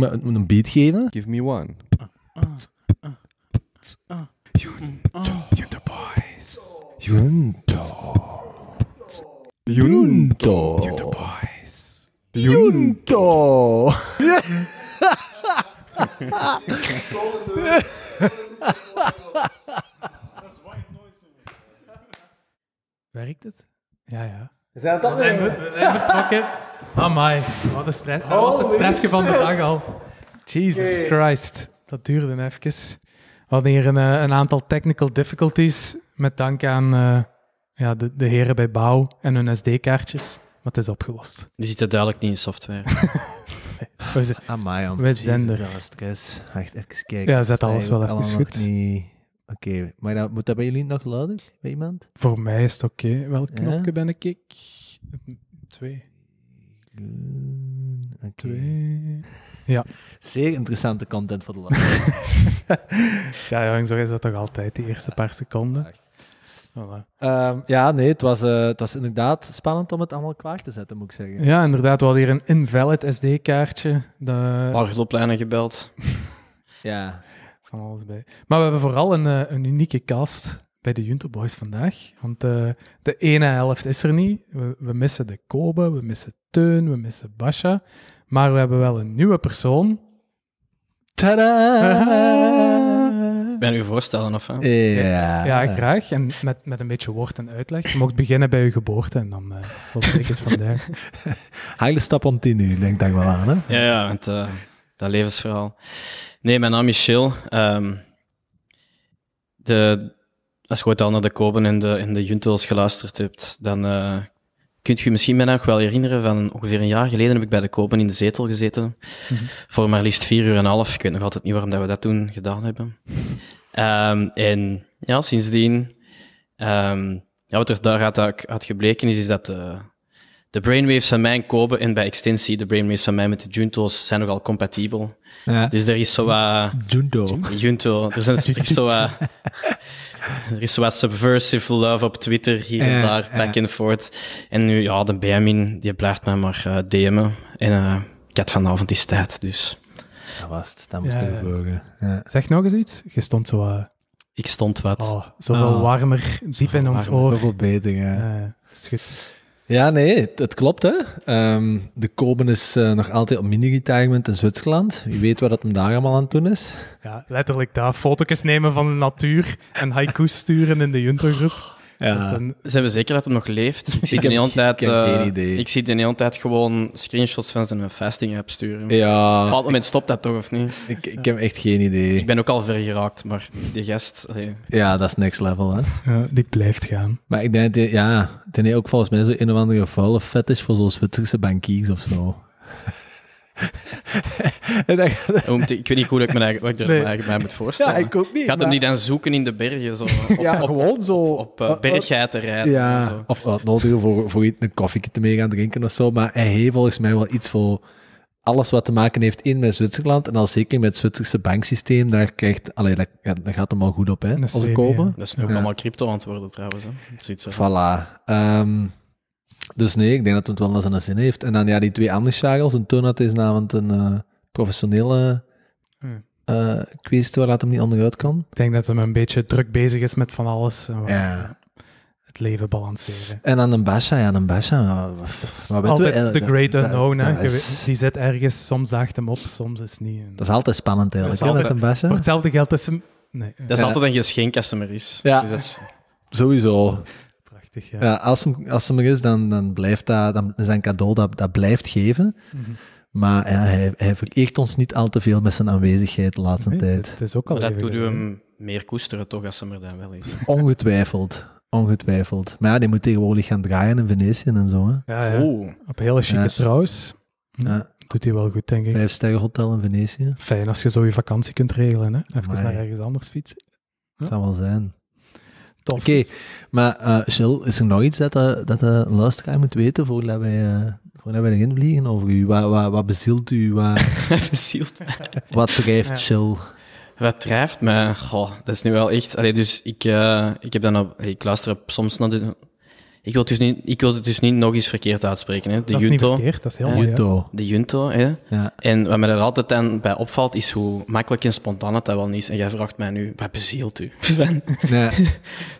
een beat geven. Give me one. Junto Boys. Junto. Junto. Junto Boys. Junto. Werkt het? Ja, ja. We zijn, we we zijn vertrokken. Amai, wat een stress. het stressje van de dag al. Jesus Christ, dat duurde even. We hadden hier een, eh, een aantal technical difficulties met dank aan eh, ja, de, de heren bij Bouw en hun SD-kaartjes, maar het is opgelost. ziet het duidelijk niet in software. zijn, Amai, We zijn er. stress. Echt even kijken. Ja, zet alles wel even goed. Oké, maar moet dat bij jullie nog luider? Bij iemand? Voor mij is het oké. Okay. Welk knopje ben ik? Twee. Oké. Ja. Zeer interessante content voor de laatste. ja zo is dat toch altijd, die eerste paar seconden. Oh, ehm, ja, nee, het was, eh, het was inderdaad spannend om het allemaal klaar te zetten, moet ik zeggen. Ja, inderdaad. We hadden hier een invalid SD-kaartje. De... Pargeloplijnen gebeld. ja. Van alles bij. Maar we hebben vooral een, eh, een unieke kast bij de Junto Boys vandaag. Want eh, de ene helft is er niet. We, we, missen de Kobe, we missen Teun, we missen Basha. Maar we hebben wel een nieuwe persoon. Tada! Ben u voorstellen of? Hè? Ja. ja, graag. En met, met een beetje woord en uitleg. Je mocht beginnen bij uw geboorte en dan tot uh, ik het van Hele stap om tien uur, denk ik wel aan. Hè? Ja, ja, want uh, dat levensverhaal. Nee, mijn naam is Chill. Ehm, de, als je ooit al naar de Koben en de, in de Juntos geluisterd hebt, dan eh, kunt je misschien mij nog wel herinneren van ongeveer een jaar geleden heb ik bij de Kopen in de zetel gezeten. Mhm. Voor maar liefst vier uur en een half. Ik weet nog altijd niet waarom dat we dat toen gedaan hebben. Ehm, en ja, sindsdien, ehm, ja, wat er daaruit had gebleken is, is dat de, brainwaves van mijn Kopen en bij extensie de brainwaves van mij met de Junto's zijn nogal compatibel. Ja. Dus er is zo wat... Junto. Junto. Er, zijn, er zo wat... er is wat subversive love op Twitter, hier en daar, back and forth. En nu, ja, de Benjamin, die blijft mij maar uh, eh, DM'en. En eh, ik had vanavond die tijd, dus... Dat was het, dat moest Ja. Zeg nog eens iets. Je stond zo... Eh, ik stond wat. Oh, zoveel ah. warmer, diep in ons warmer. oor. Zoveel beter, ja. is goed. Ja, nee, het, klopt. Hè. Ehm, de Koben is eh, nog altijd op mini-retirement in Zwitserland. Wie weet wat dat hem daar allemaal aan het doen is. Ja, letterlijk daar. Foto's nemen van de natuur en haikus sturen in de junto zijn... we zeker dat het nog leeft? Ik, zie ik, heb, tijd, ik eh, geen idee. Ik zie de hele tijd gewoon screenshots van zijn fasting app sturen. Ja. Op een bepaald moment stopt dat toch, of niet? Ik, ik heb echt geen idee. Ik ben ook al ver geraakt, maar die gast... Ja, dat is next level, hè? Ja, die blijft gaan. Maar ik denk dat ja, ook volgens mij zo een of andere vuile fetish voor zo'n Zwitserse bankiers of zo. ik weet niet hoe ik, me eigen, ik mij, moet voorstellen. Ja, ik ook niet. Gaat hem niet aan zoeken in de bergen? Zo, op, ja, gewoon zo. Op, op eh, eh, eh, te rijden. Ja, of uitnodigen nodig voor, voor een koffie te mee gaan drinken of zo. Maar hij heeft volgens mij wel iets voor alles wat te maken heeft in met Zwitserland. En al zeker met het Zwitserse banksysteem. Daar, krijgt, allee, daar, gaat hem al goed op, hè, als we komen. Dat is nu ook allemaal crypto antwoorden trouwens. Hè. voilà. Um, dus nee, ik denk dat het wel naar zijn zin heeft. En dan ja, die twee andere schakels. Een had is namelijk een eh, professionele hmm. eh, kwestie waar dat hem niet onderuit kan. Ik denk dat hem een beetje druk bezig is met van alles. En ja. Eh, het leven balanceren. En aan een Basha, ja, een Basha. Altijd de great unknown. Die zit ergens, soms daagt hem op, soms is niet. Dat is altijd spannend eigenlijk, hè, een Voor hetzelfde geld is hem... Nee. Dat is altijd een geschenk als hem er is. Ja. Dus is... Sowieso. Ja. als, hem, als hem er is, dan, dan blijft dat, dan zijn cadeau dat, dat blijft geven. Mhm. Maar ja, hij, hij vereert ons niet al te veel met zijn aanwezigheid de laatste tijd. Het, is ook al dat doet hem meer koesteren, toch, als hem er dan wel is. Ongetwijfeld. Ongetwijfeld. Maar ja, die moet tegenwoordig gaan draaien in Venetië en zo. Hè. Ja, ja. Oh. Op hele chique trouwens. Ja. Hm. Doet hij wel goed, denk ik. Vijf sterren hotel in Venetië. Fijn als je zo je vakantie kunt regelen. Hè? Even naar ergens anders fietsen. Dat zou wel zijn. Tof. Oké, maar uh, eh, Jill, is er nog iets dat, de, eh, dat de eh, luisteraar moet weten voordat wij, uh, voordat wij erin vliegen over u? Wat, wat, wat bezielt u? Wat, bezielt wat drijft ja. Jill? Wat drijft me? Goh, dat is nu wel echt... Allee, dus ik, uh, ik, heb dan op, ik luister op, soms naar de ik wil, dus niet, ik wil het dus niet nog eens verkeerd uitspreken. Hè. De dat junto, is verkeerd, dat is heel De junto. Hè. Ja. En wat mij er altijd dan bij opvalt, is hoe makkelijk en spontaan het dat wel niet is. En jij vraagt mij nu, wat bezielt u? Nee.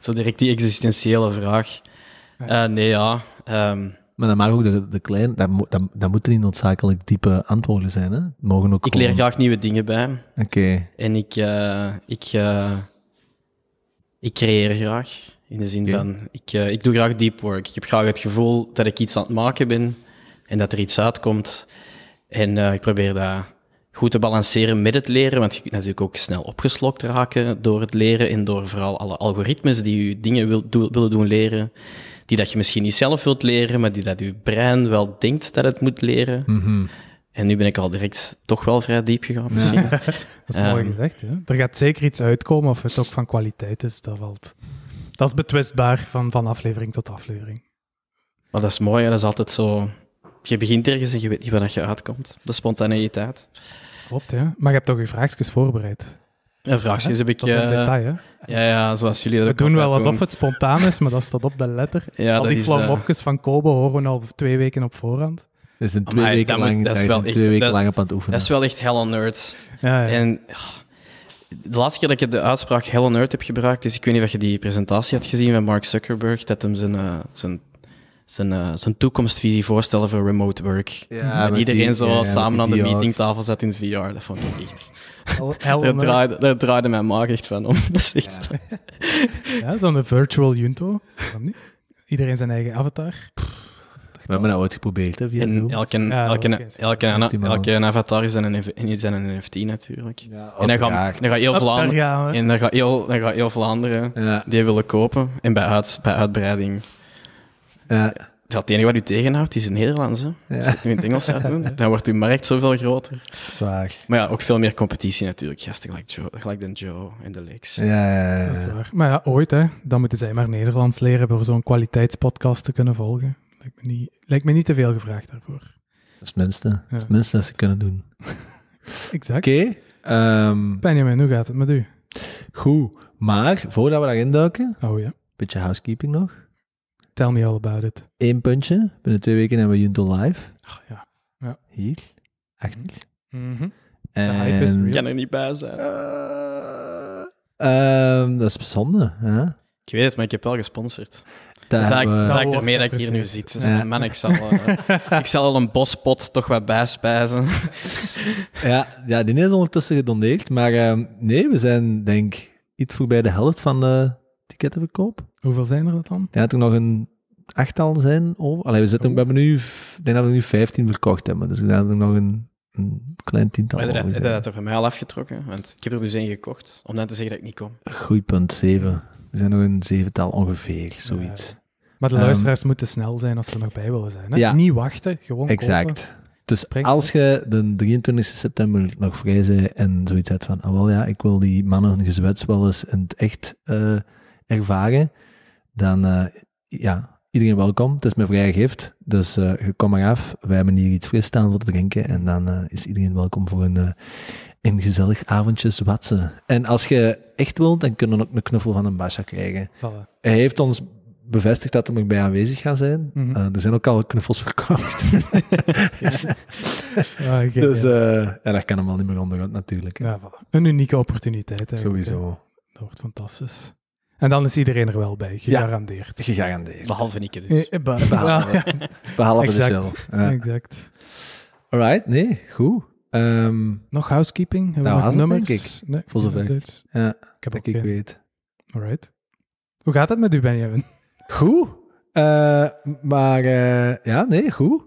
Zo direct die existentiële vraag. Eh, nee, ja. Ehm, maar dan mag ook de, de klein, dat, dat, dat moeten niet noodzakelijk diepe antwoorden zijn. Hè? Mogen ook ik leer graag nieuwe dingen bij. Oké. En ik, eh, ik, eh, ik creëer graag. In de zin van, ik, eh, ik doe graag deep work. Ik heb graag het gevoel dat ik iets aan het maken ben en dat er iets uitkomt. En eh, ik probeer dat goed te balanceren met het leren, want je kunt natuurlijk ook snel opgeslokt raken door het leren en door vooral alle algoritmes die je dingen wil, willen doen leren, die dat je misschien niet zelf wilt leren, maar die dat je brein wel denkt dat het moet leren. Mhm. En nu ben ik al direct toch wel vrij diep gegaan, misschien. dat is mooi ehm, gezegd. Hè? Er gaat zeker iets uitkomen of het ook van kwaliteit is, dat valt dat is betwistbaar van, van aflevering tot aflevering. Maar dat is mooi, en dat is altijd zo. Je begint ergens en je weet niet waar je uitkomt. De spontaneïteit. Klopt, ja. Maar je hebt toch je vraagjes voorbereid? Een vraagjes heb ik... Tot in eh, detail, Ja, ja, zoals jullie dat We ook doen wel alsof het spontaan is, maar dat staat op de letter. Al die flamopjes eh, van Kobe horen we al twee weken op voorhand. een ah, weken, lang, dat is wel echt, twee weken lang op aan het oefenen. Dat is wel echt hell on earth. Ja, ja. En... Ah, de laatste keer dat ik de uitspraak Hell on Earth heb gebruikt, is ik weet niet of je die presentatie had gezien van Mark Zuckerberg, dat hem zijn, eh, zijn, zijn, eh, zijn toekomstvisie voorstellen voor remote work. Ja, iedereen zo samen aan de meetingtafel zat in VR. Dat vond ik echt... Hell daar, draaide, daar draaide mijn maag echt van om. Dat is echt... Ja, zo'n virtual junto. niet? Iedereen zijn eigen avatar. We hebben het ooit geprobeerd. Elke, elke, elke, avatar is een, is een NFT natuurlijk. en dan gaat, heel Vlaanderen, heel, heel die willen kopen. En bij, uit, bij uitbreiding. Ja. Het enige wat u tegenhoudt is het Nederlands. Hè? Als je in het Engels gaat doen, dan wordt uw markt zoveel groter. Zwaar. Maar ja, ook veel meer competitie natuurlijk. Gasten gelijk, Joe, gelijk Joe en de Lex. Ja, Dat is waar. Maar ja, ooit, hè, dan moeten zij maar Nederlands leren om zo'n kwaliteitspodcast te kunnen volgen. Lijkt me niet, lijkt me niet te veel gevraagd daarvoor. Dat is het minste. Dat het minste dat ze kunnen doen. exact. Oké. Okay, ehm, Benjamin, hoe gaat het met u? Goed, maar voordat we daarin duiken... Oh ja. Beetje housekeeping nog. Tell me all about it. Eén puntje. Binnen twee weken hebben we Junto Live. Ach ja. ja. Hier. Echt mhm. hier. Mhm. En... Ik kan er niet bij zijn. Eh, ehm, dat is bijzonder. Hè? Ik weet het, maar ik heb wel gesponsord dat ik er meer dat ik hier nu zit. man, ik zal, eh, ik zal al een bospot toch wat bijspijzen. ja, ja, die is ondertussen gedoneerd, Maar ehm, nee, we zijn denk iets voorbij de helft van de ticketverkoop. Hoeveel zijn er dat dan? Ja, toen nog een achtal zijn over. Oh, we, zitten, oh. we hebben nu, ik denk dat we nu 15 verkocht hebben. Dus ik denk dat nog een, klein tiental maar dat, dat, dat er mij al afgetrokken, want ik heb er dus één gekocht, om dan te zeggen dat ik niet kom. Goed punt, zeven. Er zijn nog een zevental ongeveer, zoiets. Maar de ehm, luisteraars moeten snel zijn als ze er nog bij willen zijn. Hè? Ja, Niet wachten, gewoon Exact. Dus als je de 23 september nog vrij zijn en zoiets hebt van, ah wel ja, ik wil die mannen hun gezwets wel eens in het echt uh, ervaren, dan uh, ja, iedereen welkom. Het is mijn vrije gift, dus uh, kom maar af. Wij hebben hier iets fris staan voor te drinken en dan is iedereen welkom voor een, een gezellig avondje zwatsen. En als je echt wilt, dan kunnen we ook een knuffel van een Basha krijgen. Hij heeft ons bevestigd dat nog bij aanwezig gaat zijn. Mhm. Eh, er zijn ook al knuffels verkocht. ja. Ah, dus eh, ja, dat kan hem al niet meer onderuit natuurlijk. Ja, voilà. Een unieke opportuniteit. Eigenlijk. Sowieso. Dat wordt fantastisch. En dan is iedereen er wel bij, gegarandeerd. gegarandeerd. Behalve Nike dus. Eh, behalve, behalve de Ja. Exact. Alright, nee, goed. Ehm, nog housekeeping? Hebben nou, we nog nummers? ik. voor zover ik, ja, ik, weet. Alright. Hoe gaat het met u, Benjamin? Goed. Eh, maar eh, ja, nee, goed.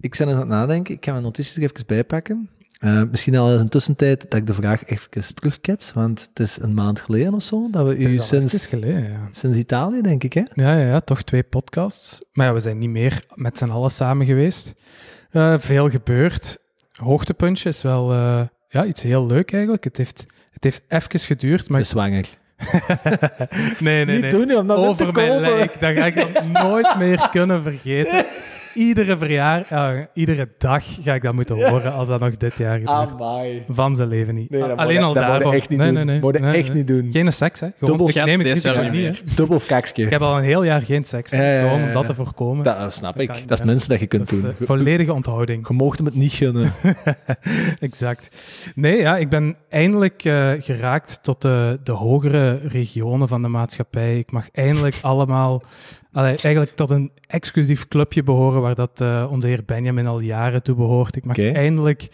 Ik ben aan het nadenken. Ik ga mijn notities er even bijpakken. Uh, eh, misschien al eens een tussentijd dat ik de vraag even terugkets, want het is een maand geleden of zo dat we u sinds, geleden, ja. sinds Italië, denk ik, hè? Ja, ja, ja, toch twee podcasts. Maar ja, we zijn niet meer met z'n allen samen geweest. veel gebeurd. Hoogtepuntje is wel ja, iets heel leuk eigenlijk. Het heeft, het heeft even geduurd. Maar Ze zwanger nee, nee, Niet nee. doen, Over te mijn lijk. Dat ga ik nog nooit meer kunnen vergeten. iedere verjaar, eh, iedere dag ga ik dat moeten horen als dat nog dit jaar gebeurt. Amai. Van zijn leven niet. Nee, Alleen al dat echt niet nee, doen. Nee, echt niet doen. Geen seks, hè. Gewoon, ik neem het niet. Dubbel kaksje. Ik heb al een heel jaar geen seks. gewoon om dat te voorkomen. Dat snap ik. Dat is het minste dat je kunt doen. Eh, volledige onthouding. Je mocht hem het niet gunnen. exact. Nee, ja, ik ben eindelijk eh, geraakt tot de, de hogere regionen van de maatschappij. Ik mag eindelijk allemaal Allee, eigenlijk tot een exclusief clubje behoren waar dat, eh, onze heer Benjamin al jaren toe behoort. Ik mag eindelijk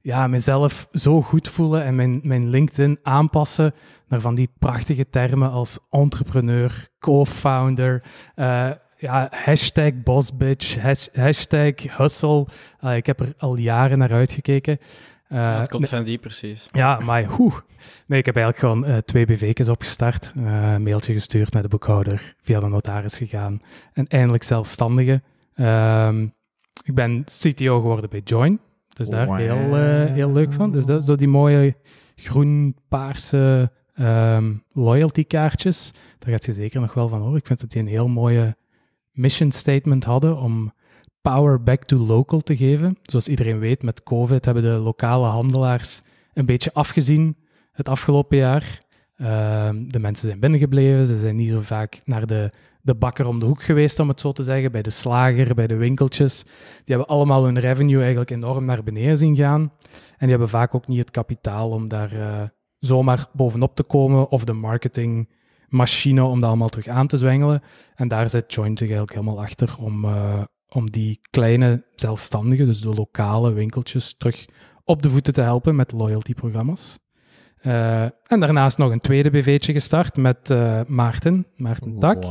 ja, mezelf zo goed voelen en mijn, mijn LinkedIn aanpassen naar van die prachtige termen als entrepreneur, co-founder, uh, ja, hashtag bossbitch, hashtag hustle. ik heb er al jaren naar uitgekeken. Eh, het komt van die precies. Ja, maar hoe? Nee, ik heb eigenlijk gewoon eh, twee BV's opgestart. Uh, mailtje gestuurd naar de boekhouder, via de notaris gegaan. En eindelijk zelfstandige. Ehm, ik ben CTO geworden bij Join. Dus daar heel, heel leuk van. Dus dat, zo die mooie groen-paarse um, ehm, loyalty kaartjes. Daar gaat je zeker nog wel van horen. Ik vind dat die een heel mooie mission statement hadden om power back to local te geven. Zoals iedereen weet, met COVID hebben de lokale handelaars een beetje afgezien het afgelopen jaar. Ehm, de mensen zijn binnengebleven, ze zijn niet zo vaak naar de, de bakker om de hoek geweest, om het zo te zeggen, bij de slager, bij de winkeltjes. Die hebben allemaal hun revenue eigenlijk enorm naar beneden zien gaan. En die hebben vaak ook niet het kapitaal om daar eh, zomaar bovenop te komen of de marketingmachine om dat allemaal terug aan te zwengelen. En daar zit Joint zich eigenlijk helemaal achter om, eh, om die kleine zelfstandigen, dus de lokale winkeltjes, terug op de voeten te helpen met loyalty-programma's. Eh, en daarnaast nog een tweede BV'tje gestart met eh, Maarten, Maarten Tak.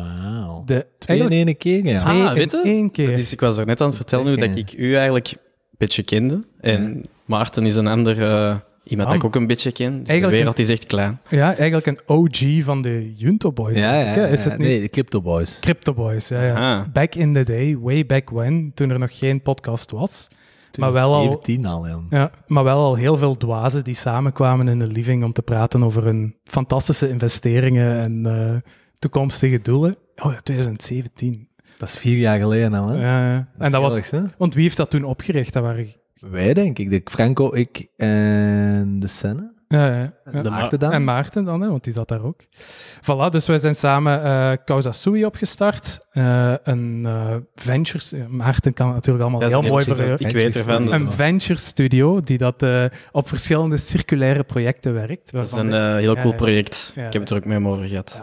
De Twee in één keer, ja. Twee ah, in één keer. Dus ik was er net aan het vertellen hoe dat ik u eigenlijk een beetje kende. En Maarten is een ander... Iemand dat ook een beetje ken. de wereld is echt klein. Ja, eigenlijk een OG van de Junto Boys. Ja, ja, is het niet? nee, de Crypto Boys. Crypto Boys, ja. ja. Back in the day, way back when, toen er nog geen podcast was. Toen maar wel, al, ja, maar wel al heel veel dwazen die samenkwamen in de living om te praten over hun fantastische investeringen en eh, toekomstige doelen. Oh ja, 2017. Dat is vier jaar geleden al, hè? Ja, ja. en dat was... want wie heeft dat toen opgericht? Dat waren wij, denk ik. De Franco, ik en de Senne. Ja, ja. En, Maarten dan. hè, want die zat daar ook. Voilà, dus wij zijn samen uh, Causa Sui opgestart. Eh, een uh, ventures... Maarten kan natuurlijk allemaal heel mooi verwerken. Ik weet ervan. Een venture studio die dat op verschillende circulaire projecten werkt. Dat is een heel cool project. ik heb het er ook mee hem over gehad.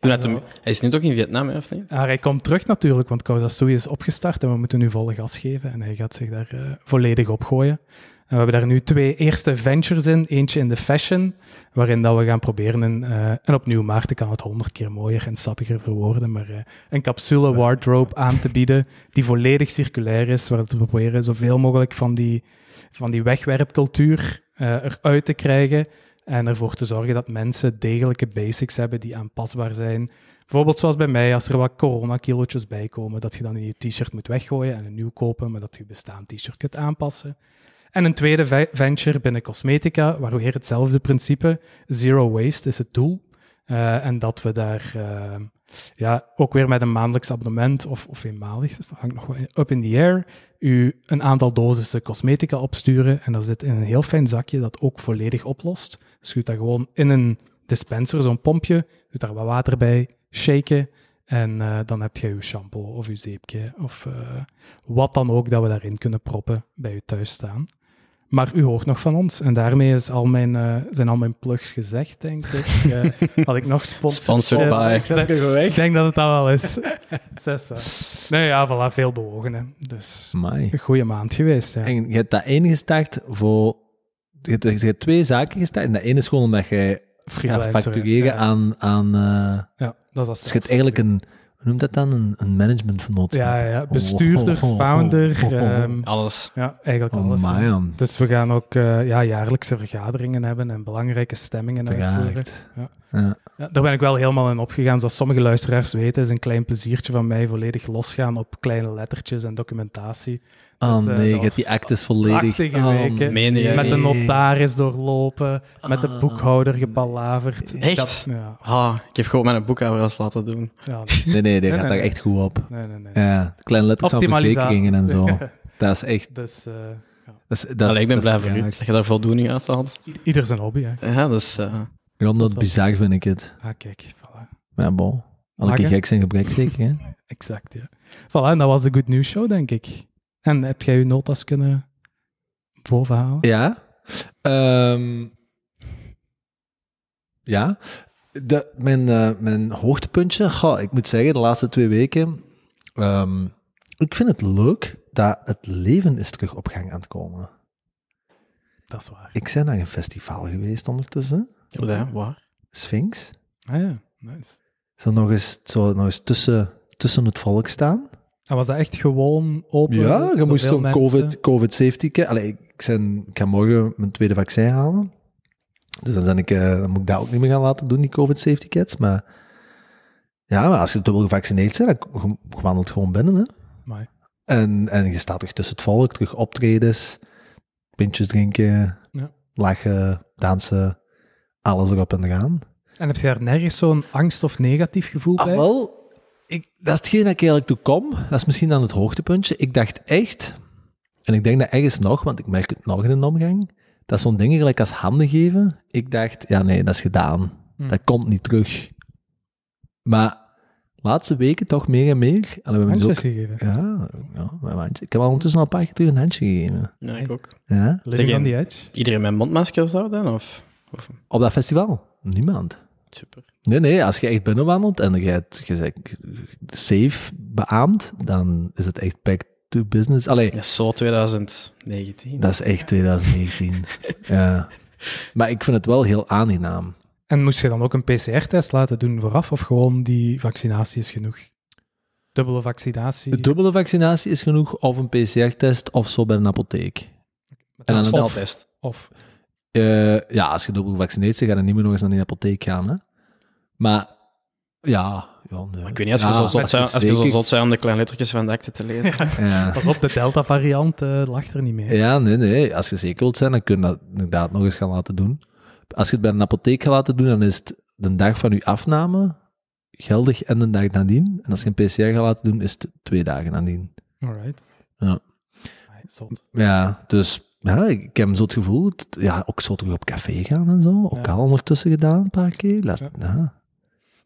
Toen hem, hij is nu toch in Vietnam, hè, of niet? Maar ah, hij komt terug natuurlijk, want Causa Sui is opgestart en we moeten nu volle gas geven. En hij gaat zich daar volledig op gooien we hebben daar nu twee eerste ventures in. Eentje in de fashion, waarin dat we gaan proberen. Een, uh, eh, en opnieuw, Maarten kan het honderd keer mooier en sappiger verwoorden. Maar eh, een capsule wardrobe aan te bieden, die volledig circulair is. Waar we proberen zoveel mogelijk van die, van die wegwerpcultuur uh, eruit te krijgen. En ervoor te zorgen dat mensen degelijke basics hebben die aanpasbaar zijn. Bijvoorbeeld zoals bij mij, als er wat coronakilootjes bij komen, dat je dan in je t-shirt moet weggooien en een nieuw kopen, maar dat je bestaand t-shirt kunt aanpassen. En een tweede venture binnen cosmetica, waar weer hetzelfde principe, zero waste is het doel. Eh, en dat we daar eh, ja, ook weer met een maandelijks abonnement of, of eenmalig, dus dat hangt nog wel up in the air, u een aantal dosissen cosmetica opsturen. En dat zit in een heel fijn zakje dat ook volledig oplost. Dus u dat gewoon in een dispenser, zo'n pompje, doet daar wat water bij, shaken. En eh, dan heb je je shampoo of je zeepje of wat dan ook dat we daarin kunnen proppen bij je thuis staan. Maar u hoort nog van ons. En daarmee is al mijn, eh, zijn al mijn plugs gezegd, denk ik. Eh, had ik nog sponsors? Sponsored eh, by. Ik, ik denk dat het al wel is. Zessa. Nee, ja, voilà, veel bewogen. Dus een goede maand geweest. Ja. En je hebt dat ene gestart voor... Je hebt, twee zaken gestart. En dat ene is gewoon omdat je gaat factureren aan... aan ja, dat is dat Dus je hebt eigenlijk een noemt dat dan? Een, een Ja, ja, bestuurder, founder. alles. Ja, eigenlijk oh, alles. Dus we gaan ook eh, ja, jaarlijkse vergaderingen hebben en belangrijke stemmingen uitvoeren. Ja. ja. daar ben ik wel helemaal in opgegaan. Zoals sommige luisteraars weten, is een klein pleziertje van mij volledig losgaan op kleine lettertjes en documentatie. Oh nee, je hebt die is volledig... Ah, met de notaris doorlopen, met de ah. boekhouder gepalaverd. Echt? ja. ik heb gewoon mijn boekhouder als laten doen. Ja, nee. nee, nee, die gaat daar echt goed op. Nee, nee, nee. Ja, kleine letters de verzekeringen en zo. dat is echt... Dus, eh, dat is, dat ik ben blij voor u dat je daar voldoening uit had. Ieder zijn hobby, hè? Ja, dat is... rond eh, dat bizar vind ik het. Ah, kijk, voilà. Ja, bon. keer gek zijn gebrek zeker, hè? exact, ja. Voilà, en dat was de Good News Show, denk ik. En heb jij je notas kunnen bovenhalen? Ja. Ehm, ja. Eh, mijn, hoogtepuntje, goh, ik moet zeggen, de laatste twee weken. Ehm, ik vind het leuk dat het leven is terug op gang aan het komen. Dat is waar. Ik ben naar een festival geweest ondertussen. ja, waar? Sphinx. Ah ja, nice. Zo nog eens, zo nog eens tussen, tussen het volk staan. En was dat echt gewoon open? Ja, je moest zo'n COVID, COVID safety kit. Allee, ik, zijn, ga morgen mijn tweede vaccin halen. Dus dan, ik, eh, dan moet ik dat ook niet meer gaan laten doen, die COVID safety kits. Maar ja, als je dubbel gevaccineerd bent, dan je gewoon binnen. Hè. En, en je staat toch tussen het volk, terug optredens, pintjes drinken, ja. lachen, dansen, alles erop en eraan. En heb je daar nergens zo'n angst of negatief gevoel ah, bij? Wel, dat is hetgeen dat ik eigenlijk toe kom. Dat is misschien dan het hoogtepuntje. Ik dacht echt, en ik denk dat ergens nog, want ik merk het nog in een omgang, dat zo'n ding gelijk als handen geven. Ik dacht, ja nee, dat is gedaan. Hmm. Dat komt niet terug. Maar laatste weken toch meer en meer. En we dus gegeven? Ja, ja ik heb al ondertussen al een paar keer terug een handje gegeven. Ja, ik ook. Ja? iedereen, die edge? Iedereen met mondmasker zou dan? Of, of, Op dat festival? Niemand super. Nee, nee, als je echt binnenwandelt en je hebt je safe beaamt, dan is het echt back to business. Allee, dat is zo 2019. Dat is echt 2019. ja. Maar ik vind het wel heel aangenaam. En moest je dan ook een PCR-test laten doen vooraf of gewoon die vaccinatie is genoeg? Dubbele vaccinatie? De dubbele vaccinatie is genoeg of een PCR-test of zo bij een apotheek. En een sneltest. Of, of. Eh, ja, als je dubbel is, ze gaan dan niet meer nog eens naar de apotheek gaan. Hè? Maar ja, ja Ik weet niet, als je, zo, zot zijn, als je zo om de kleine lettertjes van de acte te lezen. Ja. op, de Delta-variant uh, lacht er niet mee. Ja, nee, nee. Als je zeker wilt zijn, dan kun je dat inderdaad nog eens gaan laten doen. Als je het bij een apotheek gaat laten doen, dan is het de dag van je afname geldig en de dag nadien. En als je een PCR gaat laten doen, is het twee dagen nadien. right. Ja. Zot. Ja, dus ja, ik heb zo het gevoel, ja, ook zo terug op café gaan en zo. Ook al ondertussen gedaan, een paar keer. Laat, ja.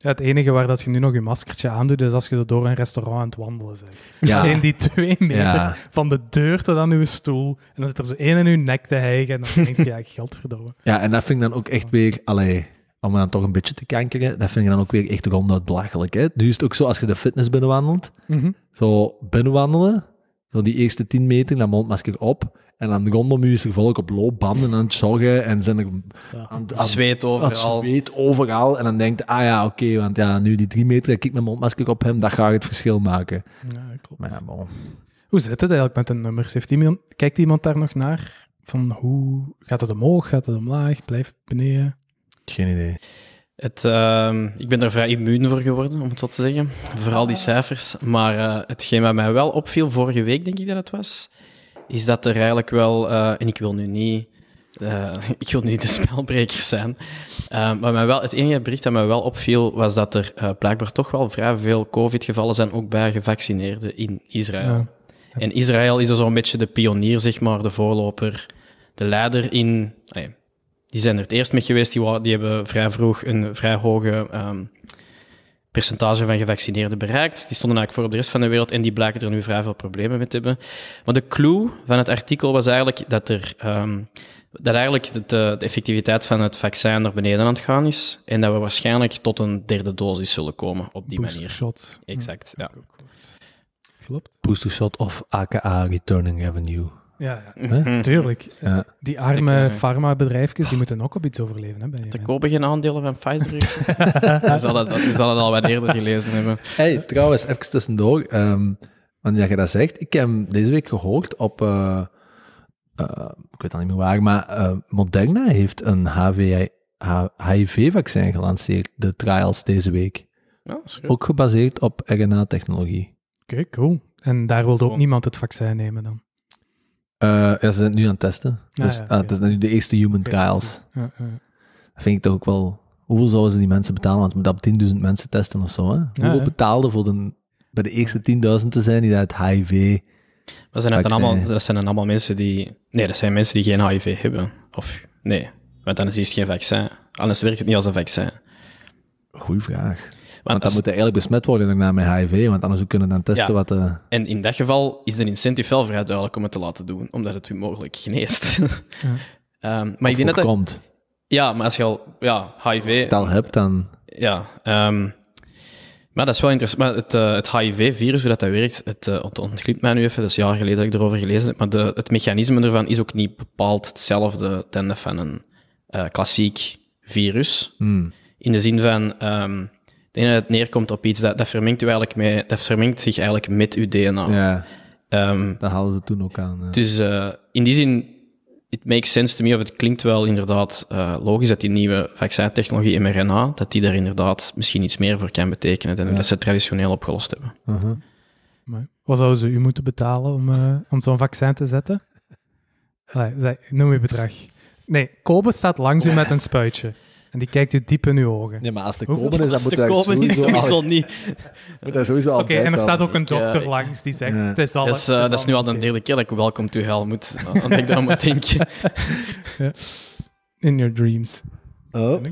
ja. het enige waar dat je nu nog je maskertje aandoet, is als je door een restaurant aan het wandelen bent. Ja. Alleen die twee meter van de deur tot aan uw stoel. En dan zit er zo één in uw nek te hijgen. En dan denk je, ja, geldverdomme. Ja, en dat vind ik dan ook echt weer... Allee, om dan toch een beetje te kankeren, dat vind ik dan ook weer echt ronduit belachelijk. Hè? Nu is het ook zo, als je de fitness binnenwandelt, mhm. zo binnenwandelen, zo die eerste tien meter, dat mondmasker op. En dan rondom u is er volk op loopbanden aan het joggen en zijn er aan, aan zweet overal. overal. En dan denkt ah ja, oké, want ja, nu die drie meter, ik kijk mijn mondmasker op hem, dat gaat het verschil maken. Ja, klopt. Maar Hoe zit het eigenlijk met de nummers? Heeft iemand, kijkt iemand daar nog naar? Van hoe gaat het omhoog, gaat het omlaag, blijft het beneden? Geen idee. Het, ehm, ik ben er vrij immuun voor geworden, om het zo te zeggen. Vooral die cijfers. Maar eh, hetgeen wat mij wel opviel vorige week, denk ik dat het was, is dat er eigenlijk wel, eh, en ik wil nu niet, eh, ik wil niet de spelbreker zijn, eh, maar wel, het enige bericht dat mij wel opviel was dat er blijkbaar toch wel vrij veel COVID-gevallen zijn, ook bij gevaccineerden in Israël. En Israël is dus er zo'n beetje de pionier, zeg maar, de voorloper, de leider in. die zijn er het eerst mee geweest, die, die hebben vrij vroeg een vrij hoge. Ehm, percentage van gevaccineerden bereikt. Die stonden eigenlijk voor op de rest van de wereld en die blijken er nu vrij veel problemen mee te hebben. Maar de clue van het artikel was eigenlijk dat er... Ehm, dat eigenlijk de, de, effectiviteit van het vaccin naar beneden aan het gaan is. En dat we waarschijnlijk tot een derde dosis zullen komen op die Booster manier. shot. Exact, hm. ja. Klopt. Booster shot of aka returning Avenue. Ja, ja. Mhm. tuurlijk. Ja. Die arme farmabedrijfjes, eh, die moeten ook op iets overleven. Hè, Te kopen geen aandelen van Pfizer. je, zal het, zal al wat eerder gelezen hebben. Hey, trouwens, even tussendoor. Um, ehm, wanneer je dat zegt, ik heb deze week gehoord op... Eh, eh, ik weet al niet meer waar, maar Moderna heeft een HIV-vaccin gelanceerd, de trials deze week. ook gebaseerd op RNA-technologie. Oké, cool. En daar wilde ook niemand het vaccin nemen dan? Eh, ja, ze zijn het nu aan het testen. Ah, dus, ah, het is nu de eerste human trials. Dat vind ik toch ook wel... Hoeveel zouden ze die mensen betalen? Want met dat 10.000 mensen testen of zo. Hè? Hoeveel betaalde voor de, bij de eerste 10.000 te zijn die dat HIV... Maar zijn dat, dan allemaal, dat zijn dan allemaal mensen die... Nee, dat zijn mensen die geen HIV hebben. Of nee, want dan is het geen vaccin. Anders werkt het niet als een vaccin. Goeie vraag want dat moet eigenlijk besmet worden daarna met HIV, want anders kunnen we dan testen wat... Uh... En in dat geval is de incentive wel vrij duidelijk om het te laten doen, omdat het u mogelijk geneest. Ja. um, maar of ik denk dat komt. Ja, maar als je al ja, HIV... Als al hebt, dan... Ja, ehm, maar dat is wel interessant. Maar het, eh, het HIV-virus, hoe dat, dat werkt, het uh, ontglipt mij nu even. Dat is jaar geleden dat ik erover gelezen heb. Maar de, het mechanisme ervan is ook niet bepaald hetzelfde dan dat van een klassiek virus. Hmm. In de zin van, ehm, het neerkomt op iets dat, dat, vermengt, u eigenlijk mee, dat vermengt zich eigenlijk met uw DNA. Ja. Um, dat ze toen ook aan. Dus eh, in die zin, it makes sense to me, of het klinkt wel inderdaad eh, logisch dat die nieuwe vaccintechnologie mRNA, dat die daar inderdaad misschien iets meer voor kan betekenen dan dat ze traditioneel opgelost hebben. Uh wat zouden ze u moeten betalen om, eh, om zo'n vaccin te zetten? Allee, noem je bedrag. Nee, Kobe staat langs u met een spuitje. En die kijkt u diep in uw ogen. Nee, maar als de komen is, dan moet hij sowieso, sowieso niet. Moet hij sowieso Oké, en er staat ook een dokter langs die zegt, het is alles. Eh, dat is nu al de derde keer dat ik welkom to hell moet, want ik daar moet denken. In your dreams. Oh.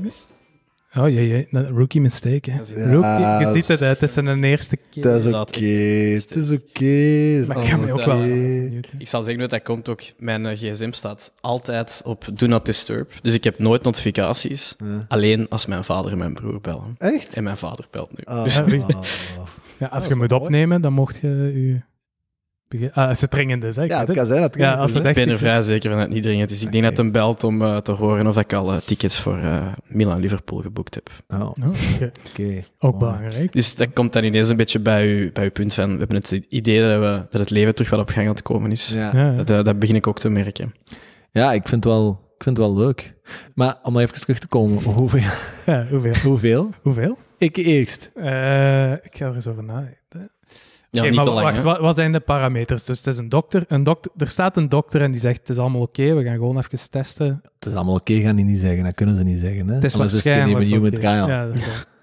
Oh jee, jee. rookie mistake. Hè. Ja, je ziet het, het is een eerste keer. Dat is oké, okay, het is oké. maar ik kan me ook wel Ik zal zeggen dat dat komt ook, mijn eh, gsm staat altijd op Do Not Disturb. Dus ik heb nooit notificaties, alleen als mijn vader en mijn broer bellen. Echt? En mijn vader belt nu. Oh, Ja, als ah, je moet opnemen, dan mocht je je... Begin, als ah, dus, het dringend is, Ja, het kan zijn dat ja, als dus, Ik ben er vrij zeker van dat het niet dringend is. Ik denk dat een belt om eh, te horen of ik al tickets voor uh, eh, Milan-Liverpool geboekt heb. Oh. Oh. Oké. Ook belangrijk. Dus dat komt dan ineens een beetje bij u bij uw punt van... We hebben het idee dat, we, dat het leven terug wel op gang aan het komen is. Ja. Dat, eh, dat, begin ik ook te merken. Ja, ik vind het wel... Ik vind wel leuk. Maar om even terug te komen, hoeveel? hoeveel? hoeveel? hoeveel? Ik eerst. ik ga er eens over na. Ja, maar wacht, wat, wat, zijn de parameters? Dus het is een dokter, een dokter. Er staat een dokter en die zegt: Het is allemaal oké, we gaan gewoon even testen. Het is allemaal oké, gaan die niet zeggen. Dat kunnen ze niet zeggen. Hè? Het is geen waarschijnlijk. Is human trial.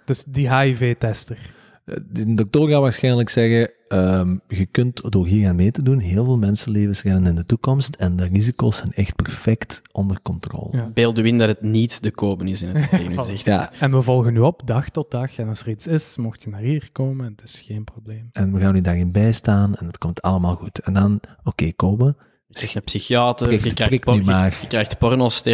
dus die HIV-tester. Eh, de dokter gaat waarschijnlijk zeggen: Ehm, je kunt door hier aan mee te doen heel veel mensenlevens redden in de toekomst en de risico's zijn echt perfect onder controle. Ja. u in dat het niet de kopen is in het gezicht. ja. En we volgen nu op, dag tot dag. En als er iets is, mocht je naar hier komen, het is geen probleem. En we gaan u daarin bijstaan en het komt allemaal goed. En dan, oké, okay, komen. Je een psychiater, je, krijgt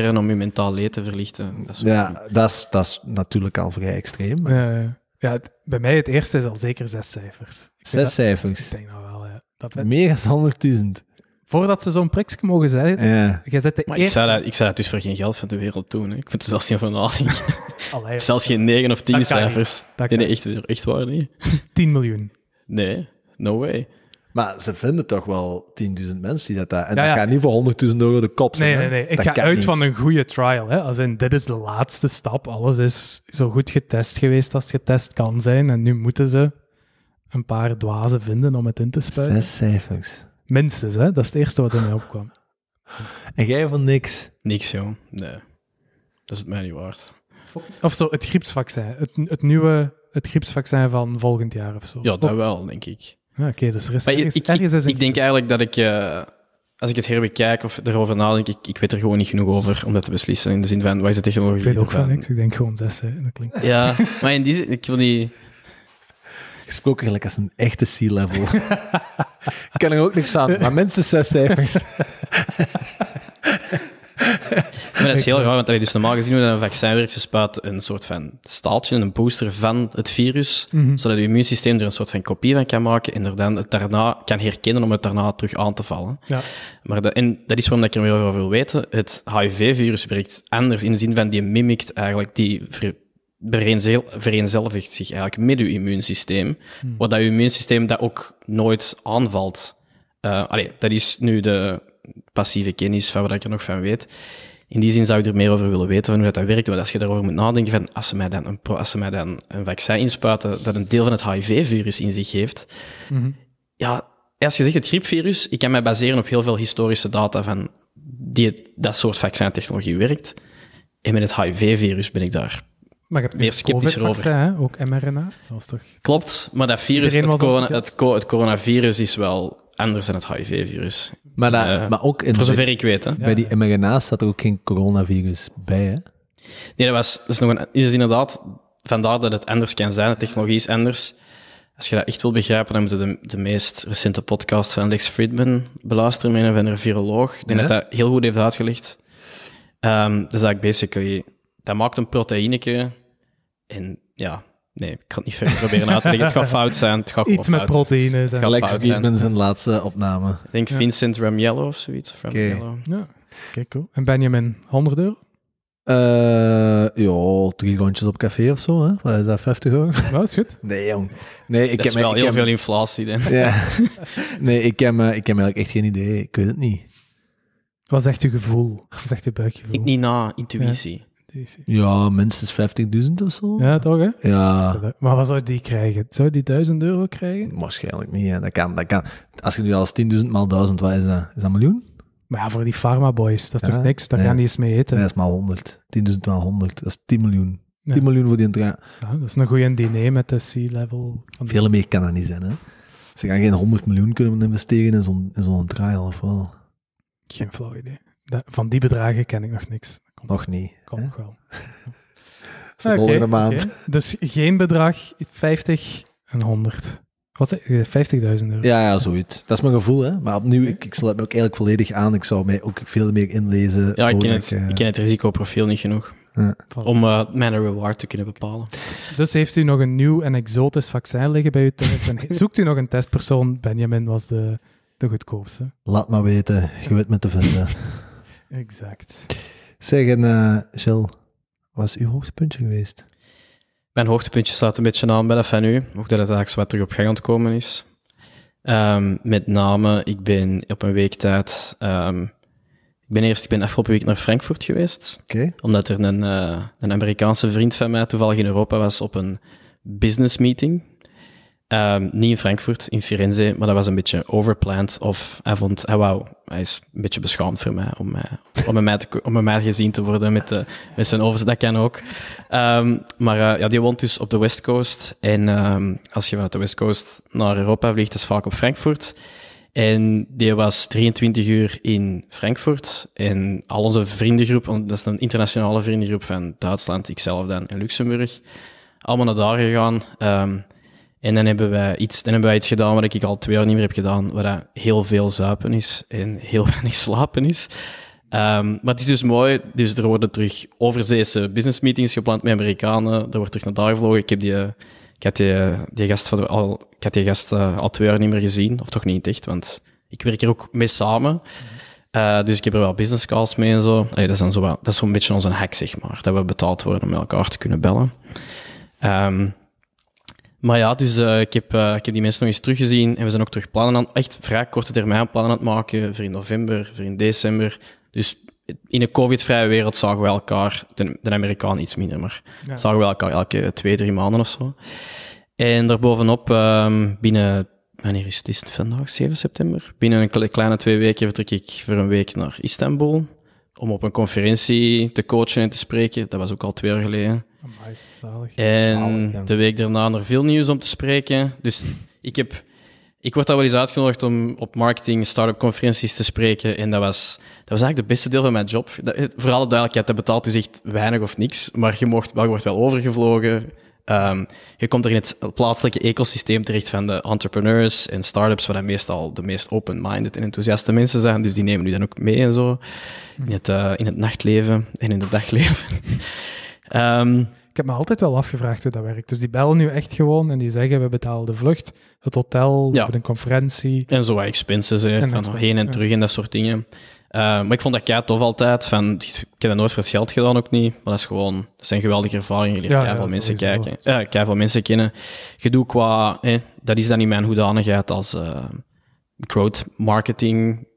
por- om je mentaal leed te verlichten. Dat ja, dat is, dat natuurlijk al vrij extreem. Ja, ja. Ja, bij mij het eerste is al zeker zes cijfers. zes cijfers? Ik denk nou wel, ja. Dat we, Meer dan 100.000. Voordat ze zo'n priksje mogen zijn ja. zet de maar eerste... ik, zou dat, ik dus voor geen geld van de wereld doen. Hè. Ik vind het zelfs geen verrassing. zelfs geen negen of tien cijfers. nee, nee, echt, echt waar niet. 10 miljoen. Nee, no way. Maar ze vinden toch wel 10.000 mensen die dat daar. En ja, dat ja. gaat niet voor 100.000 euro de kop zijn. Nee, nee, nee. Ik ga uit van een goede trial. Hè. Als in, dit is de laatste stap. Alles is zo goed getest geweest als getest kan zijn. En nu moeten ze een paar dwazen vinden om het in te spuiten. Zes cijfers. Minstens, hè? Dat is het eerste wat in mij opkwam. En jij van niks? Niks, joh. Nee. Dat is het mij niet waard. Of zo, het griepsvaccin. Het, het nieuwe het griepsvaccin van volgend jaar of zo. Ja, dat wel, denk ik. Ah, oké, dus er is ik, denk eigenlijk dat ik, eh, als ik het weer kijk of erover nadenk, ik, ik weet er gewoon niet genoeg over om dat te beslissen. In de zin van, wat is de technologie? Ik weet ook van niks, ik denk gewoon zes, hè, dat klinkt... Ja, maar in die zin, ik wil niet... Gesproken gelijk als een echte C-level. ik kan er ook niks aan, maar mensen zes cijfers. Maar dat is heel raar, want dus normaal gezien hoe een vaccin werkt, je spuiten een soort van staaltje, een booster van het virus, mhm. zodat je immuunsysteem er een soort van kopie van kan maken en het daarna kan herkennen om het daarna terug aan te vallen. Ja. Maar dat, en dat is waarom ik er meer over wil weten. Het HIV-virus werkt anders in de zin van die mimikt eigenlijk die vereenzelvigt zich eigenlijk met uw immuunsysteem, mhm. wat dat immuunsysteem dat ook nooit aanvalt. Eh, allee, dat is nu de passieve kennis van wat ik er nog van weet in die zin zou ik er meer over willen weten van hoe dat, werkt. want als je daarover moet nadenken, van als ze mij dan een, mij dan een vaccin inspuiten dat een deel van het HIV-virus in zich heeft, mhm. ja, als je zegt het griepvirus, ik kan mij baseren op heel veel historische data van die dat soort vaccintechnologie werkt. En met het HIV-virus ben ik daar maar je hebt meer sceptisch over. Hè? Ook mRNA, toch... Klopt, maar dat virus, het, corona, het coronavirus is wel anders dan het HIV-virus. Maar, maar ook in voor zover ik weet. Hè. Bij die mRNA staat er ook geen coronavirus bij. Hè? Nee, dat, was, dat is, nog een, is dus inderdaad vandaar dat het anders kan zijn. De technologie is anders. Als je dat echt wil begrijpen, dan moet je de, de meest recente podcast van Lex Friedman beluisteren met een viroloog. Ik denk dat dat heel goed heeft uitgelegd. Um, ehm, dus eigenlijk basically, dat maakt een proteïneke en ja, Nee, ik kan het niet verder proberen na te leggen. Het gaat fout zijn. Het gaat Iets met proteïne. Zijn. Lex met zijn laatste opname. Ik denk Vincent Ramiello of zoiets. Ramiello. Ja. Okay, cool. En Benjamin, 100 euro? Uh, ja, drie rondjes op café of zo. Hè? Wat is dat, 50 euro? Nou, is goed. Nee, jong. Nee, ik dat is wel heel veel inflatie. Ja. nee, ik heb, eh, ik heb eigenlijk echt geen idee. Ik weet het niet. Wat is echt je gevoel? Wat is echt je buikgevoel? Ik niet na, intuïtie. Ja, minstens 50.000 of zo. Ja, toch hè? Ja. Maar wat zou die krijgen? Zou die 1000 euro krijgen? Waarschijnlijk niet. Hè. Dat kan, dat kan. Als je nu al 10.000 maal 1000, wat is dat? Is dat een miljoen? Maar ja, voor die pharma boys, dat is toch niks? Daar gaan die eens mee eten. Nee, dat is maar 100. 10.000 maal 100, dat is 10 miljoen. 10 miljoen voor die entree. Ja, dat is een goede diner met de C-level. Veel meer kan dat niet zijn, hè? Ze gaan geen 100 miljoen kunnen investeren in zo'n zo'n trial, of wel? Geen flauw idee. van die bedragen ken ik nog niks nog niet. Kom nog wel. volgende maand. Dus geen bedrag, 50 en 100. Wat 50.000 eh, euro? Ja, ja, zoiets. Dat is mijn gevoel, hè. Maar opnieuw, ik, ik sluit me ook eigenlijk volledig aan. Ik zou mij ook veel meer inlezen. Ja, ik ken, het, eh, ik, ken het risicoprofiel niet genoeg. Ja. Om eh, mijn reward te kunnen bepalen. Dus heeft u nog een nieuw en exotisch vaccin liggen bij u thuis? En zoekt u nog een testpersoon? Benjamin was de, de goedkoopste. Laat maar weten, je weet me te vinden. exact. Zeg, en uh, eh, Jill, wat is uw hoogtepuntje geweest? Mijn hoogtepuntje staat een beetje aan bij van FNU, ook dat het eigenlijk wat terug op gang aan komen is. Ehm, met name, ik ben op een week tijd... Ehm, ik ben eerst, ik ben afgelopen week naar Frankfurt geweest. Omdat er een, eh, een Amerikaanse vriend van mij toevallig in Europa was op een business meeting. Ehm, niet in Frankfurt, in Firenze, maar dat was een beetje overplanned. Of hij vond, hij, eh, wou, hij is een beetje beschaamd voor mij, om, bij eh, om, met, mij om met mij gezien te worden met, de, eh, met zijn overzet, dat kan ook. Ehm, maar ja, die woont dus op de West Coast. En ehm, als je vanuit de West Coast naar Europa vliegt, is vaak op Frankfurt. En die was 23 uur in Frankfurt. En al onze vriendengroep, dat is een internationale vriendengroep van Duitsland, ikzelf dan, en Luxemburg, allemaal naar daar gegaan. En dan hebben, wij iets, dan hebben wij iets gedaan wat ik al twee jaar niet meer heb gedaan, waar heel veel zuipen is en heel weinig slapen is. Ehm, maar het is dus mooi, dus er worden terug overzeese business meetings gepland met Amerikanen, er wordt terug naar daar gevlogen. Ik, heb die, ik had die, die gast, van al, ik had die gast eh, al twee jaar niet meer gezien, of toch niet echt, want ik werk er ook mee samen. Eh, dus ik heb er wel business calls mee en zo. dat, is dan zo dat is zo'n beetje onze hack, zeg maar, dat we betaald worden om elkaar te kunnen bellen. Ehm, maar ja, dus eh, ik, heb, eh, ik heb die mensen nog eens teruggezien en we zijn ook terug plannen aan, echt vrij korte termijn plannen aan het maken voor in november, voor in december. Dus in een covid-vrije wereld zagen we elkaar, de, de Amerikaan iets minder, maar zagen we elkaar elke twee, drie maanden of zo. En daarbovenop, um, binnen, wanneer is het, is het vandaag, 7 september? Binnen een kleine twee weken vertrek ik voor een week naar Istanbul om op een conferentie te coachen en te spreken. Dat was ook al twee jaar geleden. En de week daarna nog veel nieuws om te spreken. Dus ik, heb, ik word daar wel eens uitgenodigd om op marketing, start-up conferenties te spreken. En dat was, dat was eigenlijk de beste deel van mijn job. Dat, eh, voor alle duidelijkheid, dat betaalt dus echt weinig of niks. Maar je, mocht, maar je wordt wel overgevlogen Ehm, je komt er in het plaatselijke ecosysteem terecht van de entrepreneurs en startups, waar dat meestal de meest open-minded en enthousiaste mensen zijn. Dus die nemen nu dan ook mee en zo hm. in het, eh, in het nachtleven en in het dagleven. Ehm, ik heb me altijd wel afgevraagd hoe dat werkt. Dus die bellen nu echt gewoon en die zeggen: we betalen de vlucht, het hotel, we hebben een conferentie. En zo wat expenses van heen en terug en dat soort dingen. Eh, maar ik vond dat kei tof altijd. Van, ik heb dat nooit voor het geld gedaan, ook niet. Maar dat is gewoon... Dat zijn geweldige ervaringen. Je leert ja, veel mensen kijken. Ja, kei van mensen kennen. Gedoe qua... dat is dan niet mijn hoedanigheid als eh, growth marketing...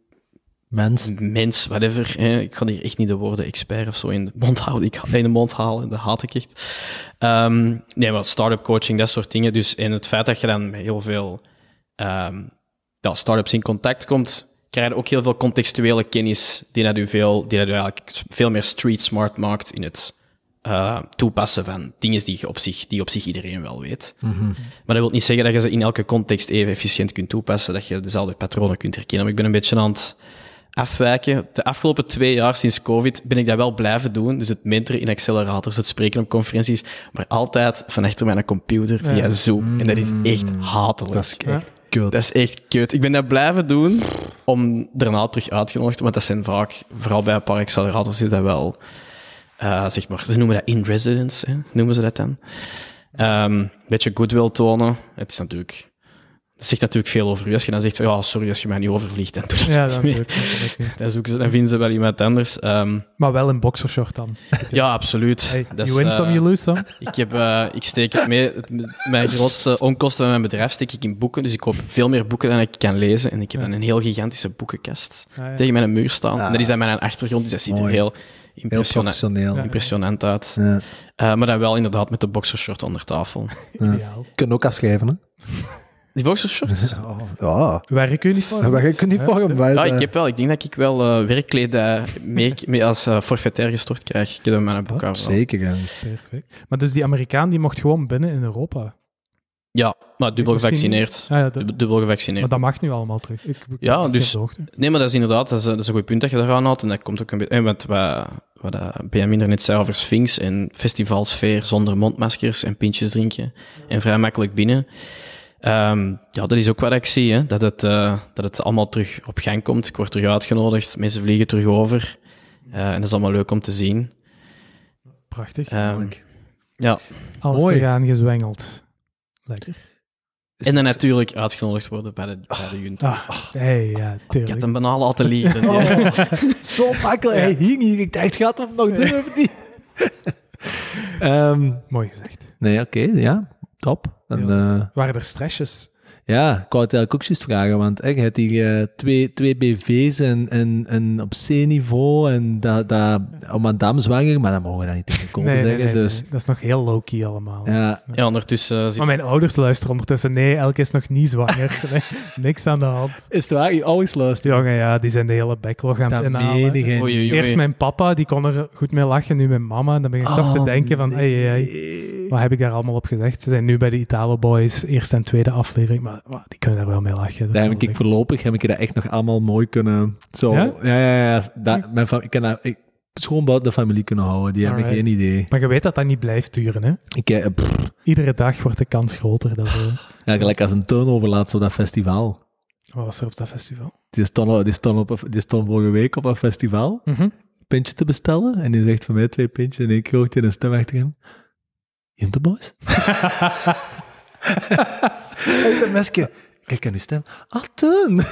Mens. Mens, whatever. ik ga hier echt niet de woorden expert of zo in de mond houden. Ik ga in de mond halen, dat haat ik echt. Ehm, nee, maar start-up coaching, dat soort dingen. Dus in het feit dat je dan met heel veel um, ja, start-ups in contact komt krijg ook heel veel contextuele kennis die dat u, veel, die dat u eigenlijk veel meer street smart maakt in het eh, toepassen van dingen die, op zich, die op zich iedereen wel weet. Mhm. Maar dat wil niet zeggen dat je ze in elke context even efficiënt kunt toepassen, dat je dezelfde patronen kunt herkennen. Maar ik ben een beetje aan het afwijken. De afgelopen twee jaar sinds COVID ben ik dat wel blijven doen. Dus het mentoren in accelerators, het spreken op conferenties, maar altijd van achter mijn computer via Zoom. En dat is mm. echt hatelijk. Dat is echt dat is echt kut. Ik ben dat blijven doen om daarna terug uitgenodigd te Want dat zijn vaak, vooral bij Park Accelerators, is dat wel, uh, zeg maar, ze noemen dat in-residence, noemen ze dat dan. Een um, beetje goodwill tonen. Het is natuurlijk dat zegt natuurlijk veel over u. Als je dan zegt, ja, sorry als je mij niet overvliegt, dan doe ja, dan zoeken ze, dan vinden ze wel iemand anders. Ehm. maar wel een boxershort dan. ja, absoluut. you win some, eh, you lose some. Ik, heb, eh, ik steek het mee. Mijn grootste onkosten van mijn bedrijf steek ik in boeken. Dus ik koop veel meer boeken dan ik kan lezen. En ik heb dan een heel gigantische boekenkast ah, tegen mijn muur staan. Ah. en dat is aan mijn achtergrond, dus dat ziet er heel impressionant, heel uit. Ja. Eh, maar dan wel inderdaad met de boxershort onder tafel. Kunnen ook afschrijven, hè? Die boxershorts? Oh, ja. Werkuniform? Werkuniform. Ja. ja, eh, ik heb wel. Ik denk dat ik wel uh, mee, mee als uh, forfaitair gestort krijg. Ik heb maar mijn boek ah, Zeker. Ja. Perfect. Maar dus die Amerikaan die mocht gewoon binnen in Europa? Ja, maar dubbel gevaccineerd. Ah, ja, ja, Dubbel gevaccineerd. Maar dat mag nu allemaal terug. ja, dus... Nee, maar dat is inderdaad dat is, eh, een goed punt dat je daar houdt. En dat komt ook een beetje... Want wat, wat uh, Benjamin er net zei over Sphinx en festivalsfeer zonder mondmaskers en pintjes drinken. En vrij makkelijk binnen. Ehm, ja, dat is ook wat ik zie, hè? Dat, het, eh, dat het allemaal terug op gang komt. Ik word terug uitgenodigd, mensen vliegen terug over. Eh, en dat is allemaal leuk om te zien. Prachtig. Um, ja. Alles Mooi. gaan gezwengeld. Lekker. En dan natuurlijk uitgenodigd worden bij de, bij de junta. Ah, hey, ja, ik heb een banale al oh. Zo makkelijk. Hij hing hier. Ik dacht, gaat of nog doen ehm, Mooi gezegd. Nee, oké. ja, top. En, eh, Waren er stressjes? Ja, ik wou het eigenlijk ook eens vragen, want je hebt hier eh, twee, twee BV's en, en, en op C-niveau en dat, dat, een oh dame zwanger, maar dan mogen we daar niet tegen komen zeggen. dus... Dat is nog heel low-key allemaal. Ja, ja ondertussen... Eh, maar mijn ouders luisteren ondertussen. Nee, Elke is nog niet zwanger. Niks aan de hand. Is het waar? Je ouders luisteren? Jongen, ja, die zijn de hele backlog aan het inhalen. Eerst mijn papa, die kon er goed mee lachen, nu mijn mama. En Dan ben ik toch te oh, denken van, hey, hey, wat heb ik daar allemaal op gezegd? Ze zijn nu bij de Italo Boys, eerste en tweede aflevering, maar maar die kunnen daar wel mee lachen. Daar heb ik, voorlopig heb ik dat echt nog allemaal mooi kunnen. Zo, ja, ja, ja. mijn ik kan ik, schoon buiten de familie kunnen houden. Die heb hebben geen idee. Maar je weet dat dat niet blijft duren, hè? Ik, eh, Iedere dag wordt de kans groter. Dat we... ja, gelijk als een turnover laatst op dat festival. Wat was er op dat festival? Die stond, die stond, op, die stond vorige week op een festival. Mm een pintje te bestellen. En die zegt van mij twee pintjes. En ik hoort in een stem achter hem. Interboys? Uit dat mesje. Kijk aan uw stem. Atten!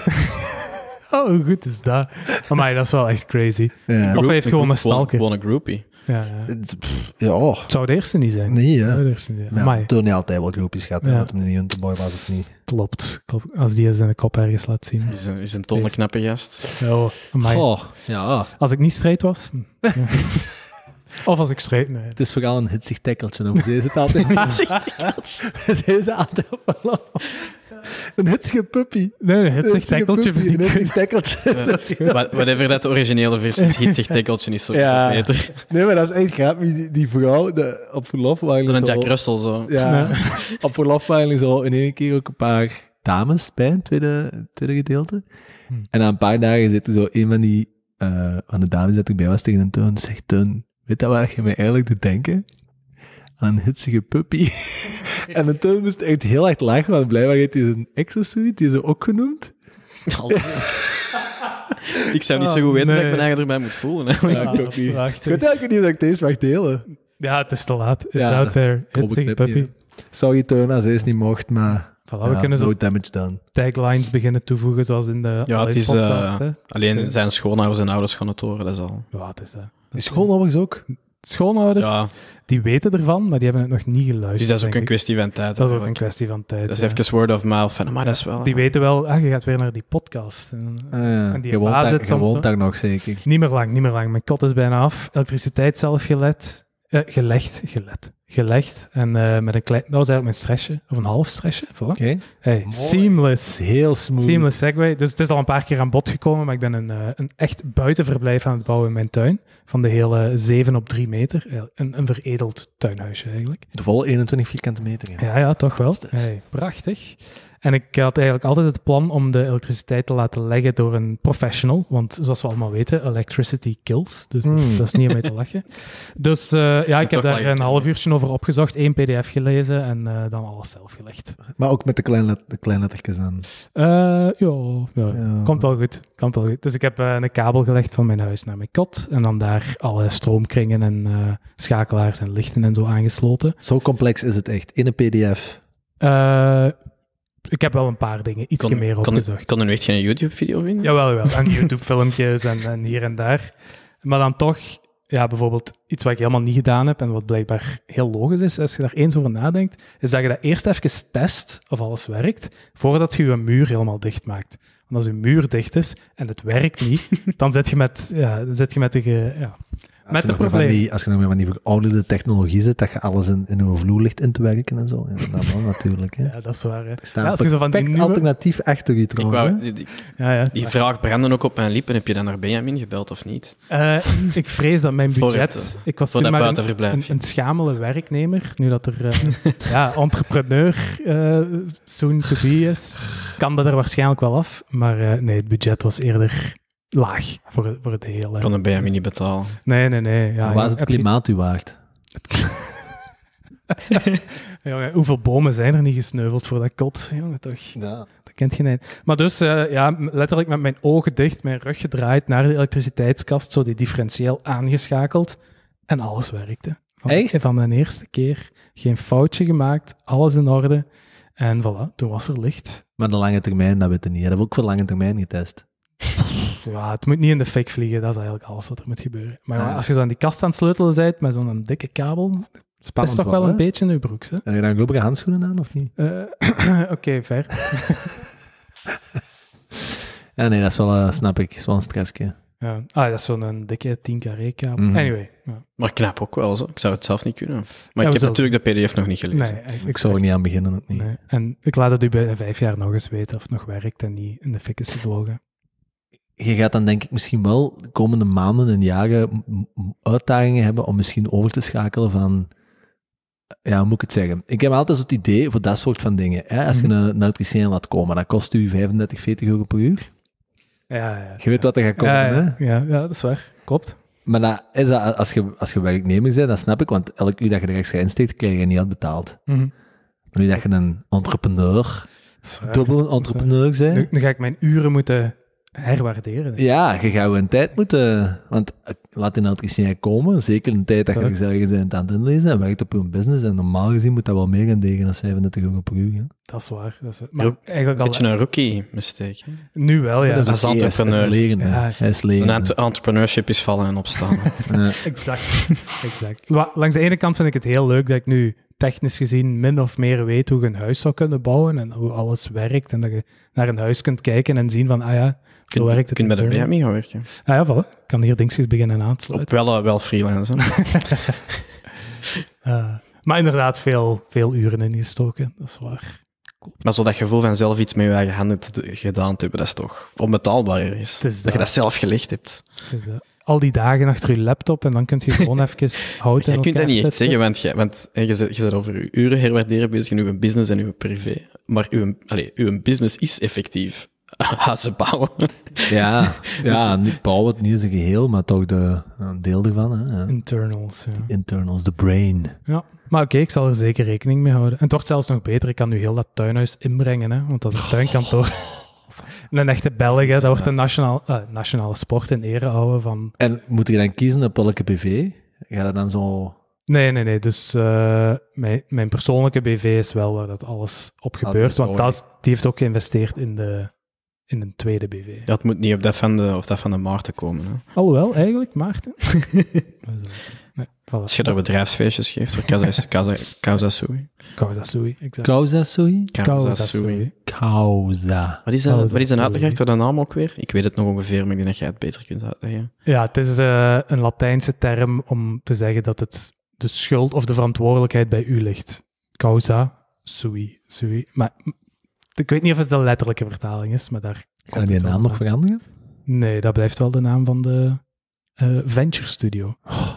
oh, hoe goed is dat? Maar dat is wel echt crazy. Ja. Of hij heeft gewoon een stalker. Gewoon een groupie. Ja, ja. Het oh. zou de eerste niet zijn. Nee, hè? De eerste niet. maar altijd wel groupies gehad. Ja. Met een boy was het niet. Klopt, klopt. Als die zijn kop ergens laat zien. Is een, is een tonnen knappe gast. Ja, oh, oh, ja. Als ik niet strijd was. Hm. Of als ik schreef. nee. Het is vooral een hitsig tekkeltje. ze is het altijd een Ze is altijd Een hitsige puppy. Nee, een hitsig tekkeltje. een hitsig tekkeltje. dat Whatever dat originele versie is, hitsig tekkeltje is zo ja. beter. Nee, maar dat is echt grappig. Die, vrouw de, op verlof waren... Een Jack Russell zo. Ja, op verlof waren zo in één keer ook een paar dames bij, het tweede, tweede gedeelte. Hm. En na een paar dagen zitten zo een van die... Uh, van de dames die erbij was tegen een zegt Weet dat waar je mij eigenlijk doet denken? Aan een hitsige puppy. en dan toen moest ik echt heel erg lachen, want blijkbaar heeft hij zijn ex of die is ook genoemd. ik zou niet zo goed ah, weten dat ik me eigenlijk erbij moet voelen. Ja, ik weet eigenlijk niet of ik deze mag delen. Ja, het is te laat. It's Ja, out there. Hitsige puppy. puppy. als hij niet mocht, maar... Voilà, we kunnen damage done. taglines beginnen toevoegen, zoals in de ja, het is, podcast. Eh, alleen zijn schoonouders en ouders gaan het horen, dat is al. Ja, is eh, dat. Die schoonouders ook? schoonouders, ja. die weten ervan, maar die hebben het nog niet geluisterd. Dus dat is ook een kwestie van tijd. Dat is ook een kwestie van tijd. Dat is even word of mouth maar dat is wel... Die eh. weten wel, ah, je gaat weer naar die podcast. En, ah, die je woont, daar, je daar, nog zeker. Niet meer lang, niet meer lang. Mijn kot is bijna af. Elektriciteit zelf gelet, gelegd, gelet gelegd. En eh, met een klein, dat was eigenlijk mijn stressje, of een half stressje. Oké. Hey, seamless. Heel smooth. Seamless segue. Dus het is al een paar keer aan bod gekomen, maar ik ben een, uh, een echt buitenverblijf aan het bouwen in mijn tuin. Van de hele 7 op 3 meter. Eh, een, een veredeld tuinhuisje eigenlijk. De volle 21 vierkante meter. Ja, ja, ja toch wel. Hey, prachtig. En ik had eigenlijk altijd het plan om de elektriciteit te laten leggen door een professional. Want zoals we allemaal weten, electricity kills. Dus hmm. dat, is niet om mee te lachen. Dus eh, ja, ik heb daar een half uurtje over opgezocht, één pdf gelezen en eh, dan alles zelf gelegd. Maar ook met de, klein de kleinlettertjes aan. Uh, eh, ja, ja. ja, komt wel goed. Komt wel goed. Dus ik heb een kabel gelegd van mijn huis naar mijn kot. En dan daar alle stroomkringen en schakelaars en lichten en zo aangesloten. Zo complex is het echt, in een pdf? ik heb wel een paar dingen iets meer opgezocht. Kan er nu echt geen YouTube-video vinden? Jawel, wel. En YouTube-filmpjes en, en, hier en daar. Maar dan toch, ja, bijvoorbeeld iets wat ik helemaal niet gedaan heb en wat blijkbaar heel logisch is, als je daar eens over nadenkt, is dat je dat eerst even test of alles werkt, voordat je je muur helemaal dicht maakt. Want als je muur dicht is en het werkt niet, dan zit je met, ja, zit je met de... Ja, met de problemen Die, als je nog meer van die verouderde technologie zit, dat je alles in, in een vloerlicht in te werken en zo. Ja, dat wel natuurlijk. Hè. Ja, dat is waar. Hè. Ja, als je zo van die alternatief achter je trouwens. Wou, die, ja, ja. die vraag branden ook op mijn lippen. Heb je dan naar Benjamin gebeld of niet? Eh, ik vrees dat mijn budget... ik was toen maar een, een, schamele werknemer. Nu dat er eh, ja, entrepreneur eh, soon to be is, kan dat er waarschijnlijk wel af. Maar nee, het budget was eerder laag voor, voor het hele. Kan een BMW niet betalen. Nee, nee, nee. Ja, waar is het klimaat u waard? hoeveel bomen zijn er niet gesneuveld voor dat kot? Jongen, toch? Ja. Dat kent geen eind. Maar dus, eh, ja, letterlijk met mijn ogen dicht, mijn rug gedraaid naar de elektriciteitskast, zo die differentieel aangeschakeld. En alles werkte. Van, Echt? Van mijn eerste keer. Geen foutje gemaakt, alles in orde. En voilà, toen was er licht. Maar de lange termijn, dat weten niet. Dat heb ook voor lange termijn getest. ja, het moet niet in de fik vliegen, dat is eigenlijk alles wat er moet gebeuren. Maar als je zo aan die kast aan het sleutelen bent met zo'n dikke kabel, dat is toch wel, een beetje in je broek. Hè? En je dan globere handschoenen aan, of niet? Eh, oké, ver. ja, nee, dat is wel, eh, snap ik, is wel een stressje. Ja. Ah, dat is zo'n eh, dikke 10 carré kabel. Anyway. Ja. Maar knap ook wel zo. Ik zou het zelf niet kunnen. Maar ik heb natuurlijk de pdf nog niet gelezen. Nee, ik, zou er niet aan beginnen. Ook niet. Nee. En ik laat het u bij vijf jaar nog eens weten of het nog werkt en niet in de fik is gevlogen je gaat dan denk ik misschien wel de komende maanden en jaren uitdagingen hebben om misschien over te schakelen van ja, hoe moet ik het zeggen? Ik heb altijd het idee voor dat soort van dingen. Hè? Als je een, mhm. een elektricien laat komen, dan kost u 35, 40 euro per uur. Ja, ja je weet wat er gaat komen, ja, ja, hè? Ja, ja, dat is waar. Klopt. Maar dat is dat, als, je, als je werknemer bent, dat snap ik, want elk uur dat je er zijn steekt, krijg je niet betaald. betaald. Mhm. nu dat je een entrepreneur, dubbel entrepreneur bent... nu, ga ik mijn uren moeten herwaarderen. Ja, je gaat een tijd moeten... Want eh, laat in jij komen, zeker een tijd dat je gezellig bent aan het inlezen en werkt op je business. En normaal gezien moet dat wel meer gaan tegen dan 35 euro per uur. Hè? Dat is waar. Dat is, maar eigenlijk al... Een een rookie mistake. Hè? Nu wel, ja. Dat is okay, entrepreneur. Is leren, ja, Is leren, een entrepreneurship is vallen en opstaan. exact. exact. langs de ene kant vind ik het heel leuk dat ik nu technisch gezien min of meer weet hoe je een huis zou kunnen bouwen en hoe alles werkt. En dat je naar een huis kunt kijken en zien van, ah ja, zo werkt het. Je kunt met een BMI gaan werken. Ah ja, voilà. Ik kan hier dingetjes beginnen aansluiten. Op wel, eh, wel freelance. Eh, maar inderdaad, veel, veel uren ingestoken, dat is waar. Maar zo dat gevoel van zelf iets met je handen gedaan te hebben, dat is toch onbetaalbaar Is Dat, dat, je dat zelf gelegd hebt al die dagen achter je laptop en dan kun je gewoon even houten. Je kunt dat niet echt zeggen, want, je, want eh, je, bent over je uren herwaarderen bezig in uw business en uw privé. Maar uw, allez, uw business is effectief ze bouwen. ja, ja dus- niet bouwen, niet in zijn geheel, maar toch de, een deel ervan. Hè? Internals. Ja. Internals, the brain. Ja, maar oké, ik zal er zeker rekening mee houden. En het wordt zelfs nog beter, ik kan nu heel dat tuinhuis inbrengen, hè? want dat is een tuinkantoor. Oh een echte Belg, dat wordt een nationaal, eh, nationale sport in ere houden. Van... En moet je dan kiezen op welke BV? Ga je dan zo... Nee, nee, nee. Dus eh, mijn, mijn persoonlijke BV is wel waar dat alles op ah, gebeurt. want dat, die heeft ook geïnvesteerd in, de, in een tweede BV. Dat moet niet op dat van de, of dat van de Maarten komen. Hè? Alhoewel, eigenlijk, Maarten. Voilà. Als je daar bedrijfsfeestjes geeft voor Kauzasui. sui exact. Kauzasui? Kauzasui. Kauza. Wat is, dat, wat is een uitleg achter de naam ook weer? Ik weet het nog ongeveer, maar ik denk dat jij het beter kunt uitleggen. Ja, het is eh, een Latijnse term om te zeggen dat het de schuld of de verantwoordelijkheid bij u ligt. Causa, sui, sui. Maar ik weet niet of het de letterlijke vertaling is, maar daar... Kan je de naam nog veranderen? Nee, dat blijft wel de naam van de eh, Venture Studio. Oh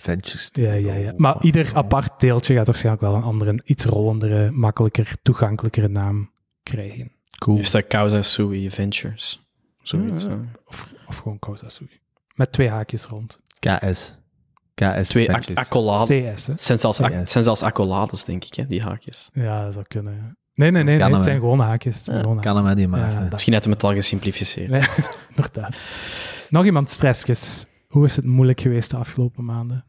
adventures. Ja, ja, ja. Maar ieder apart deeltje gaat waarschijnlijk wel een andere, iets rollendere, makkelijker, toegankelijkere naam krijgen. Cool. Is dat Kausasui Adventures. Zoiets. Of, of gewoon Kausasui. Met twee haakjes rond. KS. KS. Twee accolades. CS, hè? zijn zelfs, accolades, denk ik, hè, die haakjes. Ja, dat zou kunnen, Nee, nee, nee, nee, het zijn gewoon haakjes. gewoon kan hem die maken. Misschien net hem het al gesimplificeerd. Nog iemand stressjes. Hoe is het moeilijk geweest de afgelopen maanden?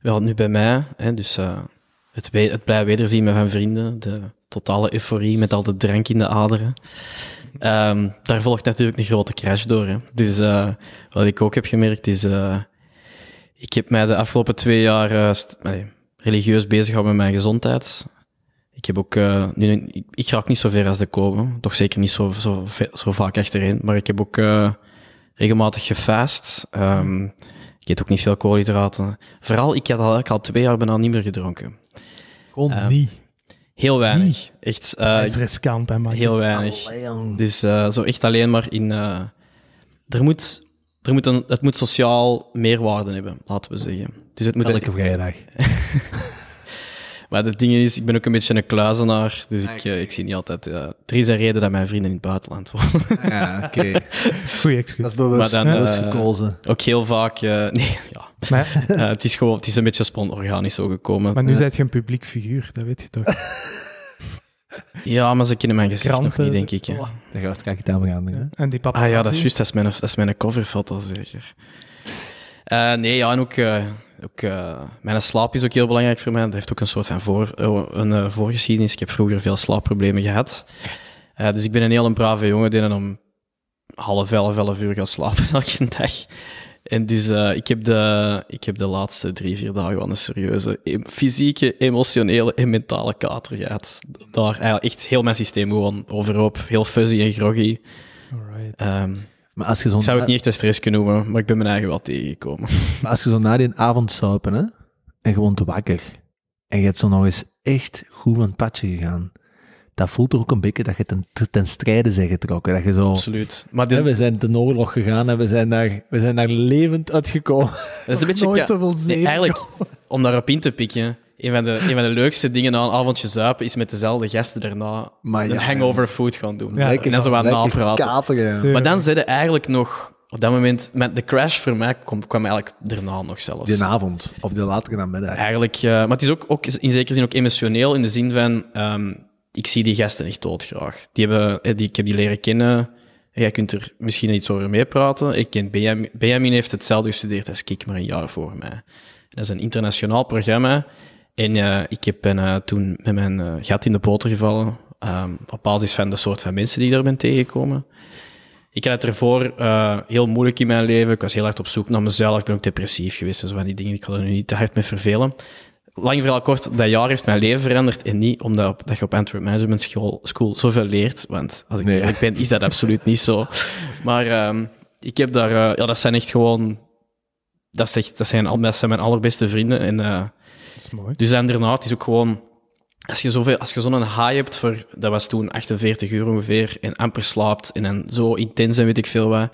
Wel, nu bij mij, hè, dus eh, het, het blij wederzien met mijn vrienden, de totale euforie met al de drank in de aderen. Ehm, daar volgt natuurlijk een grote crash door. Hè. Dus eh, wat ik ook heb gemerkt is, eh, ik heb mij de afgelopen twee jaar religieus bezig gehouden met mijn gezondheid. Ik heb ook, nu, ik, ik raak niet zo ver als de komen, toch zeker niet zo, zo, zo vaak achterin, maar ik heb ook regelmatig gefast. Ehm, ik eet ook niet veel koolhydraten. Vooral, ik had al, ik had twee jaar bijna niet meer gedronken. Gewoon ehm, niet? Heel weinig. Echt, uh, is riskant, hè, man. Heel weinig. Dus eh, zo echt alleen maar in... Eh, er moet, er moet een, het moet sociaal meerwaarde hebben, laten we zeggen. Dus het moet Elke vrijdag. Maar het ding is, ik ben ook een beetje een kluizenaar, dus ik, ah, eh, ik zie niet altijd... Uh, er is een reden dat mijn vrienden in het buitenland wonen. Ja, ah, oké. Okay. Goeie excuus. Dat is bewust, maar dan, eh, gekozen. Ook heel vaak... Eh, nee, ja. Maar, het, is gewoon, het is een beetje spontorganisch organisch zo gekomen. Maar nu zijt je een publiek figuur, dat weet je toch? Ja, maar ze kennen mijn gezicht nog niet, denk ik. Daar Oh, daar gaat aan gaan. En die papa. Ah ja, dat is juist, dat is mijn, dat is mijn coverfoto zeker. nee, ja, en ook ook, eh, mijn slaap is ook heel belangrijk voor mij. Dat heeft ook een soort van voor, eh, een, eh, voorgeschiedenis. Ik heb vroeger veel slaapproblemen gehad. dus ik ben een heel brave jongen die dan om half elf, elf uur gaat slapen elke dag. En dus ik, heb de, ik heb de laatste drie, vier dagen wel een serieuze fysieke, emotionele en mentale kater gehad. Daar echt heel mijn systeem gewoon overhoop. Heel fuzzy en groggy. Maar als zo ik zou het niet echt een stress kunnen noemen, maar ik ben mijn eigen wel tegengekomen. Maar als je zo na die avond zuipen, hè, en gewoon te wakker, en je hebt zo nog eens echt goed van het padje gegaan, dat voelt er ook een beetje dat je ten, strijde bent getrokken. Dat je zo, Absoluut. Maar we zijn de oorlog gegaan en we zijn daar, we zijn daar levend uitgekomen. Dat is een beetje... Nooit Eigenlijk, om daarop in te pikken, een van de, de leukste dingen na een avondje zuipen is met dezelfde gasten daarna een hangover food gaan doen. en dan zo wat napraten. maar dan zitten eigenlijk nog op dat moment, met de crash voor mij kwam, eigenlijk daarna nog zelfs. Die avond of de latere namiddag. Eigenlijk, eh, maar het is ook, ook in zekere zin ook emotioneel in de zin van: ehm, ik zie die gasten echt doodgraag. Die hebben, eh, die, ik heb die leren kennen. Jij kunt er misschien iets over meepraten. Ik ken Benjamin, Benjamin heeft hetzelfde gestudeerd als ik, maar een jaar voor mij. Dat is een internationaal programma. En ik heb ben, toen met mijn eh, gat in de boter gevallen, ehm, op basis van de soort van mensen die ik daar ben tegengekomen. Ik had het ervoor eh, heel moeilijk in mijn leven. Ik was heel hard op zoek naar mezelf. Ik ben ook depressief geweest. zo dus van die dingen, ik ga er nu niet te hard mee vervelen. Lang verhaal kort, dat jaar heeft mijn leven veranderd. En niet omdat dat je op Antwerp Management School, school zoveel leert. Want als ik nee. ben, is dat absoluut niet zo. Maar ehm, ik heb daar... Eh, ja, dat zijn echt gewoon... Dat, dat, zijn, al, dat zijn mijn allerbeste vrienden. En dat is mooi. Dus inderdaad, daarna, is ook gewoon... Als je, veel als je zo'n high hebt voor... Dat was toen 48 uur ongeveer. En amper slaapt. En dan zo intens en weet ik veel wat.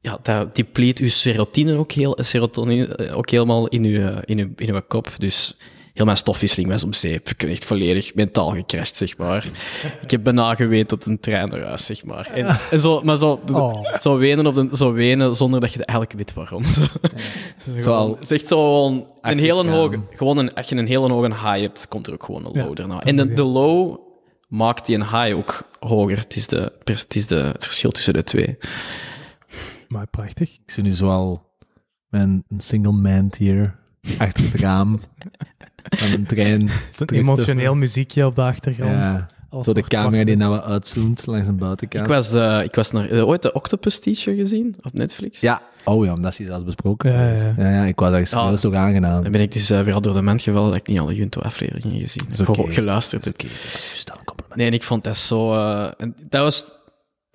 Ja, dat depleet je serotine ook, heel, serotonine eh, ook helemaal in je, in, je, in je kop. Dus heel mijn stofwisseling was om zeep. Ik ben echt volledig mentaal gecrashed, zeg maar. Ik heb bijna geweend een trein eruit. zeg maar. En, en zo, maar zo, oh. zo, wenen op de, zo wenen zonder dat je eigenlijk weet waarom. Zo. Zo, het is echt zo een, een hele hoge... Gewoon een, als je een hele hoge high hebt, komt er ook gewoon een low ja, En de, de low maakt die een high ook hoger. Het is, de, het is de, het verschil tussen de twee. Maar prachtig. Ik zie nu zoal mijn single man hier achter het raam van een trein. Het is een emotioneel muziekje op de achtergrond. Ja. Als Zo de camera die nou uitzoomt langs een buitenkant. Ik was, eh, ik was naar, eh, ooit de Octopus Teacher gezien op Netflix. Ja, oh ja, dat is zelfs besproken. Ja, ja. ja, ik was daar zo aangenaam. Dan ben ik dus eh, weer al door de mand gevallen dat ik niet alle Junto-afleveringen gezien heb. okay. geluisterd. Oké, dus een compliment. Nee, en ik vond dat zo... en dat was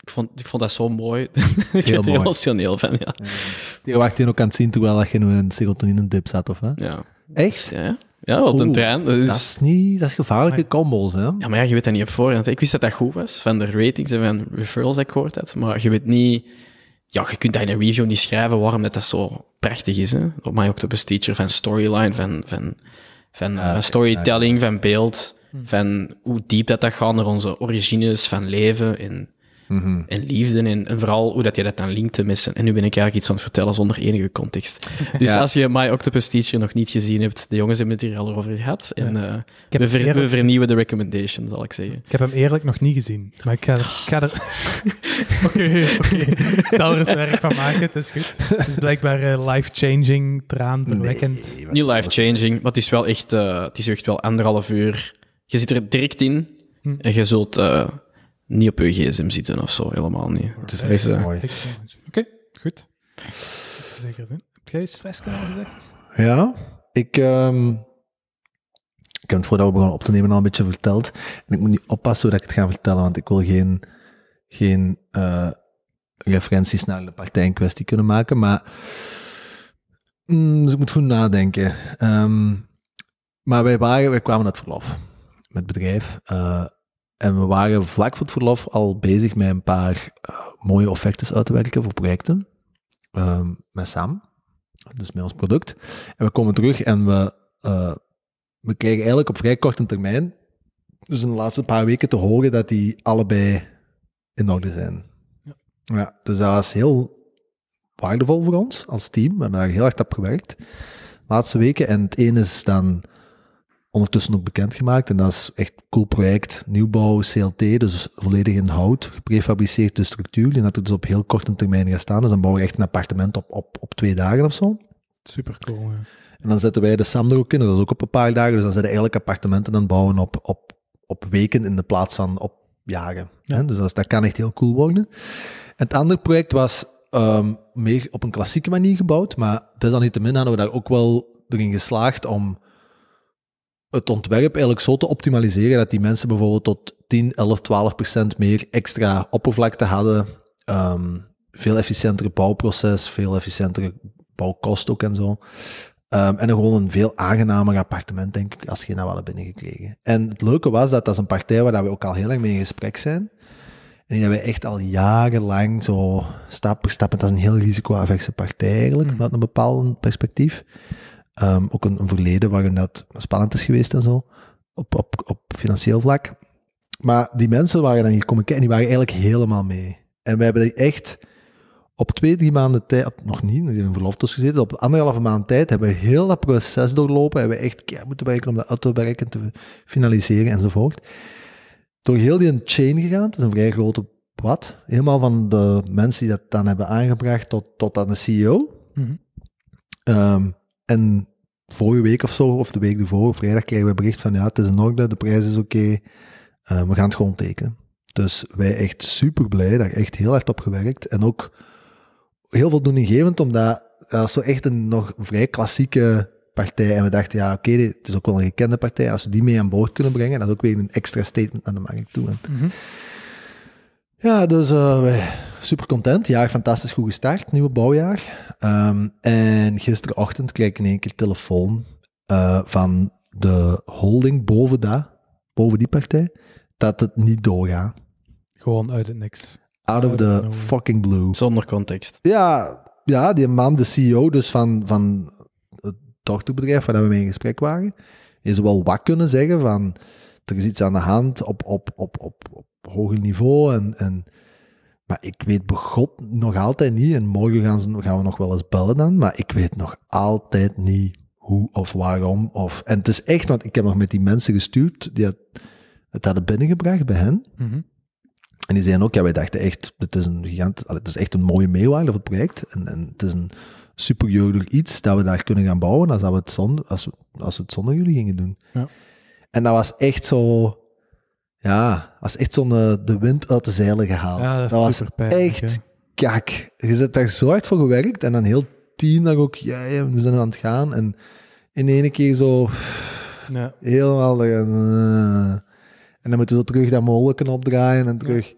ik vond, ik vond dat zo mooi. ik emotioneel van, ja. ja. wacht je ook aan het zien terwijl je in een serotonine-dip zat, of hè? Ja. Echt? Ja. Ja, op een trein. Dat is... niet, dat is gevaarlijke combos, hè? Ja, maar ja, je weet dat niet op voorhand. Ik wist dat dat goed was, van de ratings en van referrals dat ik gehoord had. Maar je weet niet... Ja, je kunt dat in een review niet schrijven waarom dat, dat zo prachtig is, hè? Op mij ook de teacher van storyline, van, van, van, eh, storytelling, van beeld, hmm. van hoe diep dat dat gaat naar onze origines van leven Mhm. En liefde en, vooral hoe dat je dat dan te missen En nu ben ik eigenlijk iets aan het vertellen zonder enige context. Dus als je My Octopus Teacher nog niet gezien hebt, de jongens hebben het hier al over gehad. En eh, we, vernieuwen de recommendation, zal ik zeggen. Ik heb hem eerlijk nog niet gezien, maar ik ga, er... Oké, oké. Ik zal er eens werk van maken, het is goed. Het is blijkbaar eh, life-changing, traanverwekkend. Nee, niet life-changing, maar het is wel echt, eh, het is echt wel anderhalf uur. Je zit er direct in hm. en je zult niet op je gsm zitten of zo, helemaal niet. Het is mooi. Oké, goed. Zeker doen. Heb jij stresskanaal gezegd? Ja, ik... Ehm, ik heb het voordat we begonnen op te nemen al een beetje verteld. En ik moet niet oppassen hoe ik het ga vertellen, want ik wil geen, geen eh, referenties naar de partij in kwestie kunnen maken. Maar, mm, dus ik moet goed nadenken. Ehm, maar wij, waren, wij kwamen uit verlof met het bedrijf. Eh, en we waren vlak voor het verlof al bezig met een paar eh, mooie offertes uit te werken voor projecten. Uh, met Sam, dus met ons product. En we komen terug en we, uh, we kregen eigenlijk op vrij korte termijn, dus in de laatste paar weken, te horen dat die allebei in orde zijn. Ja. ja dus dat was heel waardevol voor ons als team. We hebben daar heel hard op gewerkt de laatste weken. En het ene is dan ondertussen ook bekendgemaakt. En dat is echt een cool project. Nieuwbouw, CLT, dus volledig in hout, geprefabriceerd de structuur. Die natuurlijk dus op heel korte termijn gaat staan. Dus dan bouwen we echt een appartement op, op, op twee dagen of zo. Super cool, ja. En dan zetten wij de SAM er ook in, dat is ook op een paar dagen. Dus dan zijn eigenlijk appartementen dan bouwen op, op, op weken in de plaats van op jaren. Dus dat, kan echt heel cool worden. het andere project was ehm, meer op een klassieke manier gebouwd, maar desalniettemin hadden we daar ook wel erin geslaagd om het ontwerp eigenlijk zo te optimaliseren dat die mensen bijvoorbeeld tot 10, 11, 12 procent meer extra oppervlakte hadden. Ehm, veel efficiëntere bouwproces, veel efficiëntere bouwkost ook en zo. Um, en gewoon een veel aangenamer appartement, denk ik, als je nou wel binnengekregen. En het leuke was dat dat is een partij waar we ook al heel lang mee in gesprek zijn. En die hebben we echt al jarenlang zo stap voor stap, en dat is een heel risico-averse partij eigenlijk, mm. vanuit een bepaald perspectief. Ehm, ook een, een, verleden waarin dat spannend is geweest en zo, op, op, op financieel vlak. Maar die mensen waren dan hier komen kijken, die waren eigenlijk helemaal mee. En we hebben echt op twee, drie maanden tijd, nog niet, we hebben een verloftus gezeten, op anderhalve maand tijd hebben we heel dat proces doorlopen, hebben we echt keer moeten werken om dat uit te finaliseren enzovoort. Door heel die chain gegaan, het is een vrij grote pad, helemaal van de mensen die dat dan hebben aangebracht tot, tot aan de CEO. Mhm. Ehm, en vorige week of zo, of de week ervoor, vrijdag, kregen we bericht van ja, het is in orde, de prijs is oké, eh, we gaan het gewoon tekenen. Dus wij echt super blij, daar echt heel hard op gewerkt. En ook heel voldoeninggevend, omdat dat zo echt een nog vrij klassieke partij. En we dachten, ja, oké, het is ook wel een gekende partij. Als we die mee aan boord kunnen brengen, dat is ook weer een extra statement naar de markt toe. Mm ja, dus uh, eh, super content. Jaar fantastisch goed gestart, nieuwe bouwjaar. Ehm, en gisterochtend kreeg ik in één keer telefoon eh, van de holding boven, dat, boven die partij dat het niet doorgaat. Gewoon uit het niks. Out, of the fucking blue. Zonder context. Ja, ja, die man, de CEO dus van, van het dochterbedrijf waar we mee in gesprek waren, is wel wat kunnen zeggen van er is iets aan de hand op, op, op, op hoger niveau. En, en, maar ik weet begot nog altijd niet. En morgen gaan, ze, gaan we nog wel eens bellen dan. Maar ik weet nog altijd niet hoe of waarom. Of, en het is echt, want ik heb nog met die mensen gestuurd die het, het hadden binnengebracht bij hen. Mhm. En die zeiden ook, ja, wij dachten echt, het is, een gigant, het is echt een mooie meewaarde voor het project. En, en het is een superieur iets dat we daar kunnen gaan bouwen als, we, het zonder, als, als we het zonder jullie gingen doen. Ja. En dat was echt zo ja, als echt zo'n eh, de wind uit de zeilen gehaald. Ja, dat, dat was echt kak. Je zit daar zo hard voor gewerkt en dan heel team dat ook, ja, ja, we zijn aan het gaan. En in ene keer zo ja. helemaal. Eh, en dan moeten ze terug dat molken opdraaien en terug.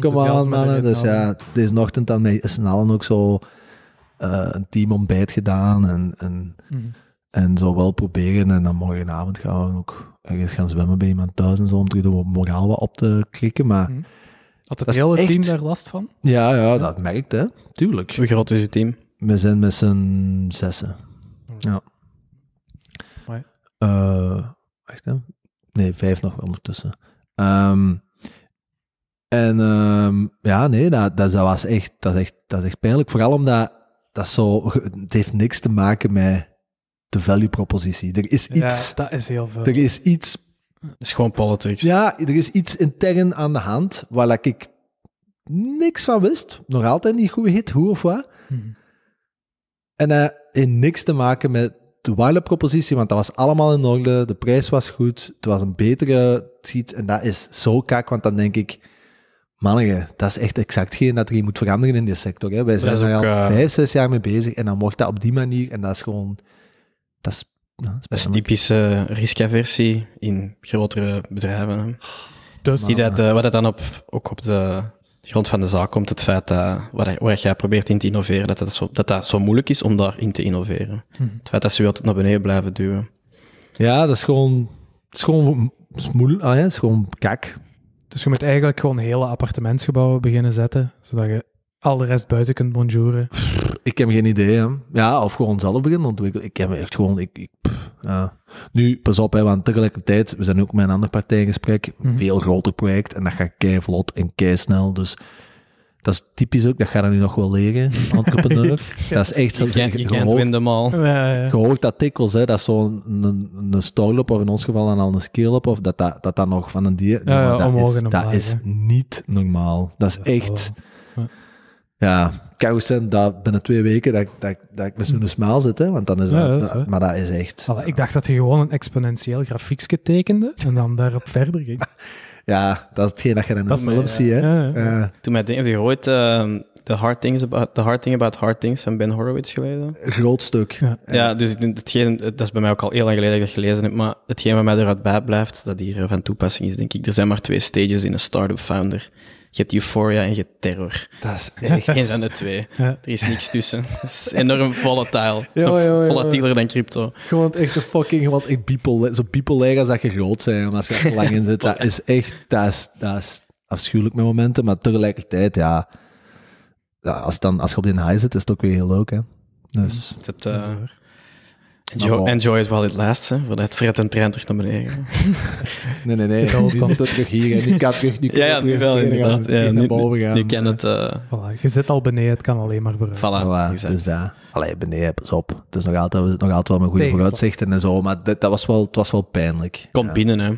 Kom aan, mannen. Dus ja, deze ochtend dan met is ook zo eh, een team ontbijt gedaan. En, mhm. En zo wel proberen, en dan morgenavond gaan we ook ergens gaan zwemmen bij iemand thuis en zo, om terug de moraal wat op te klikken. Maar mhm. Had het hele echt... team daar last van? Ja, ja, dat merkt, hè. Tuurlijk. Hoe groot is je team? We zijn met z'n zessen. Oh. Ja. Eh, wacht. Uh, echt, hè? Nee, vijf nog ondertussen. Ehm, en ehm, ja, nee, dat, dat, was echt, dat, is echt, dat is echt pijnlijk. Vooral omdat dat zo, het heeft niks te maken met de value propositie. Er is iets. Ja, dat is heel veel. Er is iets. Het is gewoon politics. Ja, er is iets intern aan de hand waar ik niks van wist. Nog altijd niet goed weet hoe of wat. Mhm. En eh in niks te maken met de value propositie, want dat was allemaal in orde. De prijs was goed. Het was een betere iets. En dat is zo kak, want dan denk ik. Mannige, dat is echt exact geen dat er iets moet veranderen in die sector. Hè. Wij zijn er al uh... vijf, zes jaar mee bezig en dan mocht dat op die manier en dat is gewoon dat is, nou, dat is, dat typische risicaversie in grotere bedrijven. Dus, die dat, eh, wat dat dan op, ook op de grond van de zaak komt, het feit dat waar, waar jij probeert in te innoveren, dat dat, zo, dat dat zo moeilijk is om daarin te innoveren. Hm. Het feit dat ze je altijd naar beneden blijven duwen. Ja, dat is gewoon, dat is gewoon smoel, ah, ja, is gewoon kak. Dus je moet eigenlijk gewoon hele appartementsgebouwen beginnen zetten, zodat je al de rest buiten kunt bonjouren. ik heb geen idee. Hè. Ja, of gewoon zelf beginnen ontwikkelen. Ik heb echt gewoon. Ik, Nu, pas op, hè, want tegelijkertijd, we zijn ook met een andere partij in gesprek. Mhm. Veel groter project en dat gaat kei vlot en kei snel. Dus dat is typisch ook, dat gaat je nu nog wel leren, entrepreneur. dat is echt zo. Je, hoort je gehoord, ja, ja. dat tikkels, hè, dat zo'n een, een of in ons geval dan al een scale-up, of dat dat, dat nog van een dier... dat, is, dat is, niet normaal. Dat is echt ja, het zijn dat binnen twee weken dat, dat, dat ik met zo'n smaal zit. Hè, want dan is dat, is maar dat is echt... Ik dacht dat je gewoon een exponentieel grafiekje tekende en dan daarop verder ging. ja, dat is hetgeen dat je in een film ziet. Toen heb je ooit de ehm, the, hard things about, the Hard Thing About Hard Things van Ben Horowitz gelezen? Een groot stuk. Ja, dus hetgeen, dat is bij mij ook al heel lang geleden dat ik dat gelezen heb, maar hetgeen wat mij eruit bij blijft, dat hier van toepassing is, denk ik. Er zijn maar twee stages in een start-up founder je hebt euphoria en je hebt terror. Dat is echt... Geen van de twee. Er is niks tussen. Het is enorm volatile. volatieler dan crypto. Gewoon echt een fucking... Gewoon echt people, zo bipolair als dat je groot zijn, als je er lang in zit, dat is echt... Dat is, dat is afschuwelijk met momenten, maar tegelijkertijd, ja... als, dan, als je op die high zit, is het ook weer heel leuk, hè. Dus... Het, eh, Enjoy, enjoy it while it lasts, hè, dat Fred en Trent terug naar beneden nee, nee, nee. Die komt er terug hier en die kan terug die Ja, ja nu wel inderdaad. nu, boven gaan. Nu, kan het... Uh... je zit al beneden, het kan alleen maar vooruit. Voilà, dus Allee, beneden, pas op. Het is nog altijd, nog altijd wel mijn goede vooruitzichten en zo, maar dat, dat, was wel, het was wel pijnlijk. Komt binnen, hè.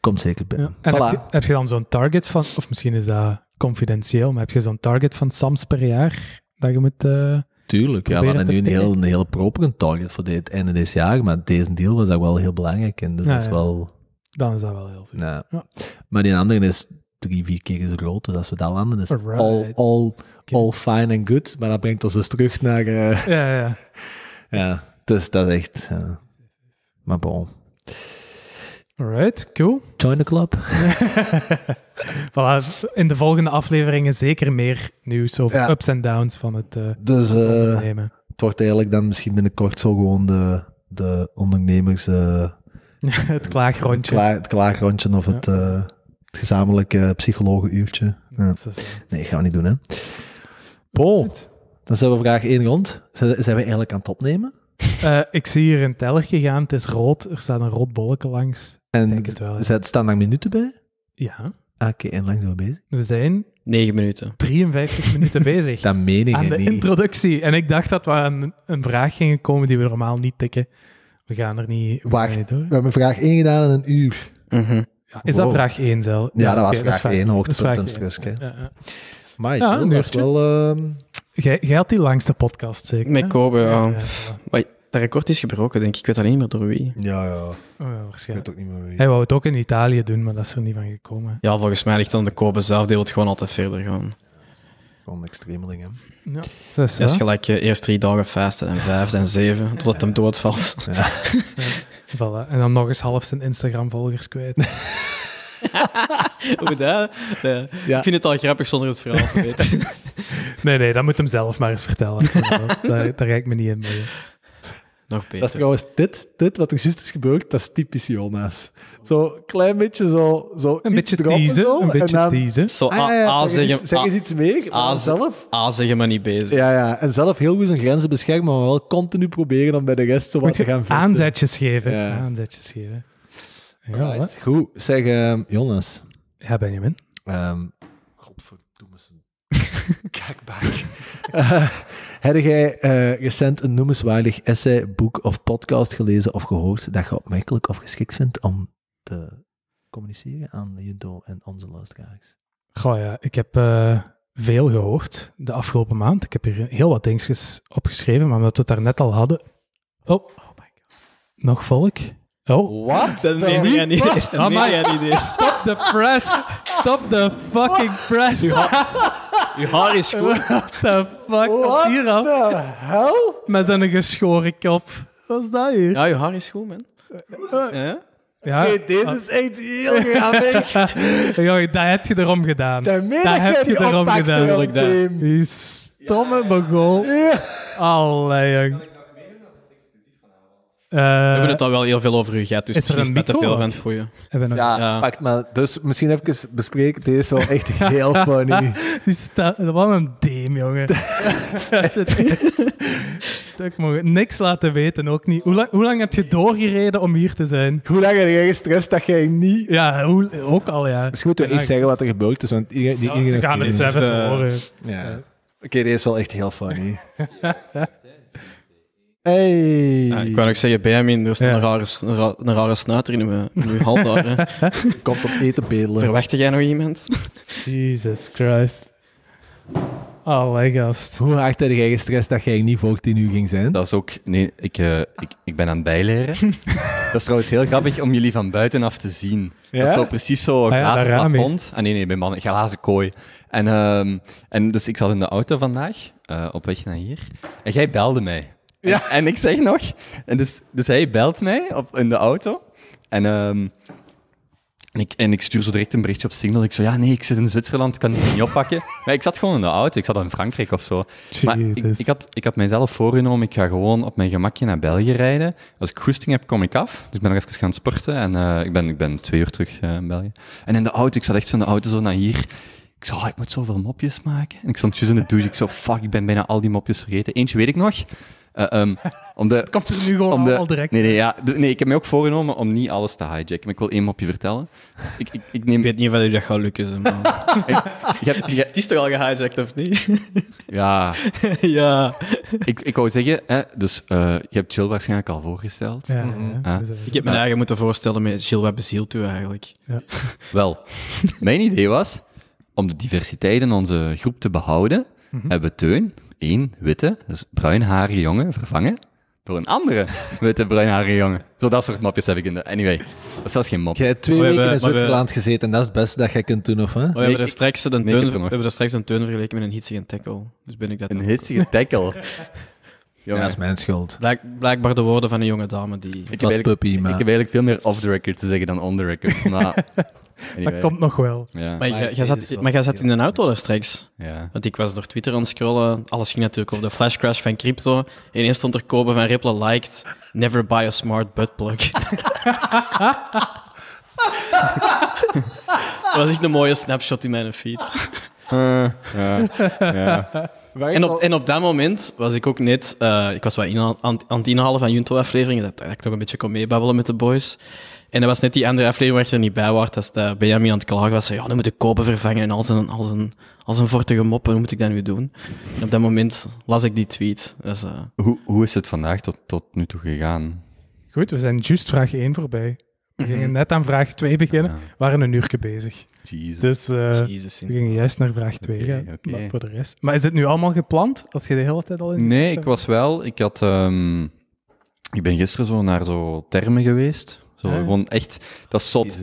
Komt zeker binnen. heb, je, dan zo'n target van... Of misschien is dat confidentieel, maar heb je zo'n target van SAMS per jaar dat je moet... Eh, Tuurlijk, ja, we hadden nu een heel, een heel target voor dit einde dit jaar, maar deze deal was ook wel heel belangrijk en Dus dat is wel... Dan is dat wel heel super. Ja. Maar die andere is drie, vier keer zo groot, dus als we dat landen is all, all, all fine and good, maar dat brengt ons dus terug naar... Eh, ja, ja. ja, dus dat is echt... Maar bon... Alright, cool. Join the club. in de volgende afleveringen zeker meer nieuws over ups en downs van het eh, dus, eh, ondernemen. Het wordt eigenlijk dan misschien binnenkort zo gewoon de, de ondernemers... Uh, het klaagrondje. Het, kla het klaagrondje of het, gezamenlijke psychologenuurtje. Ja. Nee, gaan we niet doen, hè. Paul, dan zijn we vraag één rond. Zijn, zijn we eigenlijk aan het opnemen? Eh, ik zie hier een teller gegaan. Het is rood. Er staat een rood bolletje langs. En Denk het staan daar minuten bij? Ja. Ah, oké, en lang zijn we bezig? We zijn... 9 minuten. 53 minuten bezig. Dat meen ik Aan de introductie. En ik dacht dat we aan een vraag gingen komen die we normaal niet tikken. We gaan er niet, Wacht, door. we hebben vraag 1 gedaan in een uur. Mhm. ja, is dat vraag 1 zelf? Ja, dat was vraag 1, hoogtepunt en stress. Ja, Maar ja, dat wel... Ehm, Jij had die langste podcast, zeker? Met Kobe, ja. Maar Dat record is gebroken, denk ik. Ik weet alleen meer door wie. Ja, ja. Oh, ja waarschijnlijk. ook niet meer Hij wou het ook in Italië doen, maar dat is er niet van gekomen. Ja, volgens mij ligt dan de Kobe zelf. Die het gewoon altijd verder gaan. Gewoon extremeling, hè. Ja, dat is, is gelijk je eh, eerst drie dagen fasten en vijf en zeven, totdat hem doodvalt. Ja. Voilà. En dan nog eens half zijn Instagram-volgers kwijt. Hoe dat? Nee. Ik vind het al grappig zonder het verhaal te weten. nee, nee, dat moet hem zelf maar eens vertellen. daar, daar ik me niet in. Nog beter. Dat is trouwens dit, dit wat er juist is gebeurd, dat is typisch Jonas. Zo klein beetje zo, zo Een beetje teasen, een beetje Zo ah, ah, A, zeg, ah, zeg eens iets meer, A, zelf... A zeggen, maar niet bezig. Ja, ja, en zelf heel goed zijn grenzen beschermen, maar wel continu proberen om bij de rest zo wat te gaan vissen. Aanzetjes geven, aanzetjes geven. Ja, Goed, zeg ehm, Jonas. Ja, Benjamin. Um, Godverdomme zijn Kijk uh, heb jij eh, recent een noemenswaardig essay, boek of podcast gelezen of gehoord dat je opmerkelijk of geschikt vindt om te communiceren aan Judo en onze luisteraars? Goh ja, ik heb eh, veel gehoord de afgelopen maand. Ik heb hier heel wat dingetjes opgeschreven, maar omdat we het daar net al hadden... Oh, oh my god. Nog volk? Oh. Wat? Dat is een niet. Ah, idee. Stop de press. Stop de fucking press. Je haar is goed. What the fuck? What hier af? hell? Met zijn geschoren kop. Wat is dat hier? Ja, je haar is goed, man. Eh, ja? Uh, ja. Nee, is echt heel grappig. dat heb je erom gedaan. Dat, heb je erom gedaan. Ehm, Die stomme ja. begon. Ja. Allee, jong. Eh, we hebben het al wel heel veel over gehad, dus is er te veel van het goede. Ja, Pakt maar. Dus misschien even bespreken. Deze is wel echt heel funny. Die staat... Wat een deem, jongen. Stuk mogen. Niks laten weten, ook niet. Hoe lang, hoe lang heb je doorgereden om hier te zijn? Hoe lang heb je gestrest dat jij niet... Ja, hoe, ook al, ja. Misschien moeten we eerst zeggen wat er gebeurd is, want die, die ja, gaan het zelf eh, horen. Ja. Oké, okay, deze is wel echt heel funny. Hey. ik wou ook zeggen, bij er is ja. een, rare, een, rare snuiter in uw, hand daar. Komt op eten bedelen. Verwachtte jij nog iemand? Jesus Christ. Allee, gast. Hoe hard heb jij gestrest dat jij niet volgt in u ging zijn? Dat is ook... Nee, ik, eh, ik, ik ben aan het bijleren. dat is trouwens heel grappig om jullie van buitenaf te zien. Dat is zo precies zo ah, glazen plafond. Ah nee, nee, mijn man, glazen kooi. En, ehm en dus ik zat in de auto vandaag, eh, op weg naar hier. En jij belde mij. Ja. En, ik zeg nog, en dus, dus hij belt mij op, in de auto. En, ehm, en, ik, en ik stuur zo direct een berichtje op Signal. Ik zo, ja, nee, ik zit in Zwitserland, kan ik niet oppakken. Maar ik zat gewoon in de auto, ik zat in Frankrijk of zo. Maar ik, ik, had, ik had mijzelf voorgenomen, ik ga gewoon op mijn gemakje naar België rijden. Als ik goesting heb, kom ik af. Dus ik ben nog even gaan sporten en eh, ik, ben, ik ben twee uur terug eh, in België. En in de auto, ik zat echt zo in de auto zo naar hier. Ik zei, ah, ik moet zoveel mopjes maken. En ik stond juist in de douche. Ik zo, fuck, ik ben bijna al die mopjes vergeten. Eentje weet ik nog. Eh, ehm, om de, het komt er nu gewoon om al direct. Nee, nee, ja, nee, ik heb mij ook voorgenomen om niet alles te hijacken. Maar ik wil één mopje vertellen. Ik, ik, ik, neem... weet niet of dat gaat lukken. Maar... Het is toch al gehijacked, of niet? ja. ja. Ik, ik wou zeggen, hè, dus eh, je hebt Jill waarschijnlijk al voorgesteld. Ja, mhm. ah. dus ik heb mijn eigen moeten voorstellen met Jill, wat bezielt u eigenlijk? Wel, mijn idee was, om de diversiteit in onze groep te behouden, mm hebben we Teun één witte, dus bruinharige jongen vervangen door een andere witte bruinharige jongen. Zo dat soort mopjes heb ik in de... Anyway, dat is zelfs geen mop. Jij hebt twee oh, weken in Zwitserland we, gezeten en dat is het beste dat je kunt doen, of hè? Oh, we, hebben, ik, straks een teun, we hebben er straks een teun vergeleken met een hitsige tackle. Dus ben ik dat Een hitsige tackle? Ja, dat is mijn schuld. blijkbaar de woorden van een jonge dame die... Ik heb, puppy, maar... ik heb eigenlijk veel meer off the record te zeggen dan on the record. Maar Anyway. Dat komt nog wel. Maar, jij zat, maar zat in een auto daar straks. Ja. Want ik was door Twitter aan het scrollen. Alles ging natuurlijk over de flash crash van crypto. En ineens stond er Kobe van Ripple liked. Never buy a smart butt plug. dat was echt een mooie snapshot in mijn feed. Eh, en, op, en op dat moment was ik ook net... Eh, ik was wat in, aan, aan het inhalen van Junto-afleveringen. Dat, dat ik toch een beetje kon meebabbelen met de boys. En dat was net die andere aflevering waar je er niet bij was, als dat eh, Benjamin aan het klagen was. Ja, nu moet ik kopen vervangen en als een, als een, als een vortige mop, hoe moet ik dat nu doen? En op dat moment las ik die tweet. Dus, eh, hoe, hoe is het vandaag tot, tot nu toe gegaan? Goed, we zijn juist vraag 1 voorbij. We mhm. gingen net aan vraag 2 beginnen, waren een uurtje bezig. Jesus. Dus eh, we gingen juist naar vraag 2 Maar voor de rest. Maar is dit nu allemaal gepland? dat je de hele tijd al in? Nee, ik was wel. Ik, had, ehm, ik ben gisteren zo naar zo termen geweest zo, Gewoon echt, dat is zot.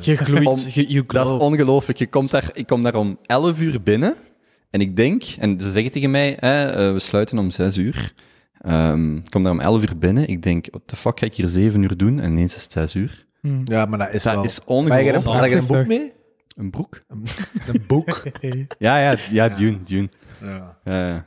je gloeit, je, Dat is ongelooflijk. Je komt daar, ik kom daar om 11 uur binnen en ik denk, en ze zeggen tegen mij, hè, uh, we sluiten om 6 uur. Um, ik kom daar om 11 uur binnen. Ik denk, what the fuck ga ik hier 7 uur doen? En ineens is het 6 uur. Hmm. Ja, maar dat is dat wel... is ongelooflijk. Maar je een boek mee? Een broek? Een, boek? ja, ja, ja, Dune. Dune. Ja. Uh,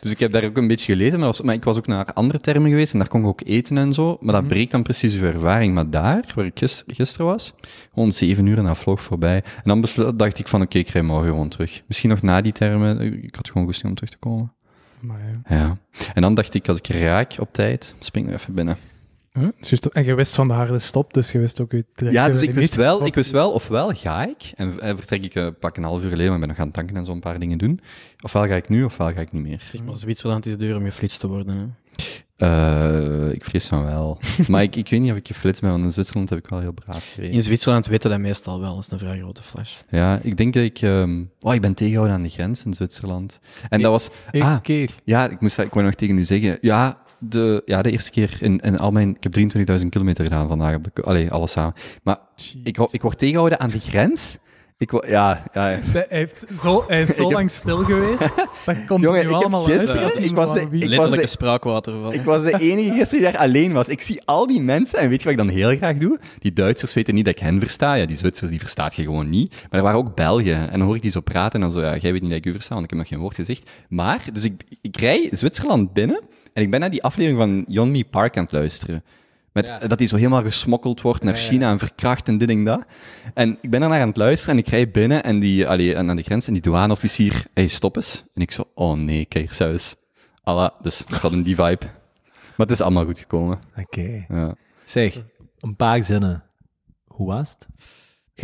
dus ik heb daar ook een beetje gelezen, maar, ik was ook naar andere termen geweest en daar kon ik ook eten en zo. Maar dat mhm. breekt dan precies uw ervaring. Maar daar, waar ik gisteren, gisteren was, gewoon zeven uur en dat vlog voorbij. En dan dacht ik van oké, ik rij morgen gewoon terug. Misschien nog na die termen, eh, ik had gewoon goesting om terug te komen. Maar ja. ja. En dan dacht ik, als ik raak op tijd, spring ik even binnen. Dus en je wist van de harde stop, dus je wist ook je Ja, dus ik wist, wel, ik wist wel, ofwel ga ik, en, eh, vertrek ik een eh, pak een half uur geleden, maar ben nog gaan tanken en zo'n paar dingen doen. Ofwel ga ik nu, ofwel ga ik niet meer. In Zwitserland is duur om je flits te worden, hè? Eh, ik vrees van wel. maar ik, ik weet niet of ik flits ben, want in Zwitserland heb ik wel heel braaf gereden. In Zwitserland weten dat meestal wel, dat is een vrij grote flash. Ja, ik denk dat ik... Ehm, oh, ik ben tegengehouden aan de grens in Zwitserland. En dat was... Ah, keer. Ja, ik moest ik wou nog tegen u zeggen. Ja, de, ja, de eerste keer in, in al mijn... Ik heb 23.000 kilometer gedaan vandaag. Allee, alles samen. Maar ik, ik word tegengehouden aan de grens. Ik, ja, ja, Hij heeft zo, zo lang stil geweest. Dat komt Jongen, nu allemaal Ik was de, ik was de, spraakwater. Ik was de enige die daar alleen was. Ik zie al die mensen, en weet je wat ik dan heel graag doe? Die Duitsers weten niet dat ik hen versta. Ja, die Zwitsers, die verstaat je gewoon niet. Maar er waren ook Belgen. En dan hoor ik die zo praten en dan zo, ja, jij weet niet dat ik u versta, want ik heb nog geen woord gezegd. Maar, dus ik, ik rij Zwitserland binnen... En ik ben naar die aflevering van Yonmi Park aan het luisteren. Met, Dat hij zo helemaal gesmokkeld wordt naar China en verkracht en dit en dat. En ik ben daarnaar aan het luisteren en ik rijd binnen en die, allee, aan de grens en die douaneofficier, hey, stop eens. En ik zo, oh nee, kijk zelfs. Allah, dus ik zat in die vibe. Maar het is allemaal goed gekomen. Oké. Ja. Zeg, een paar zinnen. Hoe was het?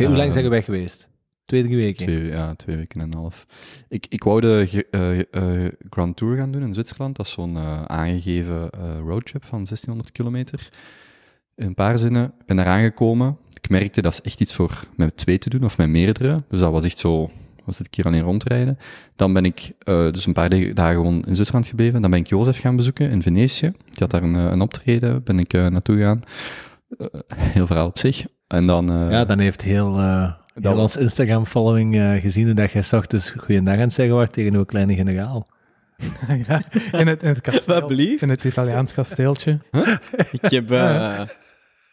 hoe lang eh. zijn we weg geweest? Twee, drie weken? Twee, ja, twee weken en een half. Ik, ik wou de eh, eh, Grand Tour gaan doen in Zwitserland. Dat is zo'n eh, aangegeven roadtrip van 1600 kilometer. In een paar zinnen. Ik ben daar aangekomen. Ik merkte dat is echt iets voor met twee te doen of met meerdere. Dus dat was echt zo was het keer alleen rondrijden. Dan ben ik dus een paar dagen gewoon in Zwitserland gebleven. Dan ben ik Jozef gaan bezoeken in Venetië. Die had daar een, een optreden, ben ik naartoe gegaan. heel verhaal op zich. En dan, ja, dan heeft heel dat was Instagram-following uh, eh, gezien dat jij zag, dus goeiedag aan het zeggen was tegen uw kleine generaal. ja, in het, in het kasteel. In het Italiaans kasteeltje. Ik heb... Eh,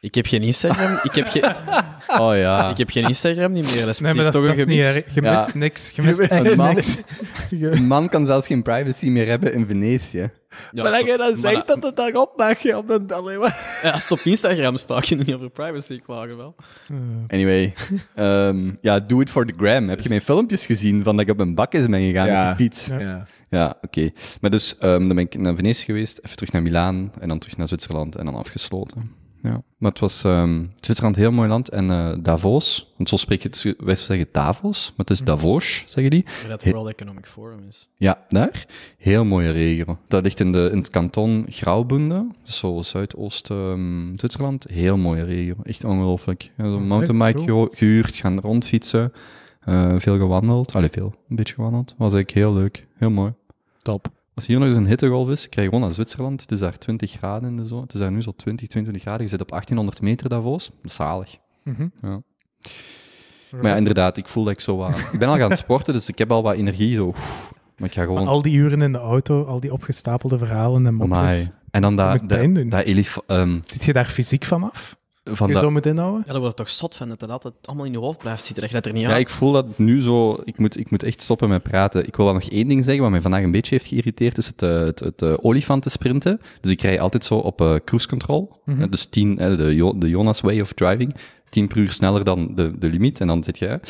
ik heb geen Instagram. Ik heb geen... Oh ja. Ik heb geen Instagram niet meer. Dat is nee, maar toch je mist niks. Je mist niks. Een man kan zelfs geen privacy meer hebben in Venetië. maar als je dan zegt dat het daarop mag, je op dat alleen maar... Ja, als het op Instagram staat, je niet over privacy klagen wel. Eh, anyway. Ehm, ja, do it for the gram. Heb je mijn filmpjes gezien van dat ik op een is ben gegaan ja. de fiets? Ja. Ja, oké. Maar dus, ehm, dan ben ik naar Venetië geweest, even terug naar Milaan en dan terug naar Zwitserland en dan afgesloten. Maar het was um, Zwitserland heel mooi land. En eh, Davos, want zo spreek je het, wij zeggen Davos, maar het is mhm. Davos, zeggen die. Waar dat World Economic Forum is. Ja, daar. Heel mooie regio. Dat ligt in, de, in het kanton Graubunde, dus zo zuidoosten um, Zwitserland. Heel mooie regio, echt ongelooflijk. een mountainbike gehuurd, gaan rondfietsen, eh, veel gewandeld. Allee, veel, een beetje gewandeld. Was ik heel leuk, heel mooi. Top. Als hier nog eens een hittegolf is, krijg je gewoon naar Zwitserland. Het is daar 20 graden in de zon. Het is daar nu zo 20, 22 graden. Je zit op 1800 meter daarvoor. Zalig. Mhm. ja. Maar ja, inderdaad, ik voel dat ik zo warm. ik ben al gaan sporten, dus ik heb al wat energie. Zo. Maar ik ga gewoon... al die uren in de auto, al die opgestapelde verhalen en mopjes. En dan dat, dat, dat um... Zit je daar fysiek van af? Van je zo moet inhouden? Ja, dat wordt toch zot van dat dat altijd allemaal in je hoofd blijft zitten. Dat je dat er niet ja, ik voel dat nu zo... Ik moet, ik moet echt stoppen met praten. Ik wil wel nog één ding zeggen, wat mij vandaag een beetje heeft geïrriteerd, is het, eh, het, het eh, olifanten Dus ik rij altijd zo op eh, cruise control. Mhm. Dus 10, de, de, Jonas way of driving. tien per uur sneller dan de, de limiet. En dan zit je...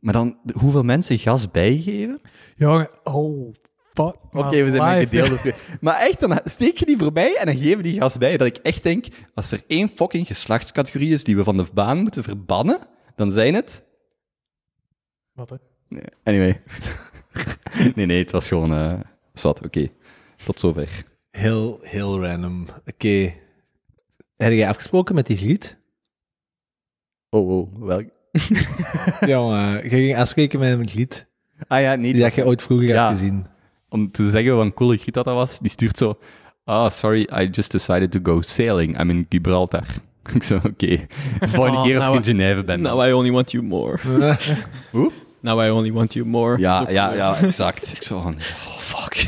Maar dan, hoeveel mensen gas bijgeven? Ja, oh, Oké, we zijn maar gedeeld. Maar echt, dan steek je die voorbij en dan geven die gasten bij. Dat ik echt denk, als er één fucking geslachtscategorie is die we van de baan moeten verbannen, dan zijn het... Wat, hè? Nee, anyway. nee, nee, het was gewoon... Eh, zat, oké. Tot zover. Heel, heel random. Oké. Heb jij afgesproken met die glied? Oh, oh, welk? ja, je ging afspreken met een glied. Ah ja, niet. Die dat je ooit vroeger gezien om te zeggen wat een coole griet dat was, die stuurt zo... Ah, sorry, I just decided to go sailing. I'm in Gibraltar. Ik zo, oké. de Volgende nou, keer als ik nou, in Genève ben. Now I only want you more. Hoe? Now I only want you more. Ja, ja, ja, exact. ik zo oh fuck.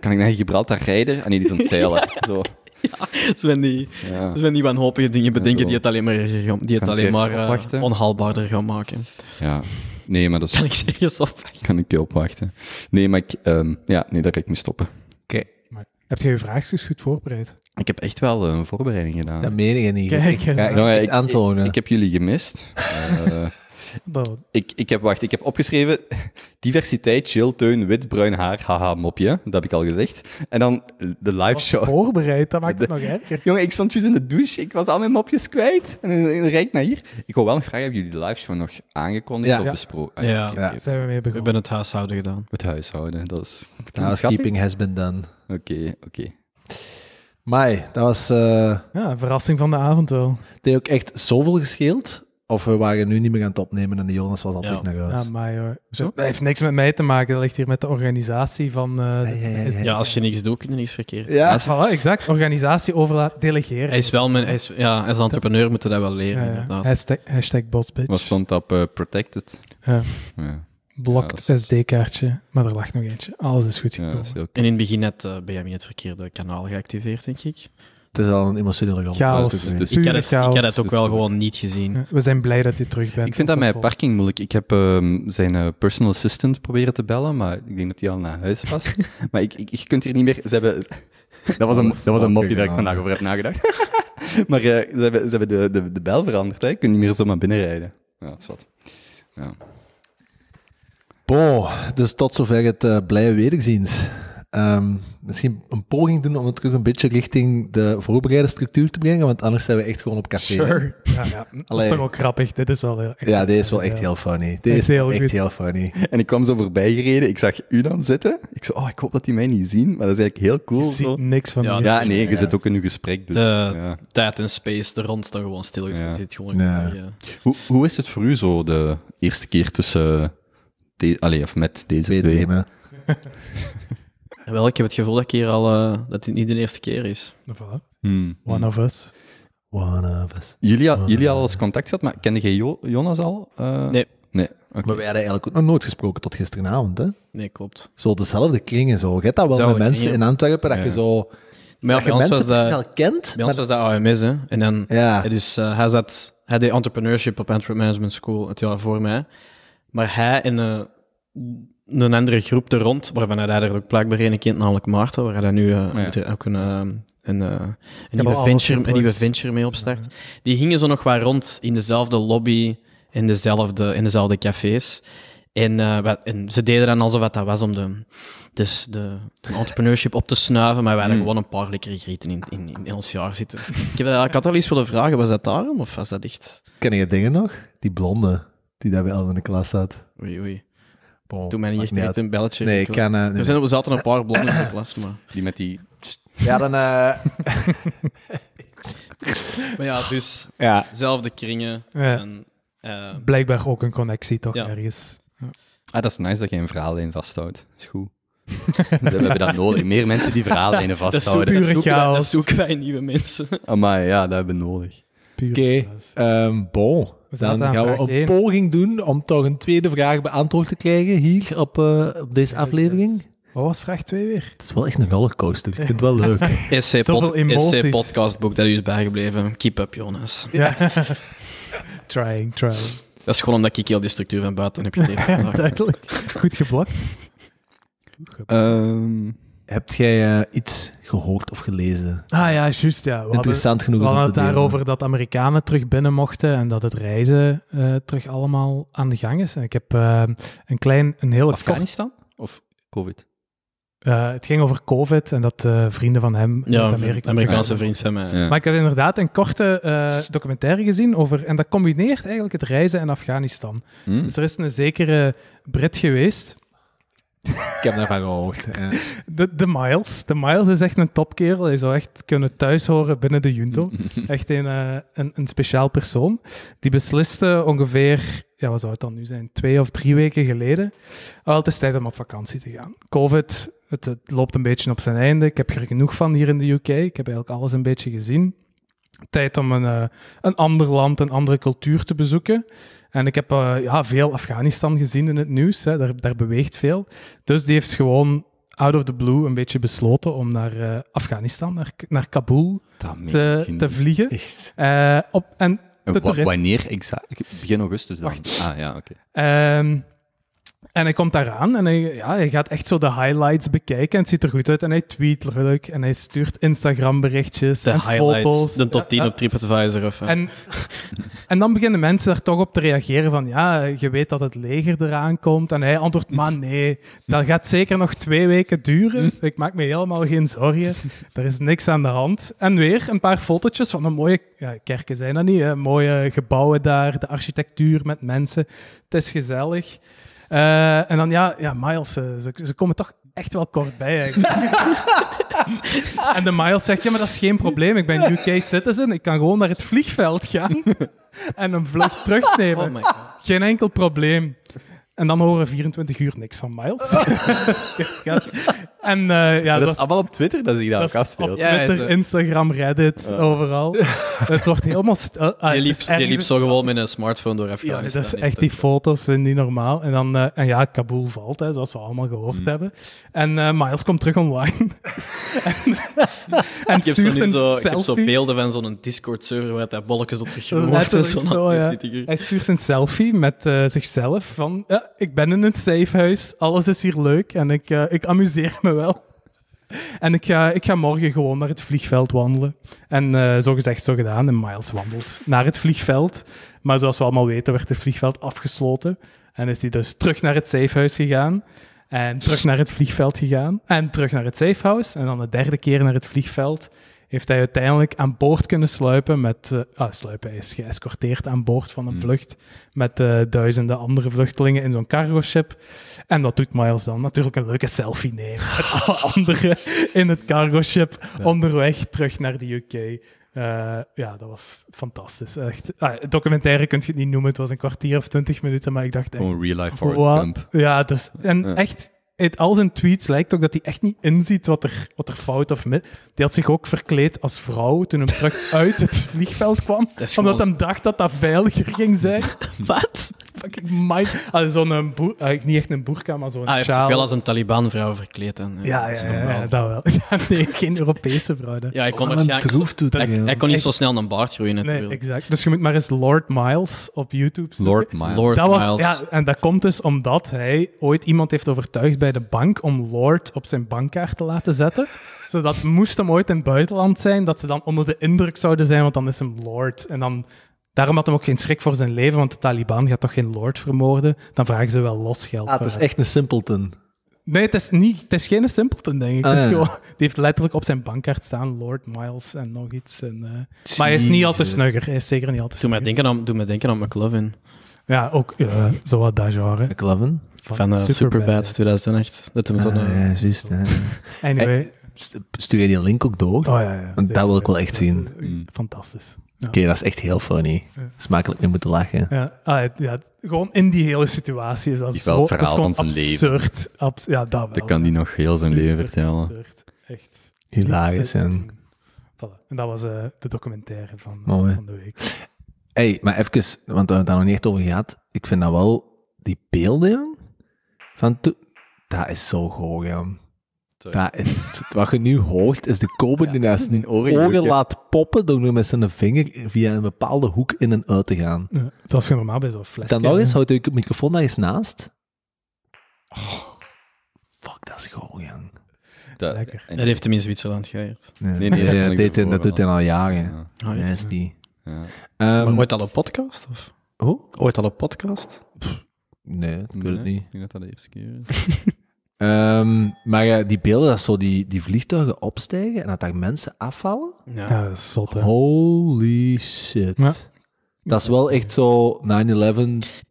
Kan ik naar Gibraltar rijden? En ah, niet aan het zeilen. Zo. Ja, Sven die, die wanhopige dingen bedenken die het alleen maar, die het alleen maar eh, onhaalbaarder gaan maken. Ja. Nee, maar dat is... Kan ik Kan ik je opwachten. Nee, maar ik... Ehm, ja, nee, daar ga ik mee stoppen. Oké. Okay. Heb je je vraagjes goed voorbereid? Ik heb echt wel een voorbereiding gedaan. Dat meen je niet. Kijk, nou ja, nou, ik, ik, ik, heb jullie gemist. uh, Ik, ik heb, wacht, ik heb opgeschreven diversiteit, chill, teun, wit, bruin haar, haha, mopje. Dat heb ik al gezegd. En dan de live show. voorbereid, dat maakt het nog erger. Jongen, ik stond juist in de douche, ik was al mijn mopjes kwijt. En, dan ik naar hier. Ik wil wel een vraag, hebben jullie de live show nog aangekondigd ja. of besproken? ja, ah, ja. zijn we mee begonnen. We hebben het huishouden gedaan. Het huishouden, dat is... Housekeeping has been done. Oké, oké. Okay. dat was... Eh, ja, een verrassing van de avond wel. Het heeft ook echt zoveel gescheeld. Of we waren nu niet meer aan het opnemen en de Jonas was altijd naar huis. Ja, maar hoor. Dat heeft niks met mij te maken. Dat ligt hier met de organisatie van... Eh, ja, als je niks doet, kun je niks verkeerd. Ja, exact. Organisatie overlaat, delegeren. Hij is wel... Mijn, hij is, ja, als entrepreneur moeten dat wel leren, inderdaad. Hashtag, hashtag Was Wat stond op eh, protected? Ja. Blokt SD-kaartje, maar er lag nog eentje. Alles is goed gekomen. en in het begin had eh, Benjamin het verkeerde kanaal geactiveerd, denk ik het is al een emotionele ramp. Chaos. Dus, dus-, dus- ik, heb het, ik had het ook wel gewoon niet gezien. We zijn blij dat je terug bent. Ik vind dat mijn parking moeilijk. Ik heb ehm, zijn eh, personal assistant proberen te bellen, maar ik denk dat hij al naar huis was. maar ik, ik, je kunt hier niet meer... Ze hebben... Dat was een, dat was een mopje dat ik vandaag over heb nagedacht. maar eh, ze hebben, ze hebben de, de, de bel veranderd. Je kunt niet meer zomaar binnenrijden. Ja, dat is wat. Ja. Boah, dus tot zover het uh, blije wederziens. Ehm, misschien een poging doen om het terug een beetje richting de voorbereide structuur te brengen, want anders zijn we echt gewoon op café. Sure. Ja, ja. Dat is toch wel grappig. Dit is wel heel, echt Ja, dit is wel echt heel funny. Dit is, echt heel funny. En ik kwam zo voorbij gereden, ik zag u dan zitten. Ik zei, oh, ik hoop dat die mij niet zien, maar dat is eigenlijk heel cool. Je ziet niks van Ja, ja nee, je zit ook in uw gesprek. Dus, de tijd en space de rond dan gewoon stil zit gewoon Hoe, hoe is het voor u zo, de eerste keer tussen... allee, of met deze twee. Wel, ik heb het gevoel dat, ik hier al, eh, dat dit niet de eerste keer is. Voilà. Hmm. One of us. One of us. Jullie, One jullie al eens contact gehad, maar kende jij Jonas al? Eh, nee. Nee. Okay. Maar wij hadden eigenlijk ook nog nooit gesproken tot gisteravond, hè? Nee, klopt. Zo dezelfde kringen, zo. Je hebt dat wel Zelfde met mensen in Antwerpen, dat je zo... Maar bij ons was dat, snel kent. Bij ons was dat AMS, hè. En dan, ja. dus eh, hij zat... Hij deed entrepreneurship op Antwerp Management School het jaar voor mij. Maar hij in uh, een andere groep er rond, waarvan hij daar ook blijkbaar een kind, namelijk Maarten, waar hij nu eh, ook een, eh, een, eh, een, nieuwe venture, venture, mee opstart. Die gingen zo nog waar rond in dezelfde lobby, in dezelfde, in dezelfde cafés. En, wat, en, ze deden dan alsof dat was om de, dus de, entrepreneurship op te snuiven, maar we hadden hmm. gewoon een paar lekkere grieten in, in, in, ons jaar zitten. Ik, heb, ik had al eens willen vragen, was dat daarom of was dat echt... Ken je dingen nog? Die blonde, die daar bij in de klas zat. Oei, oei. Toen mij niet echt niet een belletje. Nee, ik kan... er zijn, we zaten een paar blonden in de klas, maar... Die met die... Ja, dan... Uh... maar ja, dus... Ja. Zelfde kringen. Ja. En, eh, Blijkbaar ook een connectie toch ergens. Ja. Ah, dat is nice dat je een verhaallijn vasthoudt. Dat is goed. we hebben dat nodig. Meer mensen die verhaallijnen vasthouden. Dat, is zoeken wij nieuwe mensen. maar ja, dat hebben we nodig. Oké, okay. Ehm, bon dan gaan we een poging doen om toch een tweede vraag beantwoord te krijgen hier op, eh, op deze aflevering. Wat was vraag 2 weer? Het is wel echt een rollercoaster. Ik vind het wel leuk. SC-podcastboek, dat is bijgebleven. Keep up, Jonas. Ja. trying, trying. Dat is gewoon omdat ik heel die structuur van buiten heb gegeven. duidelijk. Goed geblokt. Goed geblokt. Ehm, Hebt jij eh, iets gehoord of gelezen? Ah ja, juist. Ja. Interessant genoeg. We hadden het daarover dat Amerikanen terug binnen mochten en dat het reizen eh, terug allemaal aan de gang is. En ik heb eh, een klein, een heel Afghanistan of COVID? het ging over COVID en dat vrienden van hem ja, Amerika. Amerikaanse vriend van mij. Maar ik heb inderdaad een korte documentaire gezien over. En dat combineert eigenlijk het reizen en Afghanistan. Hmm. Dus er is een zekere Brit geweest ik heb daarvan gehoord. De, Miles. De Miles is echt een topkerel. Hij zou echt kunnen thuishoren binnen de Junto. Echt een, eh, een, een, speciaal persoon. Die besliste ongeveer, ja, wat zou het dan nu zijn, twee of drie weken geleden, al het is tijd om op vakantie te gaan. COVID, het, het loopt een beetje op zijn einde. Ik heb er genoeg van hier in de UK. Ik heb eigenlijk alles een beetje gezien tijd om een, eh, een ander land, een andere cultuur te bezoeken. En ik heb eh, ja, veel Afghanistan gezien in het nieuws. Hè. Daar, daar beweegt veel. Dus die heeft gewoon out of the blue een beetje besloten om naar eh, Afghanistan, naar, naar Kabul te, te, vliegen. op, en, Wanneer Begin augustus dan? Ah ja, oké. Ehm, en hij komt daaraan en hij, ja, hij gaat echt zo de highlights bekijken. En het ziet er goed uit. En hij tweet leuk. En hij stuurt Instagram-berichtjes en foto's. De top 10 op TripAdvisor. Of, en, en dan beginnen mensen daar toch op te reageren van... Ja, je weet dat het leger eraan komt. En hij antwoordt... Maar nee, dat gaat zeker nog twee weken duren. Ik maak me helemaal geen zorgen. Er is niks aan de hand. En weer een paar fotootjes van een mooie... Ja, kerken zijn dat niet, Mooie gebouwen daar. De architectuur met mensen. Het is gezellig. Eh, en dan, ja, ja Miles, eh, ze, ze komen toch echt wel kort bij eigenlijk. en de Miles zegt, ja, maar dat is geen probleem. Ik ben UK citizen, ik kan gewoon naar het vliegveld gaan en een vlucht terugnemen. Oh geen enkel probleem. En dan horen 24 uur niks van Miles. En, eh, ja, dat, is allemaal op Twitter dat zich dat, dat ook afspeelt. Op Twitter, eh, Instagram, Reddit, overal. het wordt helemaal... Eh, ah, je, liep, liep zo gewoon met een smartphone door Afghanistan. Ja, dus dat is echt die foto's zijn niet normaal. En, dan, en ja, Kabul valt, hè, zoals we allemaal gehoord mm. hebben. En Miles komt terug online. en, en ik, heb zo een zo, zo beelden van zo'n Discord-server waar dat bolletjes op gegooid is. Zo, Hij stuurt een selfie met zichzelf van... Ja, ik ben in het safe huis, alles is hier leuk en ik, ik amuseer me en ik ga, ik ga morgen gewoon naar het vliegveld wandelen. En eh, zo gezegd, zo gedaan. En Miles wandelt naar het vliegveld. Maar zoals we allemaal weten, werd het vliegveld afgesloten. En is hij dus terug naar het safehuis gegaan. En terug naar het vliegveld gegaan. En terug naar het safehouse. En dan de derde keer naar het vliegveld heeft hij uiteindelijk aan boord kunnen sluipen met... Eh, ah, sluipen, hij is geëscorteerd aan boord van een hmm. vlucht met eh, duizenden andere vluchtelingen in zo'n cargo-ship. En dat doet Miles dan natuurlijk een leuke selfie nemen met alle anderen in het cargo-ship onderweg terug naar de UK. Eh, ja, dat was fantastisch. Echt. Ah, documentaire kun je het niet noemen, het was een kwartier of twintig minuten, maar ik dacht echt... Gewoon real-life Forrest Gump. Ja, dus, en echt uit al zijn tweets lijkt ook dat hij echt niet inziet wat er, wat er fout of mis... Die had zich ook verkleed als vrouw toen hem terug uit het vliegveld kwam. Omdat hij dacht dat dat veiliger ging zijn. wat? Fucking mind. Ah, zo'n eh, boer... Ah, niet echt een boerka, maar zo'n ah, hij heeft zich wel als een Taliban-vrouw verkleed. En, ja, ja, dat wel. nee, geen Europese vrouw. Ja, hij kon, oh, waarschijnlijk... toe hij, hij, kon niet zo snel een baard groeien Nee, exact. Dus je moet maar eens Lord Miles op YouTube Lord Miles. Lord dat was, Ja, en dat komt dus omdat hij ooit iemand heeft overtuigd de bank om Lord op zijn bankkaart te laten zetten. zodat moest hem ooit in het buitenland zijn, dat ze dan onder de indruk zouden zijn, want dan is hem Lord. En dan, daarom had hem ook geen schrik voor zijn leven, want de Taliban gaat toch geen Lord vermoorden? Dan vragen ze wel los geld. Ah, het is echt een simpleton. Nee, het is, niet, het is geen simpleton, denk ik. Ah, is gewoon, die heeft letterlijk op zijn bankkaart staan Lord Miles en nog iets. En, eh, maar hij is niet al te snugger. Hij is zeker niet al te snugger. Doe mij denken aan, doe mij denken aan McLovin. Ja, ook uh, eh, zo wat dat genre. van, van eh, Superbad, 2008. Dat is ah, ja, juist. anyway. Stuur je die link ook door? Oh, ja, ja, dat wil ik wel echt zien. Eh, mm. Fantastisch. Oké, dat is echt heel funny. Smakelijk mee moeten lachen. Ja. Ah, ja, gewoon in die hele situatie is dat die zo... verhaal van zijn leven. Abs ja, dat kan die nog heel zijn leven vertellen. Absurd. Echt. Hilarisch. En... Voilà. en dat was de documentaire van, van de week hey, maar even, want we hebben het daar nog niet echt over gehad. Ik vind dat wel, die beelden van toen, dat is zo hoog, ja. Dat is, wat je nu hoort, is de Kobe die naar zijn ogen laat poppen door met zijn vinger via een bepaalde hoek in en uit te gaan. Ja, dat was gewoon normaal bij zo'n fles. Dan nog eens, houdt het microfoon daar eens naast. Oh. fuck, dat is gewoon jong. Dat, heeft hem in Zwitserland geëerd. Nee, nee, dat, doet hij al jaren. Ja. Ja. Um, ooit al een podcast? Of? Hoe? Ooit al een podcast? nee, ik nee, het niet. Ik denk dat dat de eerste keer is. Ehm, maar die beelden, dat zo die, die vliegtuigen opstijgen en dat daar mensen afvallen. Ja, dat is zot, hè? Holy shit. Dat is wel echt zo 9-11 2.0, hè? Ik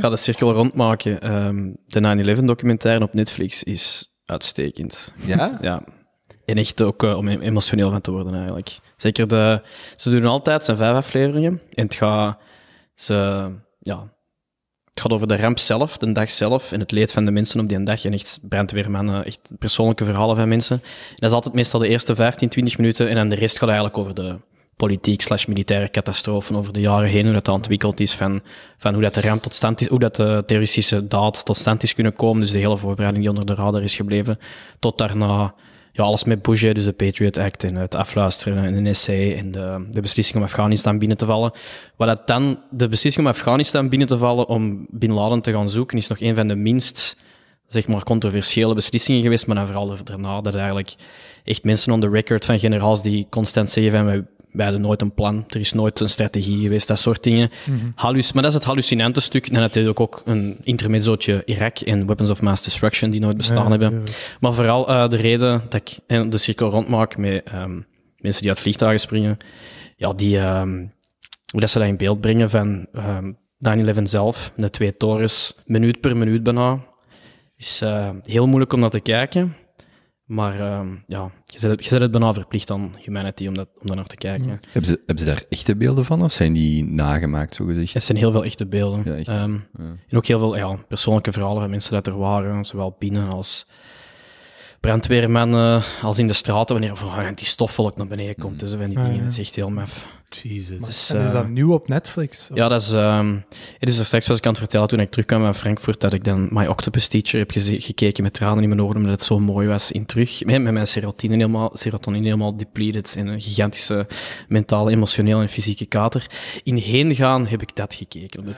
ga de cirkel rondmaken. Um, de 9-11 documentaire op Netflix is uitstekend. Ja? ja. En echt ook eh, om emotioneel van te worden eigenlijk. Zeker de. Ze doen altijd zijn vijf afleveringen. En het gaat. Ze, ja, het gaat over de ramp zelf, de dag zelf. En het leed van de mensen op die dag. En echt brandweermannen, echt persoonlijke verhalen van mensen. En dat is altijd meestal de eerste 15, 20 minuten. En dan de rest gaat eigenlijk over de politiek slash militaire catastrofen over de jaren heen, hoe dat ontwikkeld is, van, van hoe dat de ramp tot stand is, hoe dat de terroristische daad tot stand is kunnen komen. Dus de hele voorbereiding die onder de radar is gebleven, tot daarna alles met Bouget, dus de Patriot Act en het afluisteren en de essay en de, de beslissing om Afghanistan binnen te vallen. Wat dat dan, de beslissing om Afghanistan binnen te vallen om Bin Laden te gaan zoeken, is nog een van de minst zeg maar, controversiële beslissingen geweest, maar dan vooral daarna dat eigenlijk echt mensen on the record van generaals die constant zeggen van wij wij hadden nooit een plan, er is nooit een strategie geweest, dat soort dingen. Mhm. Hallus, maar dat is het hallucinante stuk. En natuurlijk ook een intermezzootje Irak en Weapons of Mass Destruction die nooit bestaan hebben. Maar vooral eh, de reden dat ik eh, de cirkel rondmaak met ehm, mensen die uit vliegtuigen springen, ja, die, ehm, hoe dat ze dat in beeld brengen van um, ehm, 9-11 zelf, de twee torens, minuut per minuut bijna, is eh, heel moeilijk om dat te kijken. Maar ehm, ja, je zet, het, je bijna verplicht aan Humanity om, dat, om daar naar te kijken. Hebben, ze, daar echte beelden van of zijn die nagemaakt, zogezegd? Er Het zijn heel veel echte beelden. Ehm, en ook heel veel ja, persoonlijke verhalen van mensen dat er waren, zowel binnen als brandweermannen, als in de straten, wanneer die stofvolk naar beneden komt. Mhm. Dus van die ah, dingen, dat is echt heel mef. Jezus. Dus, is dat eh, nieuw op Netflix? Ja, dat is... Um, het is er straks was ik aan het vertellen toen ik terugkwam naar Frankfurt, dat ik dan My Octopus Teacher heb gekeken met tranen in mijn ogen omdat het zo mooi was in terug. Met, mijn serotonine helemaal, serotonine helemaal depleted en een gigantische mentale, emotionele en fysieke kater. In heen gaan heb ik dat gekeken. Op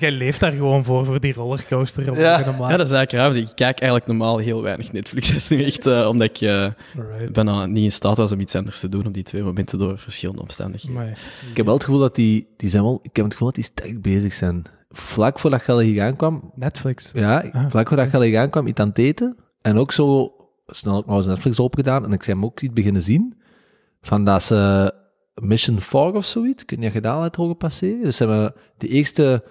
Jij leeft daar gewoon voor, voor die rollercoaster. ja. ja, dat is eigenlijk raar. Ik kijk eigenlijk normaal heel weinig Netflix. Dat is nu echt eh, omdat ik ben eh, bijna niet in staat was om iets anders te doen op die twee momenten door verschillende omstandigheden. Maar, ik heb wel het gevoel dat die, die zijn wel, ik heb het gevoel dat die sterk bezig zijn. Vlak voordat Gelle hier aankwam. Netflix. Ja, ah. vlak voordat Gelle hier aankwam, iets aan het eten. En ook zo snel ik Netflix opgedaan en ik zei hem ook iets beginnen zien. Van dat ze Mission 4 of zoiets, kun je gedaan uit horen passeren. Dus hebben de eerste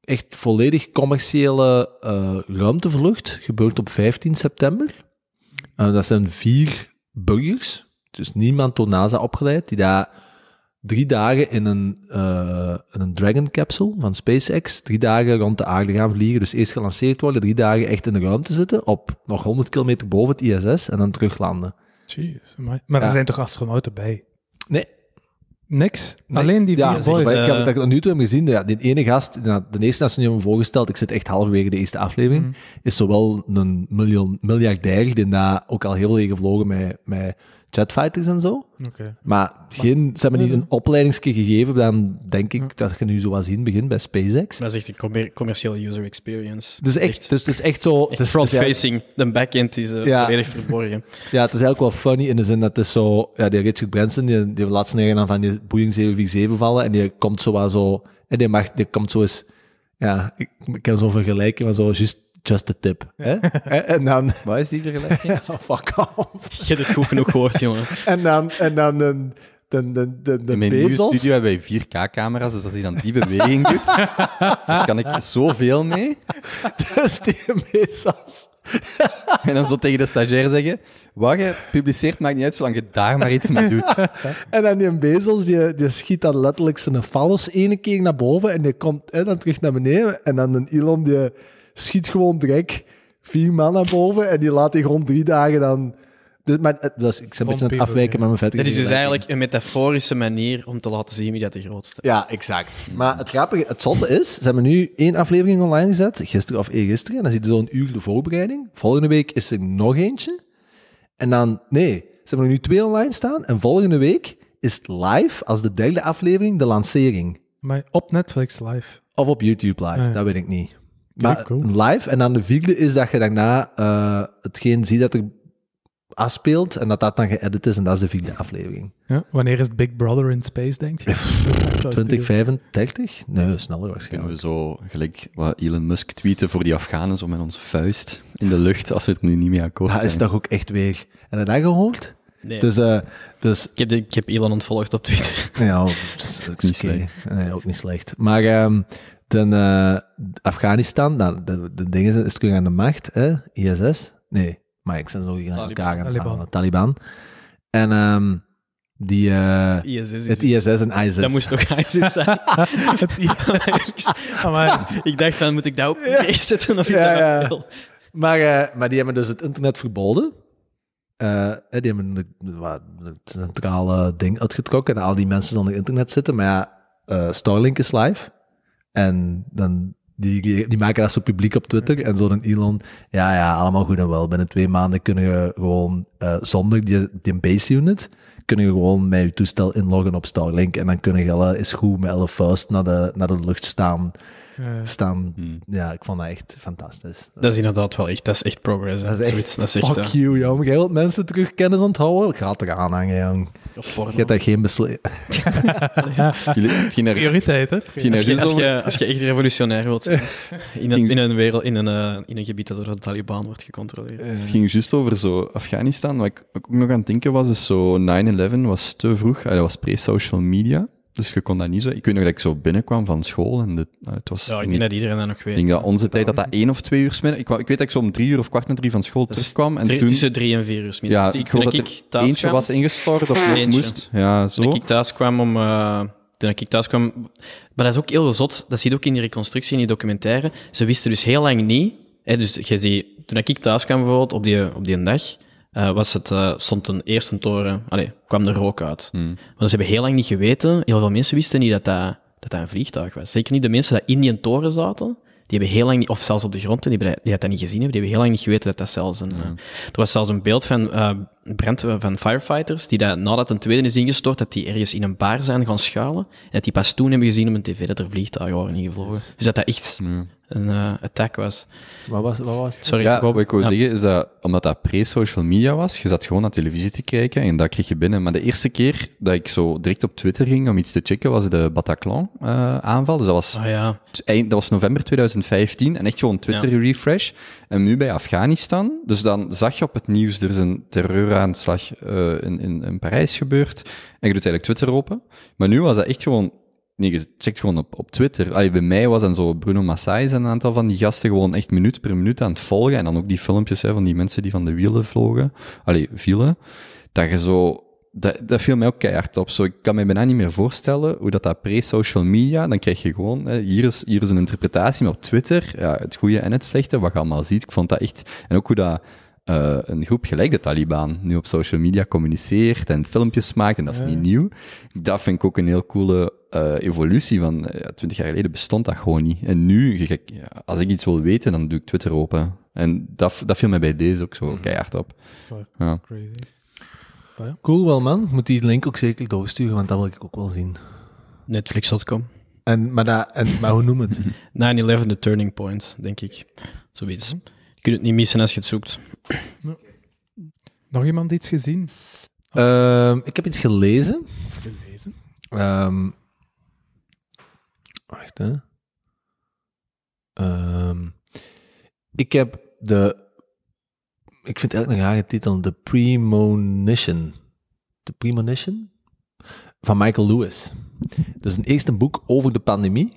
echt volledig commerciële uh, ruimtevlucht gebeurt op 15 september. dat zijn vier burgers dus niemand door NASA opgeleid, die daar drie dagen in een, eh, een Dragon capsule van SpaceX, drie dagen rond de aarde gaan vliegen. Dus eerst gelanceerd worden, drie dagen echt in de ruimte zitten, op nog 100 kilometer boven het ISS en dan teruglanden. Jeez, maar, maar er zijn toch astronauten bij? Nee. Niks? Alleen die ja, vier Ik heb dat eh, nu toe gezien. Ja, die ene gast, nou, de eerste dat ze nu voorgesteld, ik zit echt halverwege de eerste aflevering, mhm. is zowel een miljoen, miljardair die daar ook al heel veel gevlogen met, met jetfighters en zo. Maar, geen, ze hebben niet een opleidingsje gegeven, dan denk ik dat je nu zo wat zien begint bij SpaceX. Dat is echt een commer commercieel user experience. Dus echt, echt, Dus het is echt zo... De front-facing, de backend is uh, ja. volledig verborgen. Ja, het is eigenlijk wel funny in de zin dat het is zo... Ja, die Richard Branson, die, die negen aan van die Boeing 747 vallen en die komt zo wat zo... En die, mag, die komt zo eens... Ja, ik, ik kan zo'n vergelijken, maar zo is just a tip. Hè? En, dan... Wat is die vergelijking? ja, fuck off. Je hebt het goed genoeg gehoord, jongen. en dan... En dan een, de, de, de, de In mijn bezels. nieuwe studio hebben wij 4K-camera's, dus als hij dan die beweging doet, kan ik zoveel mee. Dus die bezels en dan zo tegen de stagiair zeggen, wat je publiceert maakt niet uit, zolang je daar maar iets mee doet. en dan die bezels die, die schiet dan letterlijk zijn fallus ene keer naar boven en die komt hè, dan terug naar beneden. En dan een Elon, die schiet gewoon direct vier man naar boven en die laat die rond drie dagen dan... maar, dat ik ben een beetje aan het afwijken met mijn vette. Dat is dus eigenlijk een metaforische manier om te laten zien wie dat de grootste is. Ja, exact. Maar het grappige, het zonde is, ze hebben nu één aflevering online gezet, gisteren of eergisteren, en dan zit er zo'n uur de voorbereiding. Volgende week is er nog eentje. En dan, nee, ze hebben er nu twee online staan, en volgende week is het live, als de derde aflevering, de lancering. Maar op Netflix live? Of op YouTube live, ah, dat weet ik niet maar cool. live. En dan de vierde is dat je daarna eh, hetgeen ziet dat er afspeelt en dat dat dan geëdit is en dat is de vierde aflevering. Ja, wanneer is Big Brother in Space, denk je? 2035? Nee, sneller waarschijnlijk. Kunnen we zo gelijk wat Elon Musk tweeten voor die Afghanen, zo met ons vuist in de lucht, als we het nu niet meer akkoord zijn. Dat is toch ook echt weer... En dat gehoord? Nee. Dus, eh, dus... Ik, heb ik heb Elon ontvolgd op Twitter. Ja, stukje, ook niet slecht. Nee, ook niet slecht. Maar ehm, dan eh, Afghanistan, dan de, de dingen zijn, is terug aan de macht, hè? ISS. Nee, maar ik zijn zo aan elkaar aan de Taliban. En ehm, die, eh, het ISS dus- en ISIS. Dat moest toch ISIS zijn? maar ik dacht van, moet ik daar ook mee zetten of ik ja, ja. wil? Maar, eh, maar die hebben dus het internet verboden. die hebben het centrale ding uitgetrokken en al die mensen zonder internet zitten. Maar ja, Starlink is live. En dan, die, die maken dat zo publiek op Twitter. En zo dan Elon, ja, ja, allemaal goed en wel. Binnen twee maanden kunnen je gewoon eh, zonder die, die base unit, kunnen je gewoon met je toestel inloggen op Starlink. En dan kunnen je is goed met alle vuist naar de, naar de lucht staan. Eh, staan. Hmm. Ja, ik vond dat echt fantastisch. Dat, is inderdaad wel echt, dat is echt progress. fuck eh, you, jong. Je mensen terug kennis onthouden? Ik ga het eraan hangen, jong. Je hebt daar geen besluit. Prioriteit, hè? Als je, als, je, als je echt revolutionair wilt zijn in een, in een, eh, in een gebied dat door de Taliban wordt gecontroleerd. Het ging juist over zo Afghanistan. Wat ik ook nog aan het denken was, is zo 9-11 was te vroeg. Ah, dat was pre-social media. Dus je kon dat niet zo. Ik weet nog dat ik zo binnenkwam van school en eh, het was. Ja, ik denk dat iedereen dat nog weet. Ik denk dat onze tijd dat dat één of twee uur smiddag. Ik, ik weet dat ik zo om drie uur of kwart na drie van school terugkwam. En toen, tussen drie en vier uur smiddag. Ja, ik, ik dat ik eentje was ingestort of eentje. moest. Ja, zo. Toen ik thuis kwam om. Eh, toen ik thuis kwam. Maar dat is ook heel zot. Dat zie je ook in die reconstructie, in die documentaire. Ze wisten dus heel lang niet. Hè, dus je ziet, toen ik thuis kwam bijvoorbeeld op die, op die dag eh, was het, uh, stond een eerste toren, allee, kwam er rook uit. want hmm. ze hebben heel lang niet geweten, heel veel mensen wisten niet dat dat, dat, dat een vliegtuig was. Zeker niet de mensen die in die toren zaten, die hebben heel lang niet, of zelfs op de grond, die, hebben, die dat niet gezien hebben, die hebben heel lang niet geweten dat dat zelfs een... het hmm. eh, er was zelfs een beeld van Brent eh, van Firefighters, die dat, nadat een tweede is ingestort, dat die ergens in een bar zijn gaan schuilen. En dat die pas toen hebben gezien op een tv dat er vliegtuigen waren ingevlogen. Dus dat dat echt een eh, attack was. Wat was, wat was Sorry, ja, wat ik wil zeggen is dat, omdat dat pre-social media was, je zat gewoon naar televisie te kijken en dat kreeg je binnen. Maar de eerste keer dat ik zo direct op Twitter ging om iets te checken, was de Bataclan-aanval. Eh, dus dat was, ah, ja. eind, dat was november 2015 en echt gewoon Twitter-refresh. En nu bij Afghanistan. Dus dan zag je op het nieuws, er is een terreur moordaanslag uh, eh, in, in, in, Parijs gebeurd. En je doet eigenlijk Twitter open. Maar nu was dat echt gewoon. Nee, je checkt gewoon op, op Twitter. Allee, bij mij was dan zo Bruno Massai en een aantal van die gasten gewoon echt minuut per minuut aan het volgen. En dan ook die filmpjes hè, van die mensen die van de wielen vlogen. Allee, vielen. Dat je zo dat, dat viel mij ook keihard op. Zo, ik kan me bijna niet meer voorstellen hoe dat, dat pre-social media, dan krijg je gewoon, hè, hier, is, hier is een interpretatie, maar op Twitter, ja, het goede en het slechte, wat je allemaal ziet, ik vond dat echt, en ook hoe dat eh, een groep gelijk de Taliban nu op social media communiceert en filmpjes maakt, en dat is niet nieuw. Dat vind ik ook een heel coole eh, evolutie, van eh, twintig jaar geleden bestond dat gewoon niet. En nu, als ik iets wil weten, dan doe ik Twitter open. En dat, dat viel mij bij deze ook zo mhm. keihard op. crazy. Ah, cool wel, man. Moet die link ook zeker doorsturen, want dat wil ik ook wel zien. Netflix.com. En, maar, dat, en, maar hoe noem het? 9-11 The Turning Point, denk ik. Zoiets. Mm je kunt het niet missen als je het zoekt. Nog iemand iets gezien? Ehm, ik heb iets gelezen. Of gelezen? Um, wacht, hè. Ehm, ik heb de... Ik vind eigenlijk een rare titel. The Premonition. de Premonition? Van Michael Lewis. Dus een eerste boek over de pandemie.